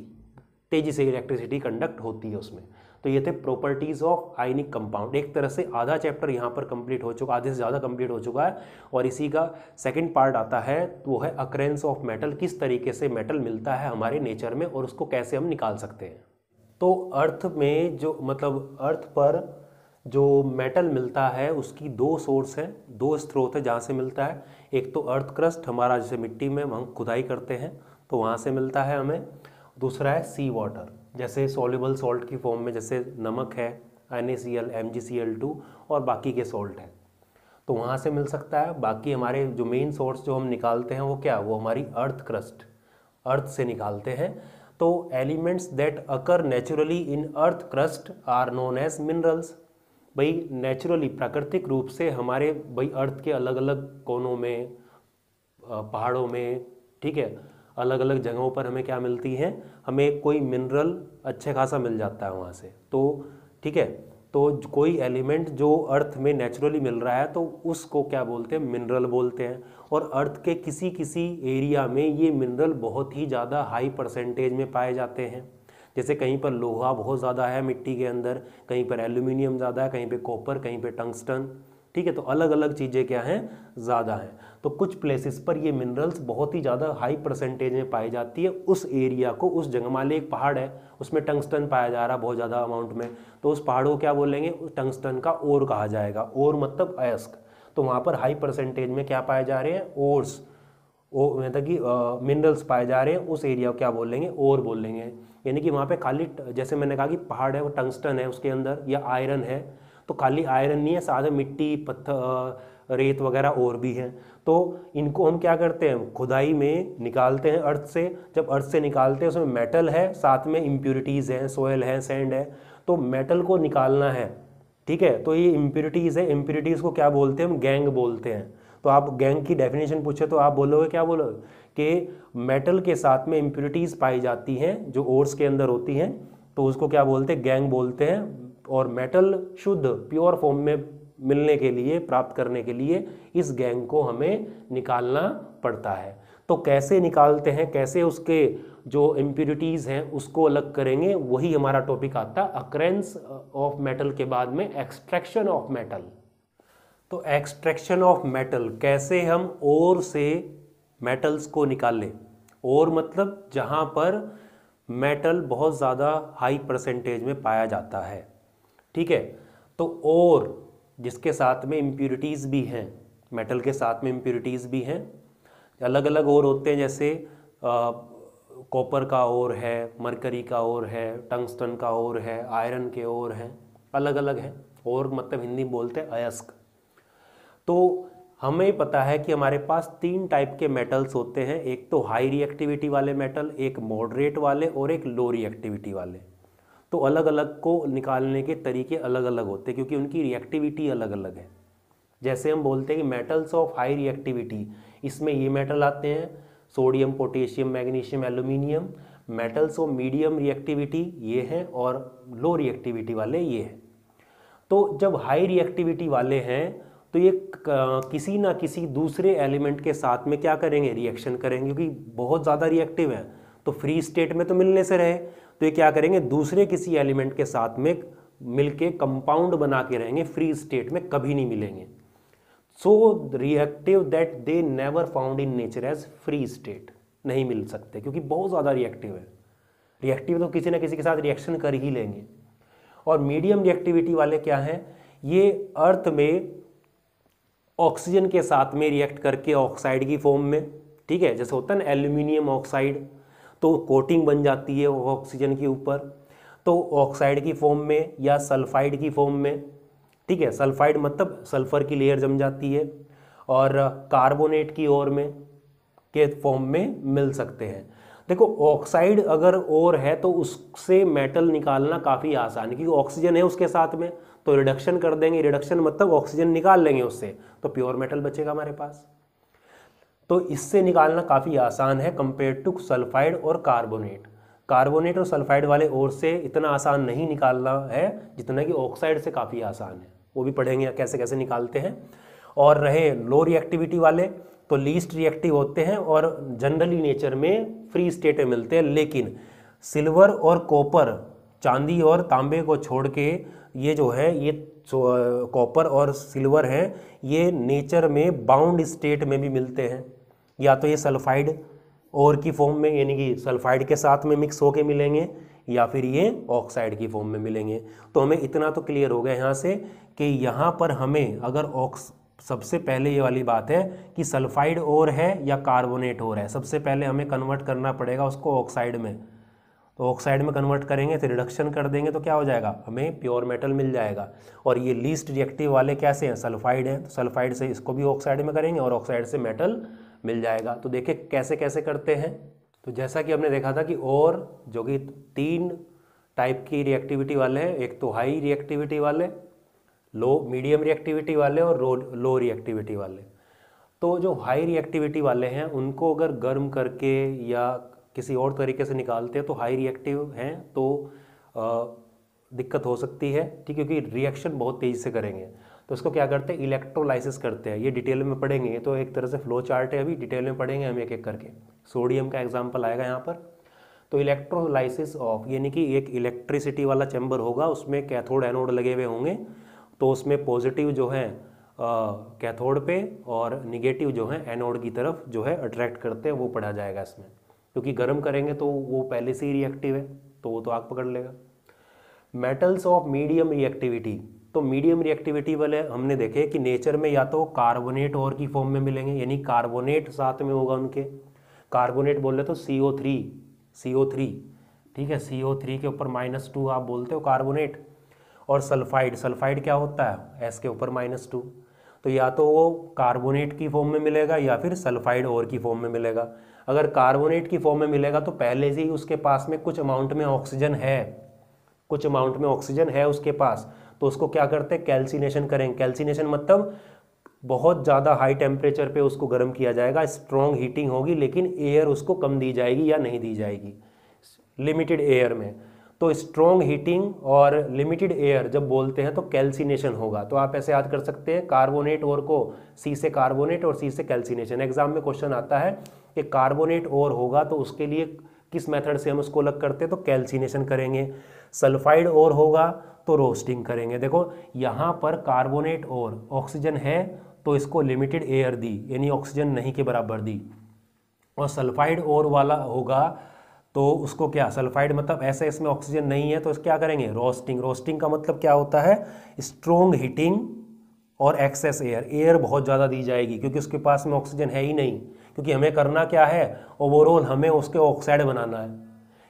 तेजी से इलेक्ट्रिसिटी कंडक्ट होती है उसमें तो ये थे प्रॉपर्टीज़ ऑफ आयनिक कंपाउंड एक तरह से आधा चैप्टर यहाँ पर कंप्लीट हो चुका आधे से ज़्यादा कंप्लीट हो चुका है और इसी का सेकंड पार्ट आता है वो है अक्रेंस ऑफ मेटल किस तरीके से मेटल मिलता है हमारे नेचर में और उसको कैसे हम निकाल सकते हैं तो अर्थ में जो मतलब अर्थ पर जो मेटल मिलता है उसकी दो सोर्स हैं दो स्त्रोत है जहाँ से मिलता है एक तो अर्थ क्रस्ट हमारा जैसे मिट्टी में हम खुदाई करते हैं तो वहाँ से मिलता है हमें दूसरा है सी वाटर जैसे सोल्यूबल सॉल्ट की फॉर्म में जैसे नमक है N A C L M G C L two और बाकी के सॉल्ट हैं तो वहाँ से मिल सकता है बाकी हमारे जो मेन सोर्स जो हम निकालते हैं वो क्या वो हमारी अर्थ क्रस्ट अर्थ से निकालते हैं तो elements that occur naturally in earth crust are known as minerals भाई नेचुरली प्राकृतिक रूप से हमारे भाई अर्थ के अलग अलग कोनों में पहाड़ों में ठीक है अलग अलग जगहों पर हमें क्या मिलती हैं हमें कोई मिनरल अच्छे खासा मिल जाता है वहाँ से तो ठीक है तो कोई एलिमेंट जो अर्थ में नेचुरली मिल रहा है तो उसको क्या बोलते हैं मिनरल बोलते हैं और अर्थ के किसी किसी एरिया में ये मिनरल बहुत ही ज़्यादा हाई परसेंटेज में पाए जाते हैं जैसे कहीं पर लोहा बहुत ज़्यादा है मिट्टी के अंदर कहीं पर एल्यूमिनियम ज़्यादा है कहीं पर कॉपर कहीं पर टंगस्टन ठीक है तो अलग अलग चीज़ें क्या हैं ज़्यादा हैं तो कुछ प्लेसेस पर ये मिनरल्स बहुत ही ज़्यादा हाई परसेंटेज में पाई जाती है उस एरिया को उस जगह एक पहाड़ है उसमें टंगस्टन पाया जा रहा है बहुत ज़्यादा अमाउंट में तो उस पहाड़ को क्या बोलेंगे उस टंगस्टन का ओर कहा जाएगा ओर मतलब अयस्क तो वहाँ पर हाई परसेंटेज में क्या पाए जा रहे हैं ओर्स ओ मतलब कि मिनरल्स पाए जा रहे हैं उस एरिया को क्या बोलेंगे ओर बोलेंगे यानी कि वहाँ पे खाली जैसे मैंने कहा कि पहाड़ है वो टंगस्टन है उसके अंदर या आयरन है तो खाली आयरन नहीं है साथ में मिट्टी पत्थर रेत वगैरह और भी हैं तो इनको हम क्या करते हैं खुदाई में निकालते हैं अर्थ से जब अर्थ से निकालते हैं उसमें मेटल है साथ में इम्प्योरिटीज़ हैं सोयल है सैंड है तो मेटल को निकालना है ठीक है तो ये इम्प्योरिटीज़ है इम्प्योरिटीज़ को क्या बोलते हैं हम गैंग बोलते हैं तो आप गैंग की डेफिनेशन पूछे तो आप बोलोगे क्या बोलोगे के मेटल के साथ में इम्प्योरिटीज़ पाई जाती हैं जो ओर्स के अंदर होती हैं तो उसको क्या बोलते हैं गैंग बोलते हैं और मेटल शुद्ध प्योर फॉर्म में मिलने के लिए प्राप्त करने के लिए इस गैंग को हमें निकालना पड़ता है तो कैसे निकालते हैं कैसे उसके जो इम्प्योरिटीज़ हैं उसको अलग करेंगे वही हमारा टॉपिक आता है अक्रेंस ऑफ मेटल के बाद में एक्सट्रैक्शन ऑफ मेटल तो एक्सट्रैक्शन ऑफ मेटल कैसे हम ओर से मेटल्स को निकाल लें और मतलब जहाँ पर मेटल बहुत ज़्यादा हाई परसेंटेज में पाया जाता है ठीक है तो और जिसके साथ में इम्प्यूरिटीज़ भी हैं मेटल के साथ में इम्प्यूरिटीज़ भी हैं अलग अलग और होते हैं जैसे कॉपर का और है मरकरी का और है टंगस्टन का और है आयरन के और हैं अलग अलग हैं और मतलब हिंदी बोलते हैं अयस्क तो हमें पता है कि हमारे पास तीन टाइप के मेटल्स होते हैं एक तो हाई रिएक्टिविटी वाले मेटल एक मॉडरेट वाले और एक लो रिएक्टिविटी वाले तो अलग अलग को निकालने के तरीके अलग अलग होते हैं क्योंकि उनकी रिएक्टिविटी अलग अलग है जैसे हम बोलते हैं कि मेटल्स ऑफ हाई रिएक्टिविटी इसमें ये मेटल आते हैं sodium potassium magnesium aluminium metals of medium reactivity ये हैं और लो रिएक्टिविटी वाले ये हैं तो जब हाई रिएक्टिविटी वाले हैं तो ये किसी ना किसी दूसरे एलिमेंट के साथ में क्या करेंगे रिएक्शन करेंगे क्योंकि बहुत ज़्यादा रिएक्टिव है तो फ्री स्टेट में तो मिलने से रहे तो ये क्या करेंगे दूसरे किसी एलिमेंट के साथ में मिलके कंपाउंड बना के रहेंगे फ्री स्टेट में कभी नहीं मिलेंगे so reactive that they never found in nature as free state नहीं मिल सकते क्योंकि बहुत ज़्यादा रिएक्टिव है रिएक्टिव तो किसी ना किसी के साथ रिएक्शन कर ही लेंगे और मीडियम रिएक्टिविटी वाले क्या हैं ये अर्थ में ऑक्सीजन के साथ में रिएक्ट करके ऑक्साइड की फॉर्म में ठीक है जैसे होता है ना एल्यूमिनियम ऑक्साइड तो कोटिंग बन जाती है ऑक्सीजन के ऊपर तो ऑक्साइड की फॉर्म में या सल्फाइड की फॉर्म में ठीक है सल्फाइड मतलब सल्फर की लेयर जम जाती है और कार्बोनेट की ओर में के फॉर्म में मिल सकते हैं देखो ऑक्साइड अगर और है तो उससे मेटल निकालना काफ़ी आसान है क्योंकि ऑक्सीजन है उसके साथ में तो रिडक्शन कर देंगे रिडक्शन मतलब ऑक्सीजन निकाल लेंगे उससे तो प्योर मेटल बचेगा हमारे पास तो इससे निकालना काफ़ी आसान है कंपेयर टू सल्फाइड और कार्बोनेट कार्बोनेट और सल्फाइड वाले और से इतना आसान नहीं निकालना है जितना कि ऑक्साइड से काफ़ी आसान है वो भी पढ़ेंगे कैसे कैसे निकालते हैं और रहे लो रिएक्टिविटी वाले तो लीस्ट रिएक्टिव होते हैं और जनरली नेचर में फ्री स्टेट में मिलते हैं लेकिन सिल्वर और कॉपर चांदी और तांबे को छोड़ के ये जो है ये कॉपर और सिल्वर हैं ये नेचर में बाउंड स्टेट में भी मिलते हैं या तो ये सल्फाइड और की फॉर्म में यानी कि सल्फाइड के साथ में मिक्स होके मिलेंगे या फिर ये ऑक्साइड की फॉर्म में मिलेंगे तो हमें इतना तो क्लियर हो गया यहाँ से कि यहाँ पर हमें अगर ऑक्स सबसे पहले ये वाली बात है कि सल्फाइड और है या कार्बोनेट और है सबसे पहले हमें कन्वर्ट करना पड़ेगा उसको ऑक्साइड में तो ऑक्साइड में कन्वर्ट करेंगे तो रिडक्शन कर देंगे तो क्या हो जाएगा हमें प्योर मेटल मिल जाएगा और ये लीस्ट रिएक्टिव वाले कैसे हैं सल्फाइड हैं तो सल्फाइड से इसको भी ऑक्साइड में करेंगे और ऑक्साइड से मेटल मिल जाएगा तो देखिए कैसे कैसे करते हैं तो जैसा कि हमने देखा था कि और जो कि तीन टाइप की रिएक्टिविटी वाले हैं एक तो हाई रिएक्टिविटी वाले लो मीडियम रिएक्टिविटी वाले और लो लो रिएक्टिविटी वाले तो जो हाई रिएक्टिविटी वाले हैं उनको अगर गर्म करके या किसी और तरीके से निकालते हैं तो हाई रिएक्टिव हैं तो आ, दिक्कत हो सकती है ठीक क्योंकि रिएक्शन बहुत तेज़ी से करेंगे तो इसको क्या करते हैं इलेक्ट्रोलाइसिस करते हैं ये डिटेल में पढ़ेंगे तो एक तरह से फ्लो चार्ट है अभी डिटेल में पढ़ेंगे हम एक एक करके सोडियम का एग्जाम्पल आएगा यहाँ पर तो इलेक्ट्रोलाइसिस ऑफ यानी कि एक इलेक्ट्रिसिटी वाला चैम्बर होगा उसमें कैथोड एनोड लगे हुए होंगे तो उसमें पॉजिटिव जो है कैथोड पे और निगेटिव जो है एनोड की तरफ जो है अट्रैक्ट करते हैं वो पढ़ा जाएगा इसमें क्योंकि गर्म करेंगे तो वो पहले से ही रिएक्टिव है तो वो तो आग पकड़ लेगा मेटल्स ऑफ मीडियम रिएक्टिविटी तो मीडियम रिएक्टिविटी वाले हमने देखे कि नेचर में या तो कार्बोनेट और की फॉर्म में मिलेंगे यानी कार्बोनेट साथ में होगा उनके कार्बोनेट बोल रहे तो सी O three C O three ठीक है सी ओ थ्री के ऊपर माइनस टू आप बोलते हो कार्बोनेट और सल्फाइड सल्फाइड क्या होता है एस के ऊपर माइनस टू तो या तो वो कार्बोनेट की फॉर्म में मिलेगा या फिर सल्फाइड और की फॉर्म में मिलेगा अगर कार्बोनेट की फॉर्म में मिलेगा तो पहले से ही उसके पास में कुछ अमाउंट में ऑक्सीजन है कुछ अमाउंट में ऑक्सीजन है उसके पास तो उसको क्या करते हैं कैल्सिनेशन करें कैल्सिनेशन मतलब बहुत ज़्यादा हाई टेम्परेचर पे उसको गर्म किया जाएगा स्ट्रॉन्ग हीटिंग होगी लेकिन एयर उसको कम दी जाएगी या नहीं दी जाएगी लिमिटेड एयर में तो स्ट्रॉन्ग हीटिंग और लिमिटेड एयर जब बोलते हैं तो कैल्सिनेशन होगा तो आप ऐसे याद कर सकते हैं कार्बोनेट और को सी से कार्बोनेट और सी से कैल्सिनेशन एग्जाम में क्वेश्चन आता है कि कार्बोनेट और होगा तो उसके लिए किस मेथड से हम उसको अलग करते हैं तो कैल्सिनेशन करेंगे सल्फाइड और होगा तो रोस्टिंग करेंगे देखो यहाँ पर कार्बोनेट और ऑक्सीजन है तो इसको लिमिटेड एयर दी यानी ऑक्सीजन नहीं के बराबर दी और सल्फाइड और वाला होगा तो उसको क्या सल्फाइड मतलब ऐसे इसमें ऑक्सीजन नहीं है तो इस क्या करेंगे रोस्टिंग रोस्टिंग का मतलब क्या होता है स्ट्रोंग हीटिंग और एक्सेस एयर एयर बहुत ज़्यादा दी जाएगी क्योंकि उसके पास में ऑक्सीजन है ही नहीं क्योंकि हमें करना क्या है ओवरऑल हमें उसके ऑक्साइड बनाना है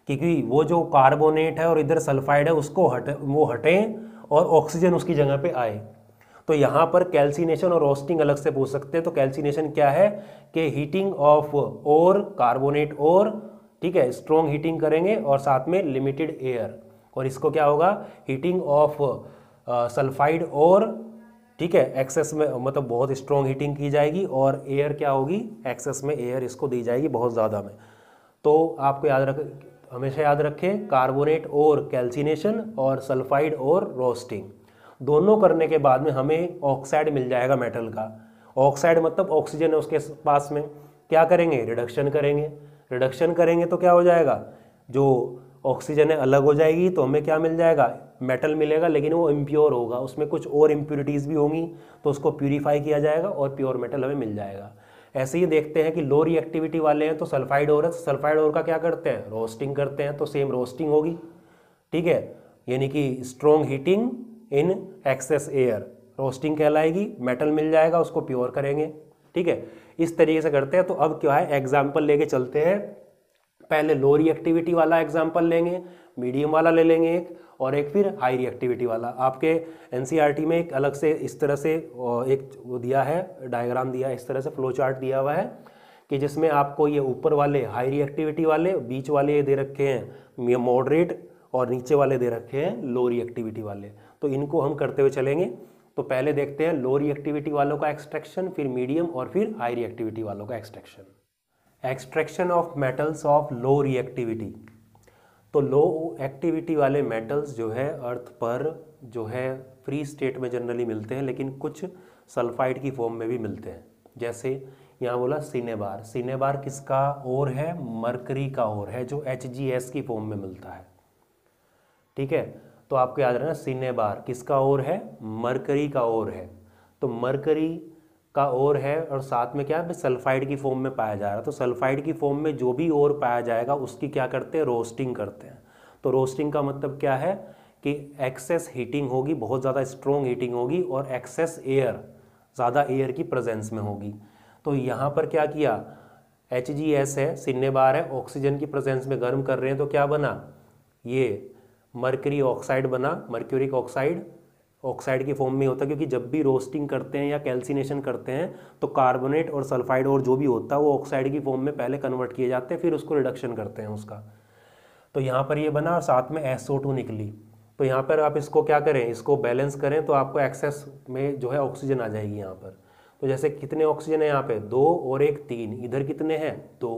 क्योंकि वो जो कार्बोनेट है और इधर सल्फाइड है उसको हट वो हटें और ऑक्सीजन उसकी जगह पे आए तो यहाँ पर कैल्सिनेशन और रोस्टिंग अलग से पूछ सकते हैं तो कैल्सिनेशन क्या है कि हीटिंग ऑफ और कार्बोनेट और ठीक है स्ट्रॉन्ग हीटिंग करेंगे और साथ में लिमिटेड एयर और इसको क्या होगा हीटिंग ऑफ सल्फाइड और ठीक है एक्सेस में मतलब बहुत स्ट्रॉन्ग हीटिंग की जाएगी और एयर क्या होगी एक्सेस में एयर इसको दी जाएगी बहुत ज़्यादा में तो आपको याद रख हमेशा याद रखें कार्बोनेट और कैल्सिनेशन और सल्फाइड और रोस्टिंग दोनों करने के बाद में हमें ऑक्साइड मिल जाएगा मेटल का ऑक्साइड मतलब ऑक्सीजन है उसके पास में क्या करेंगे रिडक्शन करेंगे रिडक्शन करेंगे तो क्या हो जाएगा जो ऑक्सीजन है अलग हो जाएगी तो हमें क्या मिल जाएगा मेटल मिलेगा लेकिन वो इम्प्योर होगा उसमें कुछ और इम्प्योरिटीज़ भी होंगी तो उसको प्योरीफाई किया जाएगा और प्योर मेटल हमें मिल जाएगा ऐसे ही देखते हैं कि लो रिएक्टिविटी वाले हैं तो सल्फाइड और है सल्फाइड तो और का क्या करते हैं रोस्टिंग करते हैं तो सेम रोस्टिंग होगी ठीक है यानी कि strong heating in excess air roasting कहलाएगी मेटल मिल जाएगा उसको प्योर करेंगे ठीक है इस तरीके से करते हैं तो अब क्या है एग्जाम्पल लेके चलते हैं पहले लो रिएक्टिविटी वाला एग्जाम्पल लेंगे मीडियम वाला ले लेंगे एक और एक फिर हाई रिएक्टिविटी वाला आपके एन e में एक अलग से इस तरह से एक वो दिया है डायग्राम दिया है इस तरह से फ्लो चार्ट दिया हुआ है कि जिसमें आपको ये ऊपर वाले हाई रिएक्टिविटी वाले बीच वाले ये दे रखे हैं ये मॉडरेट और नीचे वाले दे रखे हैं लो रिएक्टिविटी वाले तो इनको हम करते हुए चलेंगे तो पहले देखते हैं लो रिएक्टिविटी वालों का एक्सट्रैक्शन फिर मीडियम और फिर हाई रिएक्टिविटी वालों का extraction extraction of metals of low reactivity तो लो एक्टिविटी वाले मेटल्स जो है अर्थ पर जो है फ्री स्टेट में जनरली मिलते हैं लेकिन कुछ सल्फाइड की फॉर्म में भी मिलते हैं जैसे यहाँ बोला सिनेबार सिनेबार किसका ओर है मरकरी का ओर है जो एच की फॉर्म में मिलता है ठीक है तो आपको याद रहना सिनेबार किसका ओर है मरकरी का ओर है तो मरकरी का ओर है और साथ में क्या है सल्फाइड की फॉर्म में पाया जा रहा है तो सल्फाइड की फॉर्म में जो भी ओर पाया जाएगा उसकी क्या करते हैं रोस्टिंग करते हैं तो रोस्टिंग का मतलब क्या है कि एक्सेस हीटिंग होगी बहुत ज़्यादा स्ट्रॉन्ग हीटिंग होगी और एक्सेस एयर ज़्यादा एयर की प्रेजेंस में होगी तो यहाँ पर क्या किया एच जी एस है सिन्ने बार है ऑक्सीजन की प्रेजेंस में गर्म कर रहे हैं तो क्या बना ये मर्करी ऑक्साइड बना मर्क्यूरिक ऑक्साइड ऑक्साइड की फॉर्म में होता है क्योंकि जब भी रोस्टिंग करते हैं या कैल्सिनेशन करते हैं तो कार्बोनेट और सल्फाइड और जो भी होता है वो ऑक्साइड की फॉर्म में पहले कन्वर्ट किए जाते हैं फिर उसको रिडक्शन करते हैं उसका तो यहाँ पर ये बना और साथ में एस निकली तो यहाँ पर आप इसको क्या करें इसको बैलेंस करें तो आपको एक्सेस में जो है ऑक्सीजन आ जाएगी यहाँ पर तो जैसे कितने ऑक्सीजन है यहाँ पे दो और एक तीन इधर कितने हैं दो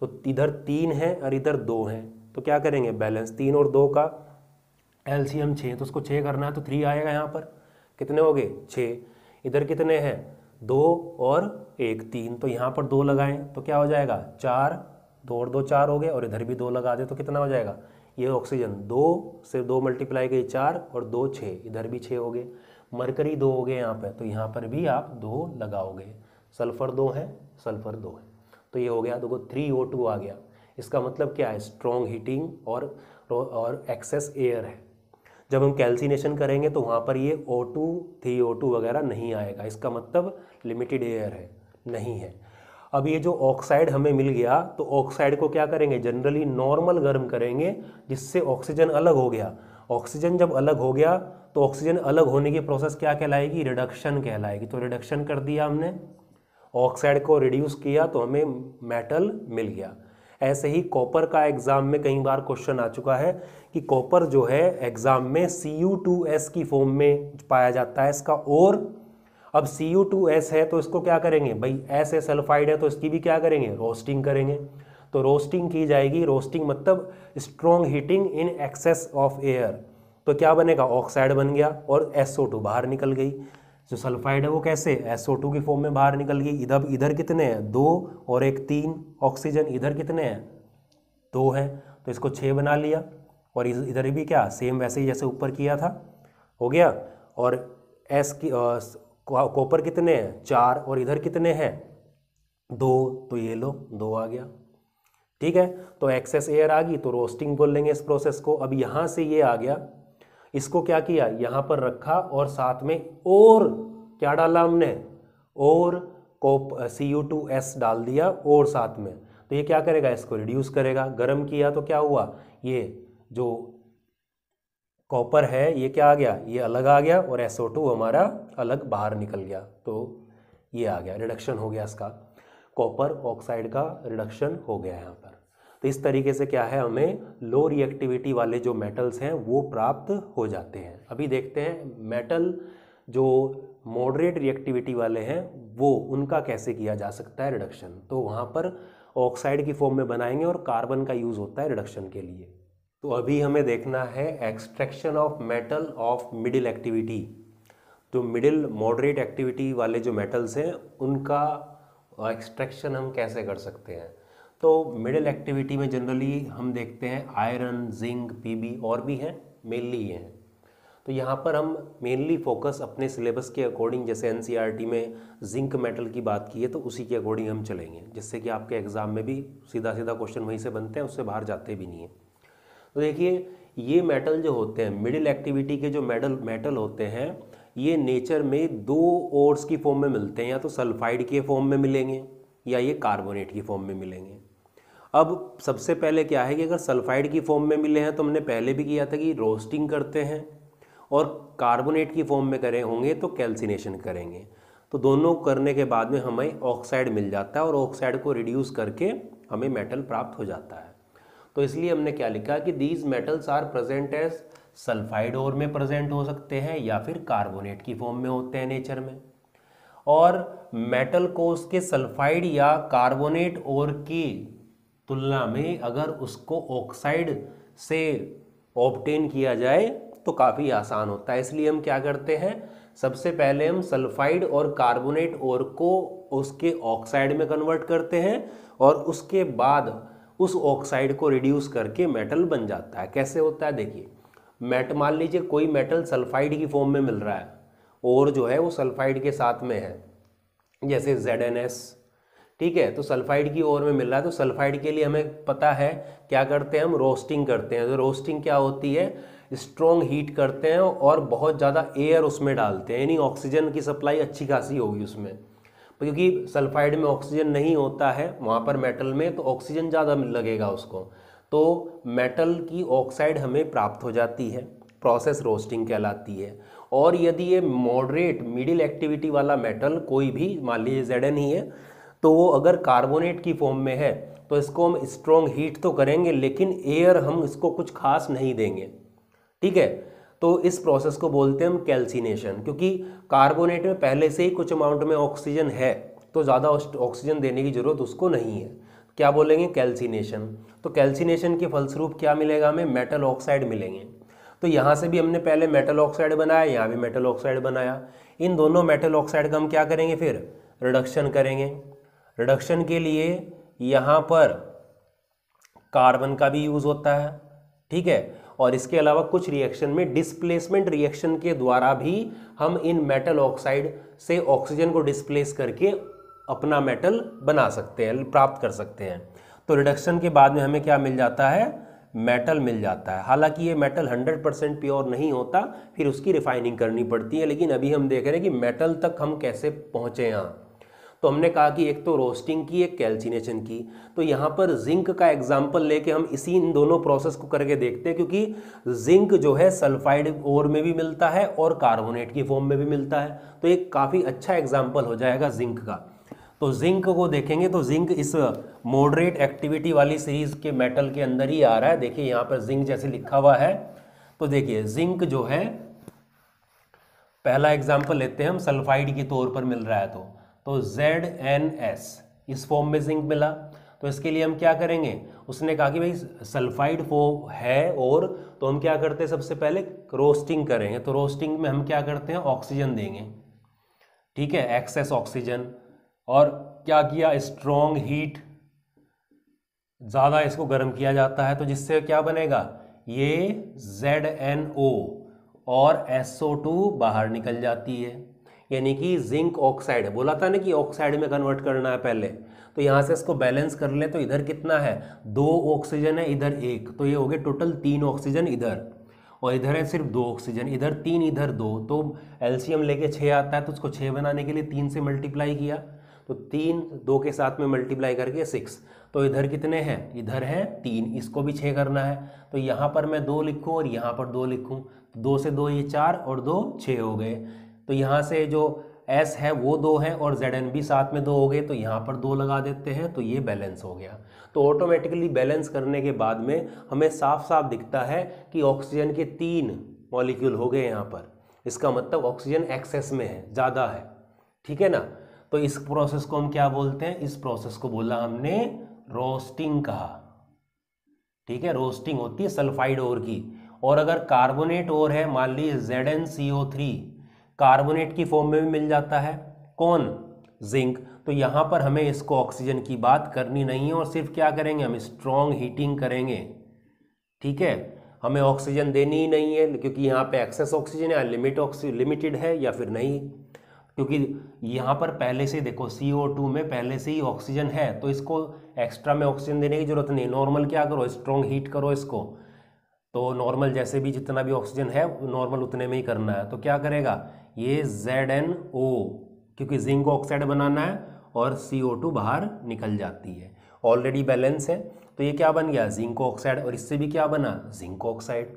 तो इधर तीन है और इधर दो हैं तो क्या करेंगे बैलेंस तीन और दो का एल सी एम छः तो उसको छः करना है तो थ्री आएगा यहाँ पर कितने हो गए छः इधर कितने हैं दो और एक तीन तो यहाँ पर दो लगाएं तो क्या हो जाएगा चार दो और दो चार हो गए और इधर भी दो लगा दें तो कितना हो जाएगा ये ऑक्सीजन दो से दो मल्टीप्लाई गई चार और दो छः इधर भी छः हो गए मरकरी दो हो गए यहाँ पर तो यहाँ पर भी आप दो लगाओगे सल्फर दो है सल्फर दो है तो ये हो गया देखो थ्री ओ टू आ गया इसका मतलब क्या है स्ट्रॉन्ग हीटिंग और और एक्सेस एयर है जब हम कैल्सिनेशन करेंगे तो वहाँ पर ये O two three O two वगैरह नहीं आएगा इसका मतलब लिमिटेड एयर है नहीं है अब ये जो ऑक्साइड हमें मिल गया तो ऑक्साइड को क्या करेंगे जनरली नॉर्मल गर्म करेंगे जिससे ऑक्सीजन अलग हो गया ऑक्सीजन जब अलग हो गया तो ऑक्सीजन अलग होने की प्रोसेस क्या कहलाएगी रिडक्शन कहलाएगी तो रिडक्शन कर दिया हमने ऑक्साइड को रिड्यूस किया तो हमें मेटल मिल गया ऐसे ही कॉपर का एग्ज़ाम में कई बार क्वेश्चन आ चुका है कि कॉपर जो है एग्ज़ाम में सी यू टू एस की फॉर्म में पाया जाता है इसका और अब सी यू टू एस है तो इसको क्या करेंगे भाई एस ए सल्फाइड है तो इसकी भी क्या करेंगे रोस्टिंग करेंगे तो रोस्टिंग की जाएगी रोस्टिंग मतलब strong heating in excess of air तो क्या बनेगा ऑक्साइड बन गया और एस बाहर निकल गई जो सल्फाइड है वो कैसे टू की फॉर्म में बाहर निकल गई इधर इधर कितने हैं दो और एक तीन ऑक्सीजन इधर कितने हैं दो हैं तो इसको छः बना लिया और इधर भी क्या सेम वैसे ही जैसे ऊपर किया था हो गया और एस की कॉपर कितने हैं चार और इधर कितने हैं दो तो ये लो दो आ गया ठीक है तो एक्सेस एयर आ गई तो रोस्टिंग बोल लेंगे इस प्रोसेस को अब यहाँ से ये आ गया इसको क्या किया यहां पर रखा और साथ में और क्या डाला हमने और कोप सी यू टू एस डाल दिया और साथ में तो ये क्या करेगा इसको रिड्यूस करेगा गर्म किया तो क्या हुआ ये जो कॉपर है ये क्या आ गया ये अलग आ गया और एसओ टू हमारा अलग बाहर निकल गया तो ये आ गया रिडक्शन हो गया इसका कॉपर ऑक्साइड का रिडक्शन हो गया यहाँ पर तो इस तरीके से क्या है हमें लो रिएक्टिविटी वाले जो मेटल्स हैं वो प्राप्त हो जाते हैं अभी देखते हैं मेटल जो मॉडरेट रिएक्टिविटी वाले हैं वो उनका कैसे किया जा सकता है रिडक्शन तो वहाँ पर ऑक्साइड की फॉर्म में बनाएंगे और कार्बन का यूज़ होता है रिडक्शन के लिए तो अभी हमें देखना है extraction of metal of middle activity जो मिडिल मॉडरेट एक्टिविटी वाले जो मेटल्स हैं उनका एक्सट्रैक्शन हम कैसे कर सकते हैं तो मिडिल एक्टिविटी में जनरली हम देखते हैं आयरन जिंक पीबी और भी हैं मेनली ये हैं तो यहाँ पर हम मेनली फोकस अपने सिलेबस के अकॉर्डिंग जैसे एन e में जिंक मेटल की बात की है तो उसी के अकॉर्डिंग हम चलेंगे जिससे कि आपके एग्ज़ाम में भी सीधा सीधा क्वेश्चन वहीं से बनते हैं उससे बाहर जाते भी नहीं हैं तो देखिए ये मेटल जो होते हैं मिडिल एक्टिविटी के जो मेडल मेटल होते हैं ये नेचर में दो ओर्स की फॉर्म में मिलते हैं या तो सल्फाइड के फॉर्म में मिलेंगे या ये कार्बोनेट की फॉर्म में मिलेंगे अब सबसे पहले क्या है कि अगर सल्फाइड की फॉर्म में मिले हैं तो हमने पहले भी किया था कि रोस्टिंग करते हैं और कार्बोनेट की फॉर्म में करें होंगे तो कैल्सिनेशन करेंगे तो दोनों करने के बाद में हमें ऑक्साइड मिल जाता है और ऑक्साइड को रिड्यूस करके हमें मेटल प्राप्त हो जाता है तो इसलिए हमने क्या लिखा कि these metals are present as sulphide और में प्रजेंट हो सकते हैं या फिर कार्बोनेट की फॉर्म में होते हैं नेचर में और मेटल को उसके सल्फाइड या कार्बोनेट और की तुलना में अगर उसको ऑक्साइड से ऑप्टेन किया जाए तो काफ़ी आसान होता है इसलिए हम क्या करते हैं सबसे पहले हम सल्फाइड और कार्बोनेट और को उसके ऑक्साइड में कन्वर्ट करते हैं और उसके बाद उस ऑक्साइड को रिड्यूस करके मेटल बन जाता है कैसे होता है देखिए मेट मान लीजिए कोई मेटल सल्फाइड की फॉर्म में मिल रहा है और जो है वो सल्फाइड के साथ में है जैसे जेड एन एस ठीक है तो सल्फाइड की ओर में मिल रहा है तो सल्फाइड के लिए हमें पता है क्या करते हैं हम रोस्टिंग करते हैं तो रोस्टिंग क्या होती है स्ट्रॉन्ग हीट करते हैं और बहुत ज़्यादा एयर उसमें डालते हैं यानी ऑक्सीजन की सप्लाई अच्छी खासी होगी उसमें क्योंकि सल्फाइड में ऑक्सीजन नहीं होता है वहाँ पर मेटल में तो ऑक्सीजन ज़्यादा लगेगा उसको तो मेटल की ऑक्साइड हमें प्राप्त हो जाती है प्रोसेस रोस्टिंग कहलाती है और यदि ये मॉडरेट मिडिल एक्टिविटी वाला मेटल कोई भी मान लीजिए जेडन ही है तो वो अगर कार्बोनेट की फॉर्म में है तो इसको हम स्ट्रॉन्ग हीट तो करेंगे लेकिन एयर हम इसको कुछ खास नहीं देंगे ठीक है तो इस प्रोसेस को बोलते हैं हम कैल्सिनेशन क्योंकि कार्बोनेट में पहले से ही कुछ अमाउंट में ऑक्सीजन है तो ज़्यादा ऑक्सीजन देने की ज़रूरत उसको नहीं है क्या बोलेंगे कैल्सिनेशन तो कैल्सिनेशन के फलस्वरूप क्या मिलेगा हमें मेटल ऑक्साइड मिलेंगे तो यहाँ से भी हमने पहले मेटल ऑक्साइड बनाया यहाँ भी मेटल ऑक्साइड बनाया इन दोनों मेटल ऑक्साइड का हम क्या करेंगे फिर रिडक्शन करेंगे रिडक्शन के लिए यहाँ पर कार्बन का भी यूज़ होता है ठीक है और इसके अलावा कुछ रिएक्शन में डिस्प्लेसमेंट रिएक्शन के द्वारा भी हम इन मेटल ऑक्साइड से ऑक्सीजन को डिस्प्लेस करके अपना मेटल बना सकते हैं प्राप्त कर सकते हैं तो रिडक्शन के बाद में हमें क्या मिल जाता है मेटल मिल जाता है हालांकि ये मेटल 100 परसेंट प्योर नहीं होता फिर उसकी रिफाइनिंग करनी पड़ती है लेकिन अभी हम देख रहे हैं कि मेटल तक हम कैसे पहुँचे यहाँ तो हमने कहा कि एक तो रोस्टिंग की एक कैल्सिनेशन की तो यहाँ पर जिंक का एग्जाम्पल लेके हम इसी इन दोनों प्रोसेस को करके देखते हैं क्योंकि जिंक जो है सल्फाइड ओर में भी मिलता है और कार्बोनेट की फॉर्म में भी मिलता है तो एक काफ़ी अच्छा एग्जाम्पल हो जाएगा जिंक का तो जिंक को देखेंगे तो जिंक इस मॉडरेट एक्टिविटी वाली सीरीज के मेटल के अंदर ही आ रहा है देखिए यहाँ पर जिंक जैसे लिखा हुआ है तो देखिए जिंक जो है पहला एग्जाम्पल लेते हैं हम सल्फाइड के तौर पर मिल रहा है तो तो जेड एन एस इस फॉर्म में जिंक मिला तो इसके लिए हम क्या करेंगे उसने कहा कि भाई सल्फाइड फॉर्म है और तो हम क्या करते हैं सबसे पहले रोस्टिंग करेंगे तो रोस्टिंग में हम क्या करते हैं ऑक्सीजन देंगे ठीक है एक्सेस ऑक्सीजन और क्या किया स्ट्रॉन्ग हीट ज़्यादा इसको गर्म किया जाता है तो जिससे क्या बनेगा ये ZNO और SO2 बाहर निकल जाती है यानी कि जिंक ऑक्साइड बोला था ना कि ऑक्साइड में कन्वर्ट करना है पहले तो यहाँ से इसको बैलेंस कर ले तो इधर कितना है दो ऑक्सीजन है इधर एक तो ये हो गए टोटल तीन ऑक्सीजन इधर और इधर है सिर्फ दो ऑक्सीजन इधर तीन इधर दो तो एल्शियम लेके छः आता है तो उसको छः बनाने के लिए तीन से मल्टीप्लाई किया तो तीन दो के साथ में मल्टीप्लाई करके सिक्स तो इधर कितने हैं इधर है तीन इसको भी छः करना है तो यहाँ पर मैं दो लिखूँ और यहाँ पर दो लिखूँ दो से दो ये चार और दो छः हो गए तो यहाँ से जो एस है वो दो है और जेड एन भी साथ में दो हो गए तो यहाँ पर दो लगा देते हैं तो ये बैलेंस हो गया तो ऑटोमेटिकली बैलेंस करने के बाद में हमें साफ साफ दिखता है कि ऑक्सीजन के तीन मॉलिक्यूल हो गए यहाँ पर इसका मतलब ऑक्सीजन एक्सेस में है ज़्यादा है ठीक है ना तो इस प्रोसेस को हम क्या बोलते हैं इस प्रोसेस को बोला हमने रोस्टिंग कहा ठीक है रोस्टिंग होती है सल्फाइड ओर की और अगर कार्बोनेट ओर है मान लीजिए Z N C O three carbonate की फॉर्म में भी मिल जाता है कौन जिंक तो यहाँ पर हमें इसको ऑक्सीजन की बात करनी नहीं है और सिर्फ क्या करेंगे हम स्ट्रॉन्ग हीटिंग करेंगे ठीक है हमें ऑक्सीजन देनी ही नहीं है क्योंकि यहाँ पे एक्सेस ऑक्सीजन या लिमिट ऑक्सी लिमिटेड है या फिर नहीं क्योंकि यहाँ पर पहले से देखो सी ओ टू में पहले से ही ऑक्सीजन है तो इसको एक्स्ट्रा में ऑक्सीजन देने की ज़रूरत नहीं नॉर्मल क्या करो स्ट्रॉन्ग हीट करो इसको तो नॉर्मल जैसे भी जितना भी ऑक्सीजन है नॉर्मल उतने में ही करना है तो क्या करेगा ये जेड एन ओ क्योंकि जिंक ऑक्साइड बनाना है और सी ओ टू बाहर निकल जाती है ऑलरेडी बैलेंस है तो ये क्या बन गया जिंक ऑक्साइड और इससे भी क्या बना जिंक ऑक्साइड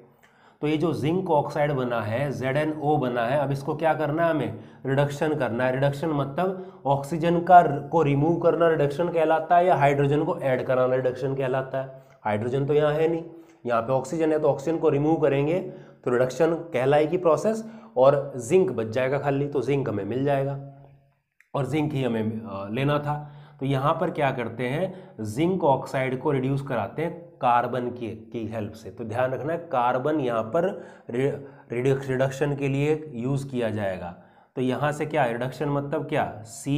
तो ये जो जिंक ऑक्साइड बना है जेड एन ओ बना है अब इसको क्या करना है हमें रिडक्शन करना है रिडक्शन मतलब ऑक्सीजन का को रिमूव करना रिडक्शन कहलाता है या हाइड्रोजन को ऐड कराना रिडक्शन कहलाता है हाइड्रोजन तो यहाँ है नहीं यहाँ पे ऑक्सीजन है तो ऑक्सीजन को रिमूव करेंगे तो रिडक्शन कहलाएगी प्रोसेस और जिंक बच जाएगा खाली तो जिंक हमें मिल जाएगा और जिंक ही हमें लेना था तो यहाँ पर क्या करते हैं जिंक ऑक्साइड को रिड्यूस कराते हैं कार्बन की की हेल्प से तो ध्यान रखना है कार्बन यहाँ पर रिडक्शन के लिए यूज़ किया जाएगा तो यहाँ से क्या रिडक्शन मतलब क्या सी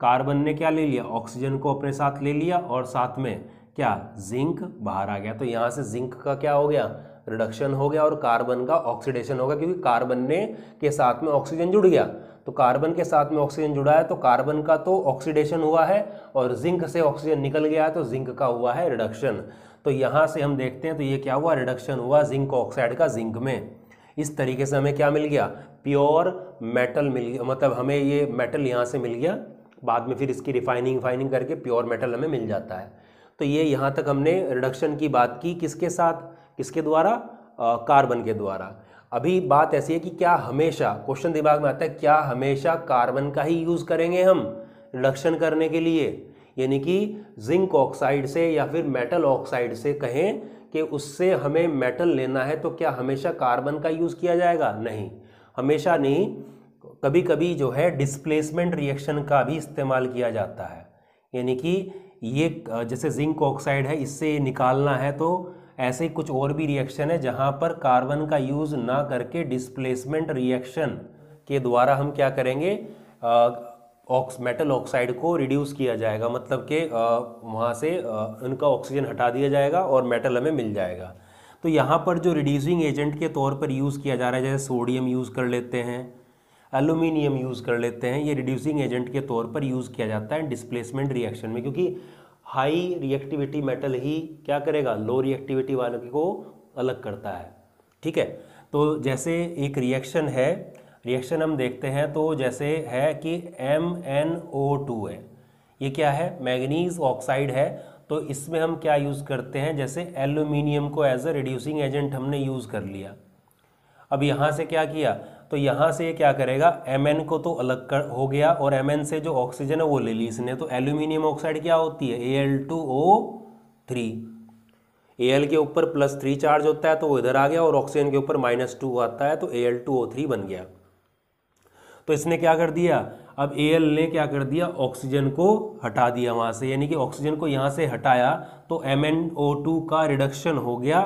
कार्बन ने क्या ले लिया ऑक्सीजन को अपने साथ ले लिया और साथ में क्या जिंक बाहर आ गया तो यहाँ से जिंक का क्या हो गया रिडक्शन हो गया और कार्बन का ऑक्सीडेशन होगा क्योंकि कार्बन ने के साथ में ऑक्सीजन जुड़ गया तो कार्बन के साथ में ऑक्सीजन जुड़ा है तो कार्बन का तो ऑक्सीडेशन हुआ है और जिंक से ऑक्सीजन निकल गया है तो जिंक का हुआ है रिडक्शन तो यहाँ से हम देखते हैं तो ये क्या हुआ रिडक्शन हुआ जिंक ऑक्साइड का जिंक में इस तरीके से हमें क्या मिल गया प्योर मेटल मिल गया मतलब हमें ये मेटल यहाँ से मिल गया बाद में फिर इसकी रिफाइनिंग फाइनिंग करके प्योर मेटल हमें मिल जाता है तो ये यहाँ तक हमने रिडक्शन की बात की किसके साथ किसके द्वारा कार्बन के द्वारा अभी बात ऐसी है कि क्या हमेशा क्वेश्चन दिमाग में आता है क्या हमेशा कार्बन का ही यूज़ करेंगे हम रिडक्शन करने के लिए यानी कि जिंक ऑक्साइड से या फिर मेटल ऑक्साइड से कहें कि उससे हमें मेटल लेना है तो क्या हमेशा कार्बन का यूज़ किया जाएगा नहीं हमेशा नहीं कभी कभी जो है डिस्प्लेसमेंट रिएक्शन का भी इस्तेमाल किया जाता है यानी कि ये जैसे जिंक ऑक्साइड है इससे निकालना है तो ऐसे ही कुछ और भी रिएक्शन है जहाँ पर कार्बन का यूज़ ना करके डिस्प्लेसमेंट रिएक्शन के द्वारा हम क्या करेंगे ऑक्स मेटल ऑक्साइड को रिड्यूस किया जाएगा मतलब के वहाँ से उनका ऑक्सीजन हटा दिया जाएगा और मेटल हमें मिल जाएगा तो यहाँ पर जो रिड्यूसिंग एजेंट के तौर पर यूज़ किया जा रहा है जैसे सोडियम यूज़ कर लेते हैं एलुमिनियम यूज़ कर लेते हैं ये रिड्यूसिंग एजेंट के तौर पर यूज़ किया जाता है डिस्प्लेसमेंट रिएक्शन में क्योंकि हाई रिएक्टिविटी मेटल ही क्या करेगा लो रिएक्टिविटी वाले को अलग करता है ठीक है तो जैसे एक रिएक्शन है रिएक्शन हम देखते हैं तो जैसे है कि एम एन ओ टू है ये क्या है मैग्नीज ऑक्साइड है तो इसमें हम क्या यूज़ करते हैं जैसे एल्यूमिनियम को एज अ रिड्यूसिंग एजेंट हमने यूज़ कर लिया अब यहाँ से क्या किया तो यहाँ से ये क्या करेगा एम को तो अलग कर हो गया और एम से जो ऑक्सीजन है वो ले ली इसने तो एल्यूमिनियम ऑक्साइड क्या होती है A L two O three A L के ऊपर प्लस थ्री चार्ज होता है तो वो इधर आ गया और ऑक्सीजन के ऊपर माइनस टू आता है तो A L two O three बन गया तो इसने क्या कर दिया अब ए एल ने क्या कर दिया ऑक्सीजन को हटा दिया वहां से यानी कि ऑक्सीजन को यहां से हटाया तो एम एन ओ टू का रिडक्शन हो गया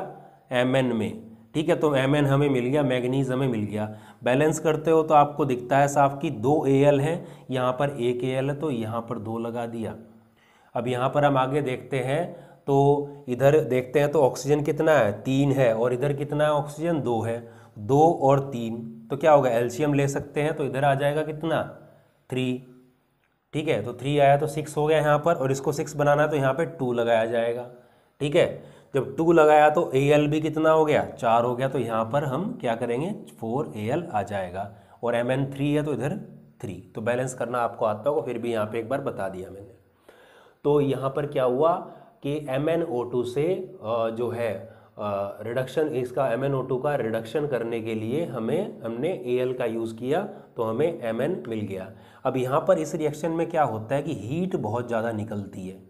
एम एन में ठीक है तो एम एन हमें मिल गया मैगनीज हमें मिल गया बैलेंस करते हो तो आपको दिखता है साफ कि दो ए एल है यहाँ पर एक ए एल है तो यहाँ पर दो लगा दिया अब यहाँ पर हम आगे देखते हैं तो इधर देखते हैं तो ऑक्सीजन कितना है तीन है और इधर कितना है ऑक्सीजन दो है दो और तीन तो क्या होगा एल्शियम ले सकते हैं तो इधर आ जाएगा कितना थ्री ठीक है तो थ्री आया तो सिक्स हो गया यहाँ पर और इसको सिक्स बनाना है तो यहाँ पर टू लगाया जाएगा ठीक है जब टू लगाया तो ए एल भी कितना हो गया चार हो गया तो यहाँ पर हम क्या करेंगे फोर ए एल आ जाएगा और एम एन थ्री है तो इधर थ्री तो बैलेंस करना आपको आता होगा फिर भी यहाँ पे एक बार बता दिया मैंने तो यहाँ पर क्या हुआ कि एम एन ओ टू से जो है रिडक्शन इसका एम एन ओ टू का रिडक्शन करने के लिए हमें हमने ए एल का यूज़ किया तो हमें एम एन मिल गया अब यहाँ पर इस रिएक्शन में क्या होता है कि हीट बहुत ज़्यादा निकलती है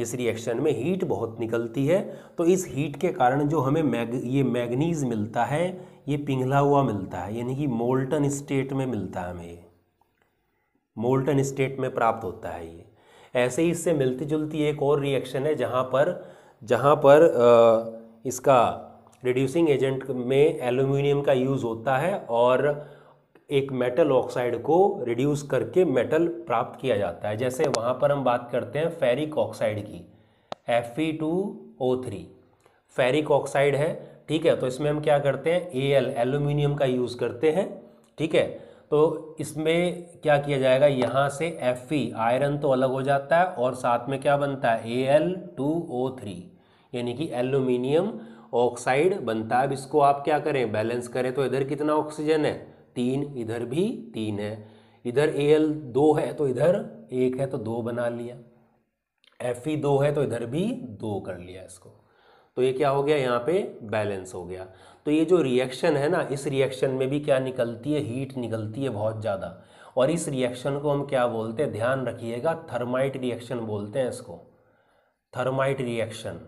इस रिएक्शन में हीट बहुत निकलती है तो इस हीट के कारण जो हमें मैग ये मैगनीज़ मिलता है ये पिघला हुआ मिलता है यानी कि मोल्टन स्टेट में मिलता है हमें ये मोल्टन स्टेट में प्राप्त होता है ये ऐसे ही इससे मिलती जुलती एक और रिएक्शन है जहाँ पर जहाँ पर आ, इसका रिड्यूसिंग एजेंट में एल्यूमिनियम का यूज़ होता है और एक मेटल ऑक्साइड को रिड्यूस करके मेटल प्राप्त किया जाता है जैसे वहाँ पर हम बात करते हैं फेरिक ऑक्साइड की F E two O three ferric oxide है ठीक है तो इसमें हम क्या करते हैं ए एल एल्यूमिनियम का यूज़ करते हैं ठीक है तो इसमें क्या किया जाएगा यहाँ से एफ ई आयरन तो अलग हो जाता है और साथ में क्या बनता है A L two O three यानी कि एल्यूमिनियम ऑक्साइड बनता है अब इसको आप क्या करें बैलेंस करें तो इधर कितना ऑक्सीजन है तीन इधर भी तीन है इधर ए एल दो है तो इधर एक है तो दो बना लिया एफ ई e दो है तो इधर भी दो कर लिया इसको तो ये क्या हो गया यहाँ पे बैलेंस हो गया तो ये जो रिएक्शन है ना इस रिएक्शन में भी क्या निकलती है हीट निकलती है बहुत ज़्यादा और इस रिएक्शन को हम क्या बोलते हैं ध्यान रखिएगा थर्माइट रिएक्शन बोलते हैं इसको थर्माइट रिएक्शन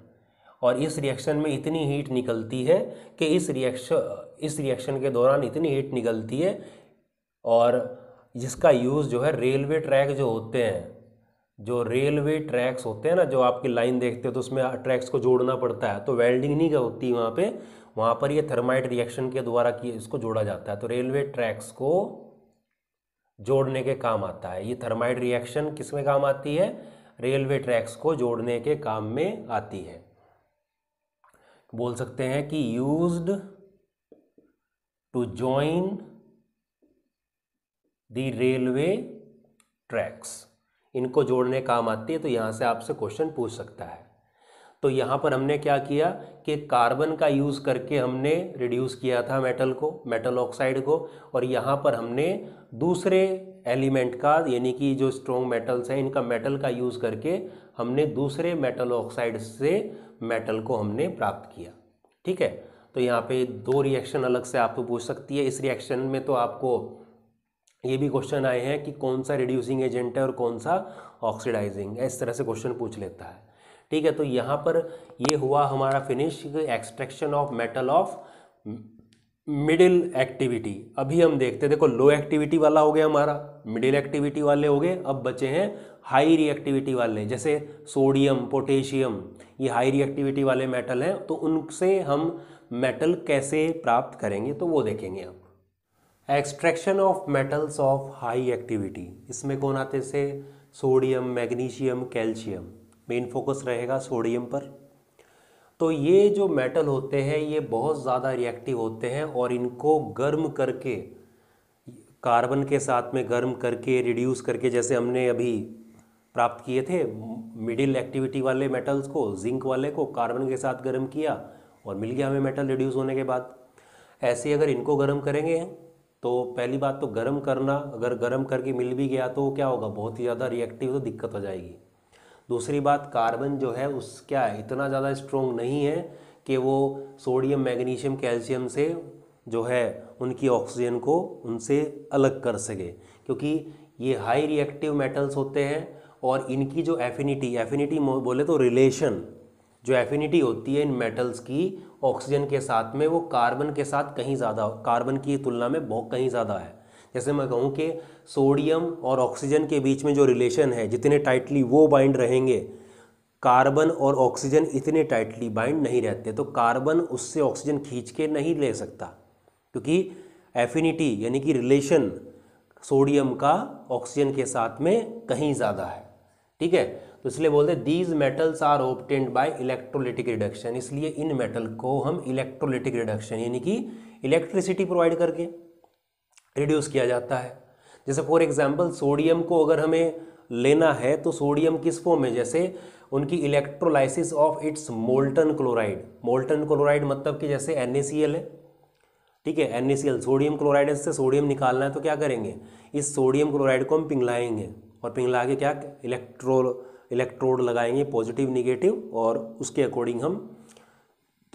और इस रिएक्शन में इतनी हीट निकलती है कि इस रिएक्शन इस रिएक्शन के दौरान इतनी हीट निकलती है और जिसका यूज़ जो है रेलवे ट्रैक जो होते हैं जो रेलवे ट्रैक्स होते हैं ना जो आपकी लाइन देखते हो तो उसमें ट्रैक्स को जोड़ना पड़ता है तो वेल्डिंग नहीं होती वहाँ पे वहाँ पर ये थर्माइट रिएक्शन के द्वारा किए इसको जोड़ा जाता है तो रेलवे ट्रैक्स को जोड़ने के काम आता है ये थर्माइट रिएक्शन किस में काम आती है रेलवे ट्रैक्स को जोड़ने के काम में आती है बोल सकते हैं कि used to join the railway tracks इनको जोड़ने काम आती है तो यहाँ से आपसे क्वेश्चन पूछ सकता है तो यहाँ पर हमने क्या किया कि कार्बन का यूज़ करके हमने रिड्यूस किया था मेटल को मेटल ऑक्साइड को और यहाँ पर हमने दूसरे एलिमेंट का यानी कि जो स्ट्रॉन्ग मेटल्स हैं इनका मेटल का यूज़ करके हमने दूसरे मेटल ऑक्साइड से मेटल को हमने प्राप्त किया ठीक है तो यहाँ पे दो रिएक्शन अलग से आपको पूछ सकती है इस रिएक्शन में तो आपको ये भी क्वेश्चन आए हैं कि कौन सा रिड्यूसिंग एजेंट है और कौन सा ऑक्सीडाइजिंग इस तरह से क्वेश्चन पूछ लेता है ठीक है तो यहाँ पर ये हुआ हमारा finish extraction of metal of middle activity अभी हम देखते हैं देखो लो एक्टिविटी वाला हो गया हमारा मिडिल एक्टिविटी वाले हो गए अब बचे हैं हाई रिएक्टिविटी वाले जैसे सोडियम पोटेशियम ये हाई रिएक्टिविटी वाले मेटल हैं तो उनसे हम मेटल कैसे प्राप्त करेंगे तो वो देखेंगे आप extraction of metals of high activity इसमें कौन आते से sodium magnesium calcium main focus रहेगा सोडियम पर तो ये जो मेटल होते हैं ये बहुत ज़्यादा रिएक्टिव होते हैं और इनको गर्म करके कार्बन के साथ में गर्म करके रिड्यूस करके जैसे हमने अभी प्राप्त किए थे मिडिल एक्टिविटी वाले मेटल्स को जिंक वाले को कार्बन के साथ गर्म किया और मिल गया हमें मेटल रिड्यूस होने के बाद ऐसे अगर इनको गर्म करेंगे तो पहली बात तो गर्म करना अगर गर्म करके मिल भी गया तो क्या होगा बहुत ही ज़्यादा रिएक्टिव तो दिक्कत हो जाएगी दूसरी बात कार्बन जो है उस क्या है इतना ज़्यादा स्ट्रॉन्ग नहीं है कि वो सोडियम मैग्नीशियम कैल्शियम से जो है उनकी ऑक्सीजन को उनसे अलग कर सके क्योंकि ये हाई रिएक्टिव मेटल्स होते हैं और इनकी जो एफिनिटी एफिनिटी बोले तो रिलेशन जो एफिनिटी होती है इन मेटल्स की ऑक्सीजन के साथ में वो कार्बन के साथ कहीं ज़्यादा कार्बन की तुलना में बहुत कहीं ज़्यादा है जैसे मैं कहूँ कि सोडियम और ऑक्सीजन के बीच में जो रिलेशन है जितने टाइटली वो बाइंड रहेंगे कार्बन और ऑक्सीजन इतने टाइटली बाइंड नहीं रहते तो कार्बन उससे ऑक्सीजन खींच के नहीं ले सकता क्योंकि एफिनिटी यानी कि रिलेशन सोडियम का ऑक्सीजन के साथ में कहीं ज़्यादा है ठीक है तो इसलिए बोलते हैं these metals are obtained by electrolytic reduction इसलिए इन मेटल को हम इलेक्ट्रोलिटिक रिडक्शन यानी कि इलेक्ट्रिसिटी प्रोवाइड करके रिड्यूस किया जाता है जैसे फॉर एग्जाम्पल सोडियम को अगर हमें लेना है तो सोडियम किस फॉर्म में जैसे उनकी electrolysis of its molten chloride molten chloride मतलब कि जैसे एन है ठीक है एन सोडियम क्लोराइड से सोडियम निकालना है तो क्या करेंगे इस सोडियम क्लोराइड को हम पिघलाएंगे और पिघला के क्या इलेक्ट्रो इलेक्ट्रोड लगाएंगे पॉजिटिव निगेटिव और उसके अकॉर्डिंग हम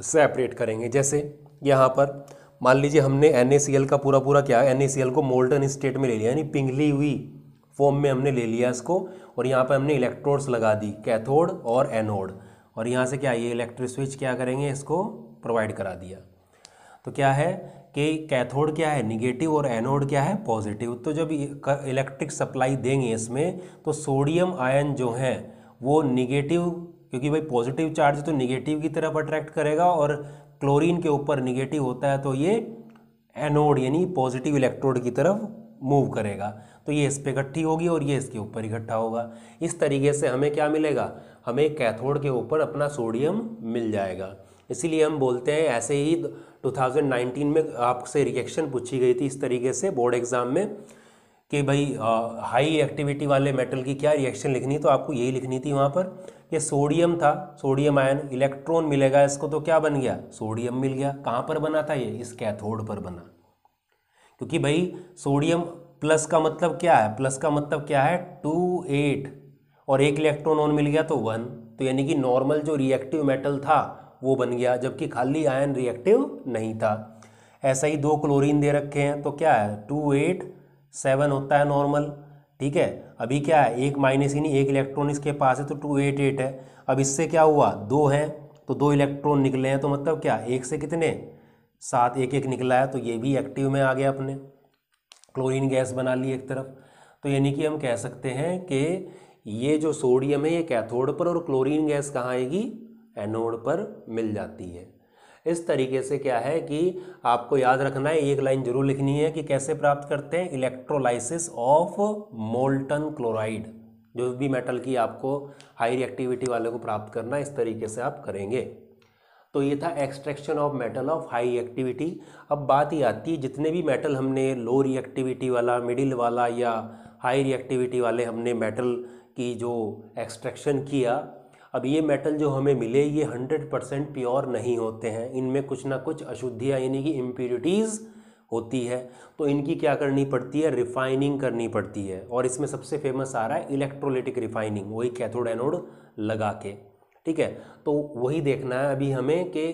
सेपरेट करेंगे जैसे यहाँ पर मान लीजिए हमने एन का पूरा पूरा क्या है एन को मोल्टन स्टेट में ले लिया यानी पिंगली हुई फॉर्म में हमने ले लिया इसको और यहाँ पर हमने इलेक्ट्रोड्स लगा दी कैथोड और एनोड और यहाँ से क्या ये इलेक्ट्रिक स्विच क्या करेंगे इसको प्रोवाइड करा दिया तो क्या है कि कैथोड क्या है निगेटिव और एनोड क्या है पॉजिटिव तो जब इलेक्ट्रिक सप्लाई देंगे इसमें तो सोडियम आयन जो है वो निगेटिव क्योंकि भाई पॉजिटिव चार्ज तो निगेटिव की तरफ अट्रैक्ट करेगा और क्लोरीन के ऊपर निगेटिव होता है तो ये एनोड यानी पॉजिटिव इलेक्ट्रोड की तरफ मूव करेगा तो ये इस पर इकट्ठी होगी और ये इसके ऊपर इकट्ठा होगा इस तरीके से हमें क्या मिलेगा हमें कैथोड के ऊपर अपना सोडियम मिल जाएगा इसीलिए हम बोलते हैं ऐसे ही 2019 में आपसे रिएक्शन पूछी गई थी इस तरीके से बोर्ड एग्ज़ाम में कि भाई आ, हाई एक्टिविटी वाले मेटल की क्या रिएक्शन लिखनी तो आपको यही लिखनी थी वहाँ पर ये सोडियम था सोडियम आयन इलेक्ट्रॉन मिलेगा इसको तो क्या बन गया सोडियम मिल गया कहाँ पर बना था ये इस कैथोड पर बना क्योंकि भाई सोडियम प्लस का मतलब क्या है प्लस का मतलब क्या है टू एट और एक इलेक्ट्रॉन ऑन मिल गया तो वन तो यानी कि नॉर्मल जो रिएक्टिव मेटल था वो बन गया जबकि खाली आयन रिएक्टिव नहीं था ऐसा ही दो क्लोरीन दे रखे हैं तो क्या है टू एट सेवन होता है नॉर्मल ठीक है अभी क्या है एक माइनस यानी एक इलेक्ट्रॉन इसके पास है तो टू एट एट है अब इससे क्या हुआ दो हैं तो दो इलेक्ट्रॉन निकले हैं तो मतलब क्या एक से कितने सात एक एक निकला है तो ये भी एक्टिव में आ गया अपने क्लोरीन गैस बना ली एक तरफ तो यानी कि हम कह सकते हैं कि ये जो सोडियम है ये कैथोड पर और क्लोरीन गैस कहाँ आएगी एनोड पर मिल जाती है इस तरीके से क्या है कि आपको याद रखना है एक लाइन जरूर लिखनी है कि कैसे प्राप्त करते हैं इलेक्ट्रोलाइसिस ऑफ मोल्टन क्लोराइड जो भी मेटल की आपको हाई रिएक्टिविटी वाले को प्राप्त करना इस तरीके से आप करेंगे तो ये था extraction of metal of high activity अब बात ही आती है जितने भी मेटल हमने लो रिएक्टिविटी वाला मिडिल वाला या हाई रिएक्टिविटी वाले हमने मेटल की जो एक्सट्रैक्शन किया अब ये मेटल जो हमें मिले ये हंड्रेड परसेंट प्योर नहीं होते हैं इनमें कुछ ना कुछ अशुद्धियाँ यानी कि इम्प्योरिटीज़ होती है तो इनकी क्या करनी पड़ती है रिफाइनिंग करनी पड़ती है और इसमें सबसे फेमस आ रहा है इलेक्ट्रोलिटिक रिफाइनिंग वही कैथोड एनोड लगा के ठीक है तो वही देखना है अभी हमें कि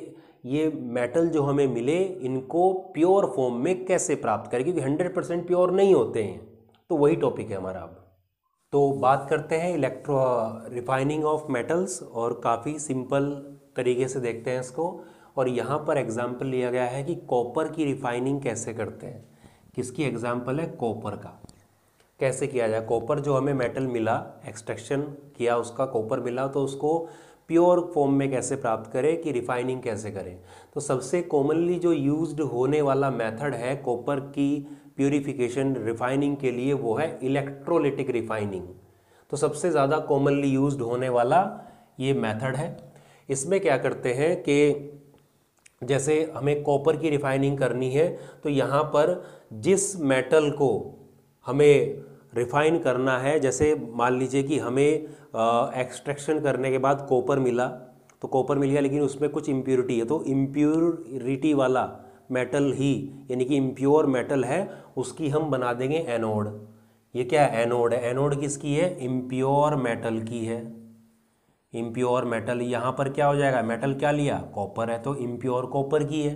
ये मेटल जो हमें मिले इनको प्योर फॉर्म में कैसे प्राप्त करें क्योंकि हंड्रेड परसेंट प्योर नहीं होते हैं तो वही टॉपिक है हमारा अब तो बात करते हैं इलेक्ट्रो रिफाइनिंग ऑफ मेटल्स और काफ़ी सिंपल तरीके से देखते हैं इसको और यहाँ पर एग्जाम्पल लिया गया है कि कॉपर की रिफाइनिंग कैसे करते हैं किसकी एग्जाम्पल है कॉपर का कैसे किया जाए कॉपर जो हमें मेटल मिला एक्सट्रैक्शन किया उसका कॉपर मिला तो उसको प्योर फॉर्म में कैसे प्राप्त करें कि रिफाइनिंग कैसे करें तो सबसे कॉमनली जो यूज्ड होने वाला मेथड है कॉपर की प्योरीफिकेशन रिफाइनिंग के लिए वो है इलेक्ट्रोलिटिक रिफाइनिंग तो सबसे ज़्यादा कॉमनली यूज होने वाला ये मैथड है इसमें क्या करते हैं कि जैसे हमें कॉपर की रिफाइनिंग करनी है तो यहाँ पर जिस मेटल को हमें रिफाइन करना है जैसे मान लीजिए कि हमें एक्सट्रैक्शन करने के बाद कॉपर मिला तो कॉपर मिल गया लेकिन उसमें कुछ इम्प्योरिटी है तो इम्प्योरिटी वाला मेटल ही यानी कि इम्प्योर मेटल है उसकी हम बना देंगे एनोड ये क्या है एनोड है एनोड किसकी है इम्प्योर मेटल की है इम्प्योर मेटल यहाँ पर क्या हो जाएगा मेटल क्या लिया कॉपर है तो इम्प्योर कॉपर की है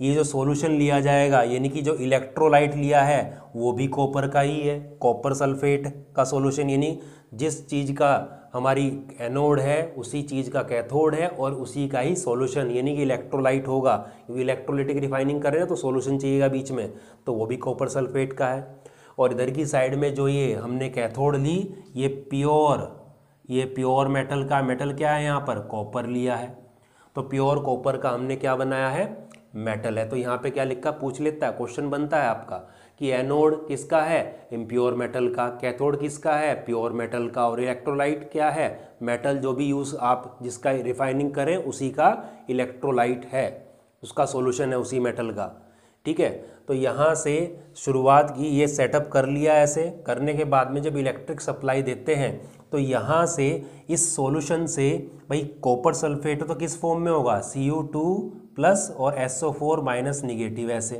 ये जो सॉल्यूशन लिया जाएगा यानी कि जो इलेक्ट्रोलाइट लिया है वो भी कॉपर का ही है कॉपर सल्फेट का सॉल्यूशन यानी जिस चीज़ का हमारी एनोड है उसी चीज़ का कैथोड है और उसी का ही सॉल्यूशन यानी कि इलेक्ट्रोलाइट होगा क्योंकि इलेक्ट्रोलिटिक रिफाइनिंग कर रहे हैं तो सॉल्यूशन चाहिएगा बीच में तो वो भी कॉपर सल्फेट का है और इधर की साइड में जो ये हमने कैथोड ली ये प्योर ये प्योर मेटल का मेटल क्या है यहाँ पर कॉपर लिया है तो प्योर कॉपर का हमने क्या बनाया है मेटल है तो यहाँ पे क्या लिखा पूछ लेता है क्वेश्चन बनता है आपका कि एनोड किसका है इम्प्योर मेटल का कैथोड किसका है प्योर मेटल का और इलेक्ट्रोलाइट क्या है मेटल जो भी यूज़ आप जिसका रिफाइनिंग करें उसी का इलेक्ट्रोलाइट है उसका सॉल्यूशन है उसी मेटल का ठीक है तो यहाँ से शुरुआत की ये सेटअप कर लिया ऐसे करने के बाद में जब इलेक्ट्रिक सप्लाई देते हैं तो यहाँ से इस सॉल्यूशन से भाई कॉपर सल्फेट तो किस फॉर्म में होगा सी यू टू प्लस और S O four minus negative ऐसे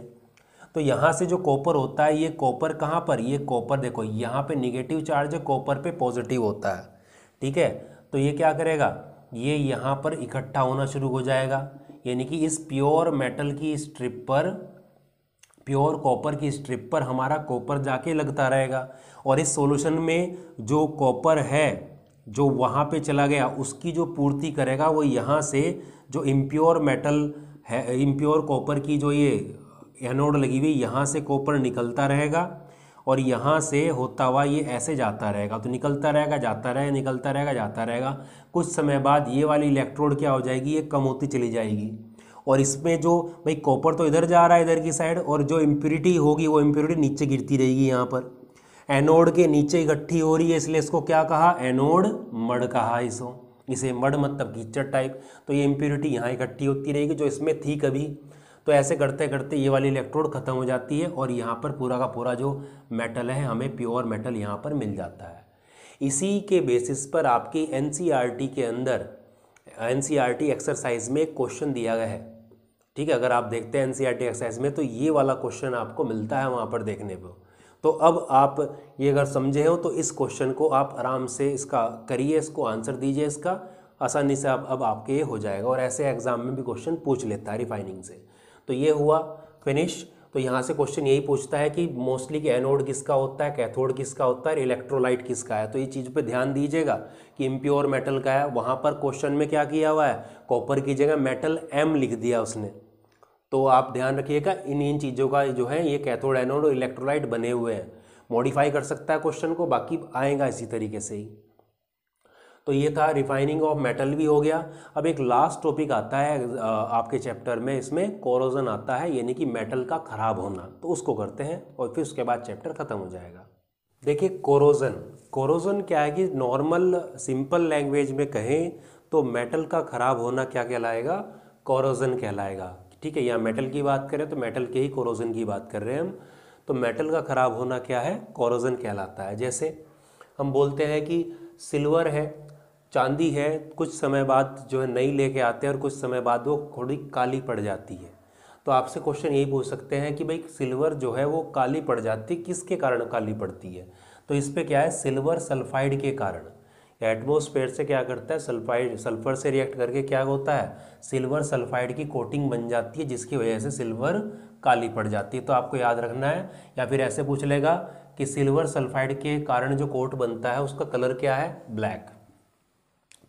तो यहाँ से जो कॉपर होता है ये कॉपर कहाँ पर ये कॉपर देखो यहाँ पे निगेटिव चार्ज है कॉपर पे पॉजिटिव होता है ठीक है तो ये क्या करेगा ये यहाँ पर इकट्ठा होना शुरू हो जाएगा यानी कि इस प्योर मेटल की स्ट्रिप पर प्योर कॉपर की स्ट्रिप पर हमारा कॉपर जाके लगता रहेगा और इस सॉल्यूशन में जो कॉपर है जो वहाँ पे चला गया उसकी जो पूर्ति करेगा वो यहाँ से जो इम्प्योर मेटल है इम्प्योर कॉपर की जो ये एनोड लगी हुई यहाँ से कॉपर निकलता रहेगा और यहाँ से होता हुआ ये ऐसे जाता रहेगा तो निकलता रहेगा जाता रहेगा निकलता रहेगा जाता रहेगा कुछ समय बाद ये वाली इलेक्ट्रोड क्या हो जाएगी ये कम होती चली जाएगी और इसमें जो भाई कॉपर तो इधर जा रहा है इधर की साइड और जो इम्प्योरिटी होगी वो इम्प्योरिटी नीचे गिरती रहेगी यहाँ पर एनोड के नीचे इकट्ठी हो रही है इसलिए इसको क्या कहा एनोड मड कहा इसको इसे मड मतलब कीचड़ टाइप तो ये इम्प्योरिटी यहाँ इकट्ठी होती रहेगी जो इसमें थी कभी तो ऐसे करते करते ये वाली इलेक्ट्रोड ख़त्म हो जाती है और यहाँ पर पूरा का पूरा जो मेटल है हमें प्योर मेटल यहाँ पर मिल जाता है इसी के बेसिस पर आपकी एन e के अंदर एन एक्सरसाइज e में एक क्वेश्चन दिया गया है ठीक है अगर आप देखते हैं एन एक्सरसाइज e में तो ये वाला क्वेश्चन आपको मिलता है वहाँ पर देखने को तो अब आप ये अगर समझे हो तो इस क्वेश्चन को आप आराम से इसका करिए इसको आंसर दीजिए इसका आसानी से आप अब आपके ये हो जाएगा और ऐसे एग्ज़ाम में भी क्वेश्चन पूछ लेता है रिफाइनिंग से तो ये हुआ फिनिश तो यहाँ से क्वेश्चन यही पूछता है कि मोस्टली कि एनोड किसका होता है कैथोड किसका होता है इलेक्ट्रोलाइट किसका है तो ये चीज़ पे ध्यान दीजिएगा कि इम्प्योर मेटल का है वहाँ पर क्वेश्चन में क्या किया हुआ है कॉपर की जगह मेटल एम लिख दिया उसने तो आप ध्यान रखिएगा इन इन चीज़ों का जो है ये कैथोड एनोड और इलेक्ट्रोलाइट बने हुए हैं मॉडिफाई कर सकता है क्वेश्चन को बाकी आएगा इसी तरीके से ही तो ये था रिफाइनिंग ऑफ मेटल भी हो गया अब एक लास्ट टॉपिक आता है आपके चैप्टर में इसमें कोरोजन आता है यानी कि मेटल का ख़राब होना तो उसको करते हैं और फिर उसके बाद चैप्टर ख़त्म हो जाएगा देखिए कोरोजन कोरोजन क्या है कि नॉर्मल सिंपल लैंग्वेज में कहें तो मेटल का ख़राब होना क्या कहलाएगा कोरोजन कहलाएगा ठीक है यहाँ मेटल की बात करें तो मेटल के ही कोरोजन की बात कर रहे हैं हम तो मेटल का ख़राब होना क्या है कोरोजन कहलाता है जैसे हम बोलते हैं कि सिल्वर है चांदी है कुछ समय बाद जो है नई लेके आते हैं और कुछ समय बाद वो थोड़ी काली पड़ जाती है तो आपसे क्वेश्चन यही पूछ सकते हैं कि भाई सिल्वर जो है वो काली पड़ जाती है किसके कारण काली पड़ती है तो इस पर क्या है सिल्वर सल्फाइड के कारण एटमोसफेयर से क्या करता है सल्फाइड सल्फर से रिएक्ट करके क्या होता है सिल्वर सल्फाइड की कोटिंग बन जाती है जिसकी वजह से सिल्वर काली पड़ जाती है तो आपको याद रखना है या फिर ऐसे पूछ लेगा कि सिल्वर सल्फाइड के कारण जो कोट बनता है उसका कलर क्या है ब्लैक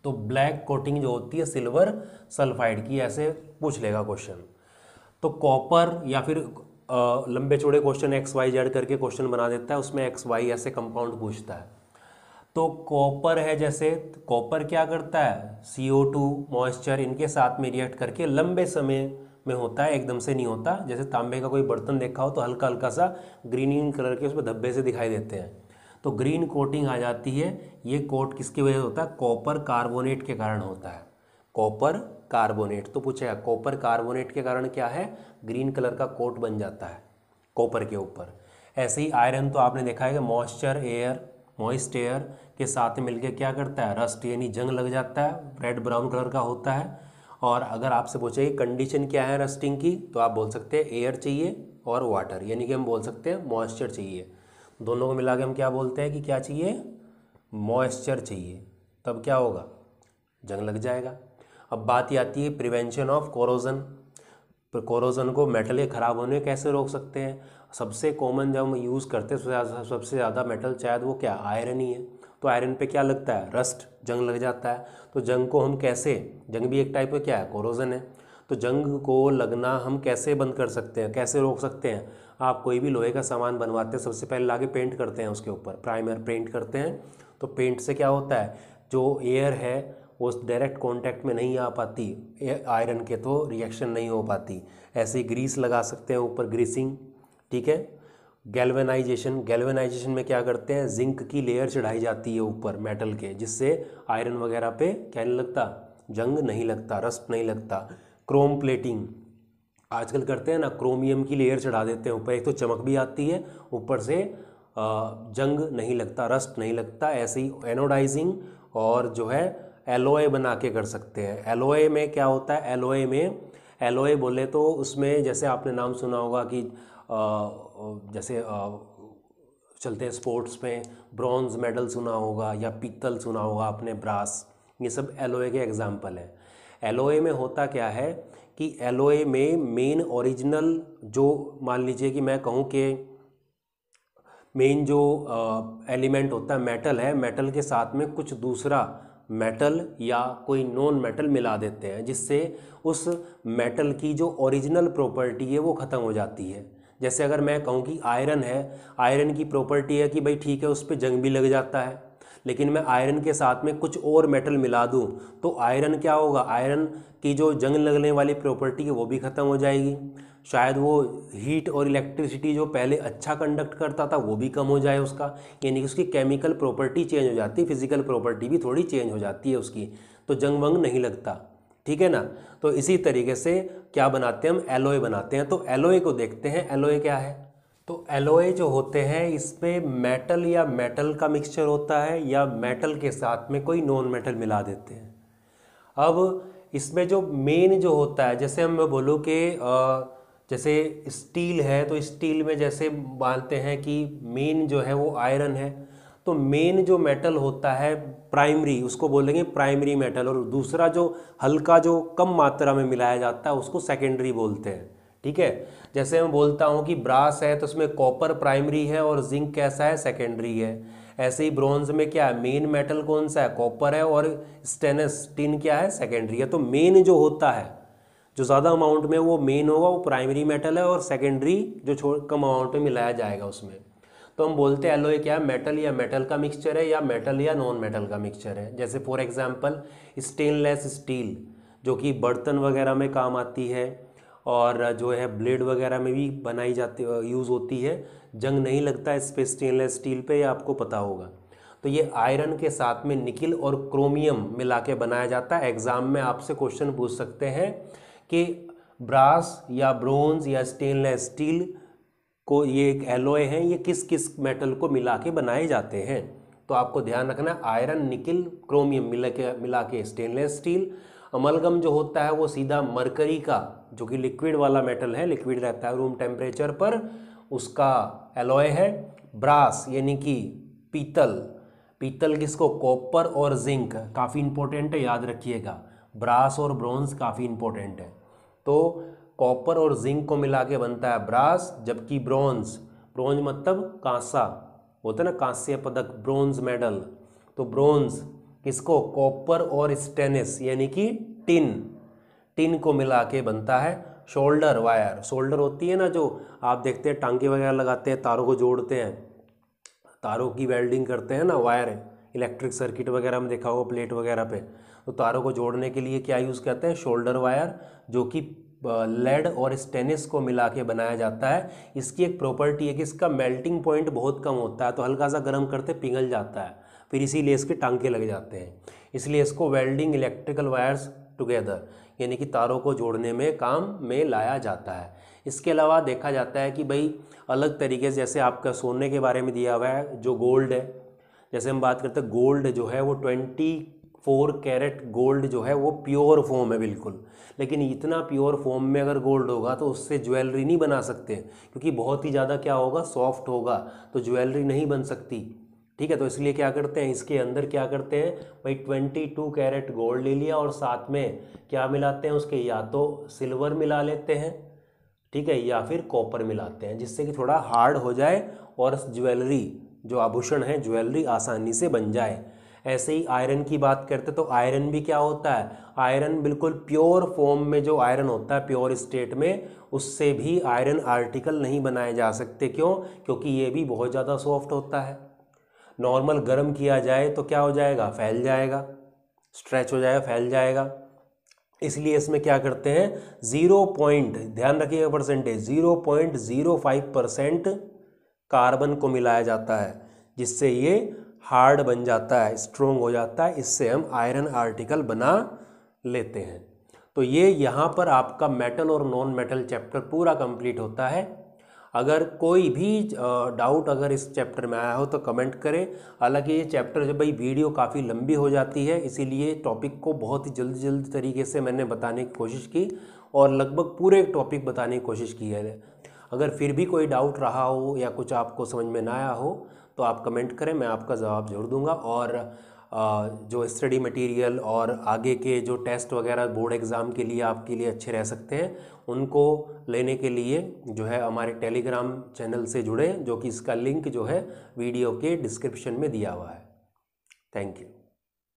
तो ब्लैक कोटिंग जो होती है सिल्वर सल्फाइड की ऐसे पूछ लेगा क्वेश्चन तो कॉपर या फिर आ, लंबे चौड़े क्वेश्चन एक्स वाई जेड करके क्वेश्चन बना देता है उसमें एक्स वाई ऐसे कंपाउंड पूछता है तो कॉपर है जैसे कॉपर क्या करता है सी ओ टू मॉइस्चर इनके साथ में रिएक्ट करके लंबे समय में होता है एकदम से नहीं होता जैसे तांबे का कोई बर्तन देखा हो तो हल्का हल्का सा ग्रीनिंग ग्रीन कलर के उसमें धब्बे से दिखाई देते हैं तो ग्रीन कोटिंग आ जाती है ये कोट किसकी वजह से होता है कॉपर कार्बोनेट के कारण होता है कॉपर कार्बोनेट तो पूछेगा कॉपर कार्बोनेट के कारण क्या है ग्रीन कलर का कोट बन जाता है कॉपर के ऊपर ऐसे ही आयरन तो आपने देखा है कि मॉइस्चर एयर मॉइस्ट एयर के साथ मिलकर क्या करता है रस्ट यानी जंग लग जाता है रेड ब्राउन कलर का होता है और अगर आपसे पूछे कंडीशन क्या है रस्टिंग की तो आप बोल सकते हैं एयर चाहिए और वाटर यानी कि हम बोल सकते हैं मॉइस्चर चाहिए दोनों को मिला के हम क्या बोलते हैं कि क्या चाहिए मॉइस्चर चाहिए तब क्या होगा जंग लग जाएगा अब बात ये आती है प्रिवेंशन ऑफ कोरोजन कोरोजन को मेटल ख़राब होने कैसे रोक सकते हैं सबसे कॉमन जब हम यूज़ करते हैं सबसे ज़्यादा मेटल शायद वो क्या आयरन ही है तो आयरन पे क्या लगता है रस्ट जंग लग जाता है तो जंग को हम कैसे जंग भी एक टाइप का क्या है कोरोजन है तो जंग को लगना हम कैसे बंद कर सकते हैं कैसे रोक सकते हैं आप कोई भी लोहे का सामान बनवाते हैं सबसे पहले लागे पेंट करते हैं उसके ऊपर प्राइमर पेंट करते हैं तो पेंट से क्या होता है जो एयर है वो डायरेक्ट कांटेक्ट में नहीं आ पाती आयरन के तो रिएक्शन नहीं हो पाती ऐसे ही ग्रीस लगा सकते हैं ऊपर ग्रीसिंग ठीक है गैल्वेनाइजेशन गैल्वेनाइजेशन में क्या करते हैं जिंक की लेयर चढ़ाई जाती है ऊपर मेटल के जिससे आयरन वगैरह पे क्या नहीं लगता जंग नहीं लगता रस्ट नहीं लगता क्रोम प्लेटिंग आजकल करते हैं ना क्रोमियम की लेयर चढ़ा देते हैं ऊपर एक तो चमक भी आती है ऊपर से जंग नहीं लगता रस्ट नहीं लगता ऐसे ही एनोडाइजिंग और जो है एलोए बना के कर सकते हैं एलोए में क्या होता है एलोए में एलोए बोले तो उसमें जैसे आपने नाम सुना होगा कि जैसे चलते हैं स्पोर्ट्स में ब्रॉन्ज मेडल सुना होगा या पीतल सुना होगा आपने ब्रास ये सब एलोए के एग्ज़ाम्पल हैं एलोए में होता क्या है कि एलोए में मेन ओरिजिनल जो मान लीजिए कि मैं कहूँ कि मेन जो एलिमेंट होता है मेटल है मेटल के साथ में कुछ दूसरा मेटल या कोई नॉन मेटल मिला देते हैं जिससे उस मेटल की जो ओरिजिनल प्रॉपर्टी है वो ख़त्म हो जाती है जैसे अगर मैं कहूँ कि आयरन है आयरन की प्रॉपर्टी है कि भाई ठीक है उस पर जंग भी लग जाता है लेकिन मैं आयरन के साथ में कुछ और मेटल मिला दूँ तो आयरन क्या होगा आयरन की जो जंग लगने वाली प्रॉपर्टी है वो भी ख़त्म हो जाएगी शायद वो हीट और इलेक्ट्रिसिटी जो पहले अच्छा कंडक्ट करता था वो भी कम हो जाए उसका यानी कि उसकी केमिकल प्रॉपर्टी चेंज हो जाती है फिजिकल प्रॉपर्टी भी थोड़ी चेंज हो जाती है उसकी तो जंग वंग नहीं लगता ठीक है ना तो इसी तरीके से क्या बनाते हैं हम एलोए बनाते हैं तो एलोए को देखते हैं एलोए क्या है तो एलोए जो होते हैं इसमें मेटल या मेटल का मिक्सचर होता है या मेटल के साथ में कोई नॉन मेटल मिला देते हैं अब इसमें जो मेन जो होता है जैसे हम बोलूँ कि जैसे स्टील है तो स्टील में जैसे मानते हैं कि मेन जो है वो आयरन है तो मेन जो मेटल होता है प्राइमरी उसको बोलेंगे प्राइमरी मेटल और दूसरा जो हल्का जो कम मात्रा में मिलाया जाता है उसको सेकेंडरी बोलते हैं ठीक है जैसे मैं बोलता हूँ कि ब्रास है तो उसमें कॉपर प्राइमरी है और जिंक कैसा है सेकेंडरी है ऐसे ही ब्रॉन्ज में क्या है मेन मेटल कौन सा है कॉपर है और स्टेनस टिन क्या है सेकेंडरी है तो मेन जो होता है जो ज़्यादा अमाउंट में वो मेन होगा वो प्राइमरी मेटल है और सेकेंडरी जो छोड़ कम अमाउंट में मिलाया जाएगा उसमें तो हम बोलते हैं एलोए क्या है मेटल या मेटल का मिक्सचर है या मेटल या नॉन मेटल का मिक्सचर है जैसे फॉर एग्जांपल स्टेनलेस स्टील जो कि बर्तन वगैरह में काम आती है और जो है ब्लेड वगैरह में भी बनाई जाती यूज़ होती है जंग नहीं लगता है इस पर स्टेनलेस स्टील पे आपको पता होगा तो ये आयरन के साथ में निकिल और क्रोमियम मिला के बनाया जाता है एग्ज़ाम में आपसे क्वेश्चन पूछ सकते हैं कि ब्रास या ब्रोंज या स्टेनलेस स्टील को ये एक एलोए हैं ये किस किस मेटल को मिला के बनाए जाते हैं तो आपको ध्यान रखना आयरन निकिल क्रोमियम मिला के मिला के स्टेनलेस स्टील अमलगम जो होता है वो सीधा मरकरी का जो कि लिक्विड वाला मेटल है लिक्विड रहता है रूम टेम्परेचर पर उसका एलॉय है ब्रास यानी कि पीतल पीतल किसको कॉपर और जिंक काफ़ी इंपॉर्टेंट है याद रखिएगा ब्रास और ब्रॉन्ज काफ़ी इंपॉर्टेंट है तो कॉपर और जिंक को मिला के बनता है ब्रास जबकि ब्रोंज ब्रॉन्ज मतलब कांसा होता है ना कांस्य पदक ब्रोंज मेडल तो ब्रोंज किसको कॉपर और स्टेनिस यानी कि टिन टिन को मिला के बनता है शोल्डर वायर शोल्डर होती है ना जो आप देखते हैं टांगे वगैरह लगाते हैं तारों को जोड़ते हैं तारों की वेल्डिंग करते हैं ना वायर इलेक्ट्रिक सर्किट वगैरह में देखा होगा प्लेट वगैरह पे तो तारों को जोड़ने के लिए क्या यूज़ करते हैं शोल्डर वायर जो कि लेड और स्टेनिस को मिला के बनाया जाता है इसकी एक प्रॉपर्टी है कि इसका मेल्टिंग पॉइंट बहुत कम होता है तो हल्का सा गर्म करते पिघल जाता है फिर इसीलिए इसके टांके लग जाते हैं इसलिए इसको वेल्डिंग इलेक्ट्रिकल वायर्स टुगेदर यानी कि तारों को जोड़ने में काम में लाया जाता है इसके अलावा देखा जाता है कि भाई अलग तरीके से जैसे आपका सोने के बारे में दिया हुआ है जो गोल्ड है जैसे हम बात करते हैं गोल्ड जो है वो ट्वेंटी फोर कैरेट गोल्ड जो है वो प्योर फॉर्म है बिल्कुल लेकिन इतना प्योर फॉर्म में अगर गोल्ड होगा तो उससे ज्वेलरी नहीं बना सकते क्योंकि बहुत ही ज़्यादा क्या होगा सॉफ्ट होगा तो ज्वेलरी नहीं बन सकती ठीक है तो इसलिए क्या करते हैं इसके अंदर क्या करते हैं भाई ट्वेंटी टू कैरेट गोल्ड ले लिया और साथ में क्या मिलाते हैं उसके या तो सिल्वर मिला लेते हैं ठीक है या फिर कॉपर मिलाते हैं जिससे कि थोड़ा हार्ड हो जाए और ज्वेलरी जो आभूषण है ज्वेलरी आसानी से बन जाए ऐसे ही आयरन की बात करते तो आयरन भी क्या होता है आयरन बिल्कुल प्योर फॉर्म में जो आयरन होता है प्योर स्टेट में उससे भी आयरन आर्टिकल नहीं बनाए जा सकते क्यों क्योंकि ये भी बहुत ज़्यादा सॉफ्ट होता है नॉर्मल गर्म किया जाए तो क्या हो जाएगा फैल जाएगा स्ट्रेच हो जाएगा फैल जाएगा इसलिए इसमें क्या करते हैं ज़ीरो पॉइंट ध्यान रखिएगा percentage zero point zero five percent carbon को मिलाया जाता है जिससे ये हार्ड बन जाता है स्ट्रोंग हो जाता है इससे हम आयरन आर्टिकल बना लेते हैं तो ये यहाँ पर आपका मेटल और नॉन मेटल चैप्टर पूरा कंप्लीट होता है अगर कोई भी डाउट अगर इस चैप्टर में आया हो तो कमेंट करें हालांकि ये चैप्टर जब भाई वीडियो काफ़ी लंबी हो जाती है इसीलिए टॉपिक को बहुत ही जल्द जल्द तरीके से मैंने बताने की कोशिश की और लगभग पूरे टॉपिक बताने की कोशिश की है अगर फिर भी कोई डाउट रहा हो या कुछ आपको समझ में ना आया हो तो आप कमेंट करें मैं आपका जवाब जरूर दूंगा और जो स्टडी मटेरियल और आगे के जो टेस्ट वगैरह बोर्ड एग्ज़ाम के लिए आपके लिए अच्छे रह सकते हैं उनको लेने के लिए जो है हमारे टेलीग्राम चैनल से जुड़े जो कि इसका लिंक जो है वीडियो के डिस्क्रिप्शन में दिया हुआ है थैंक यू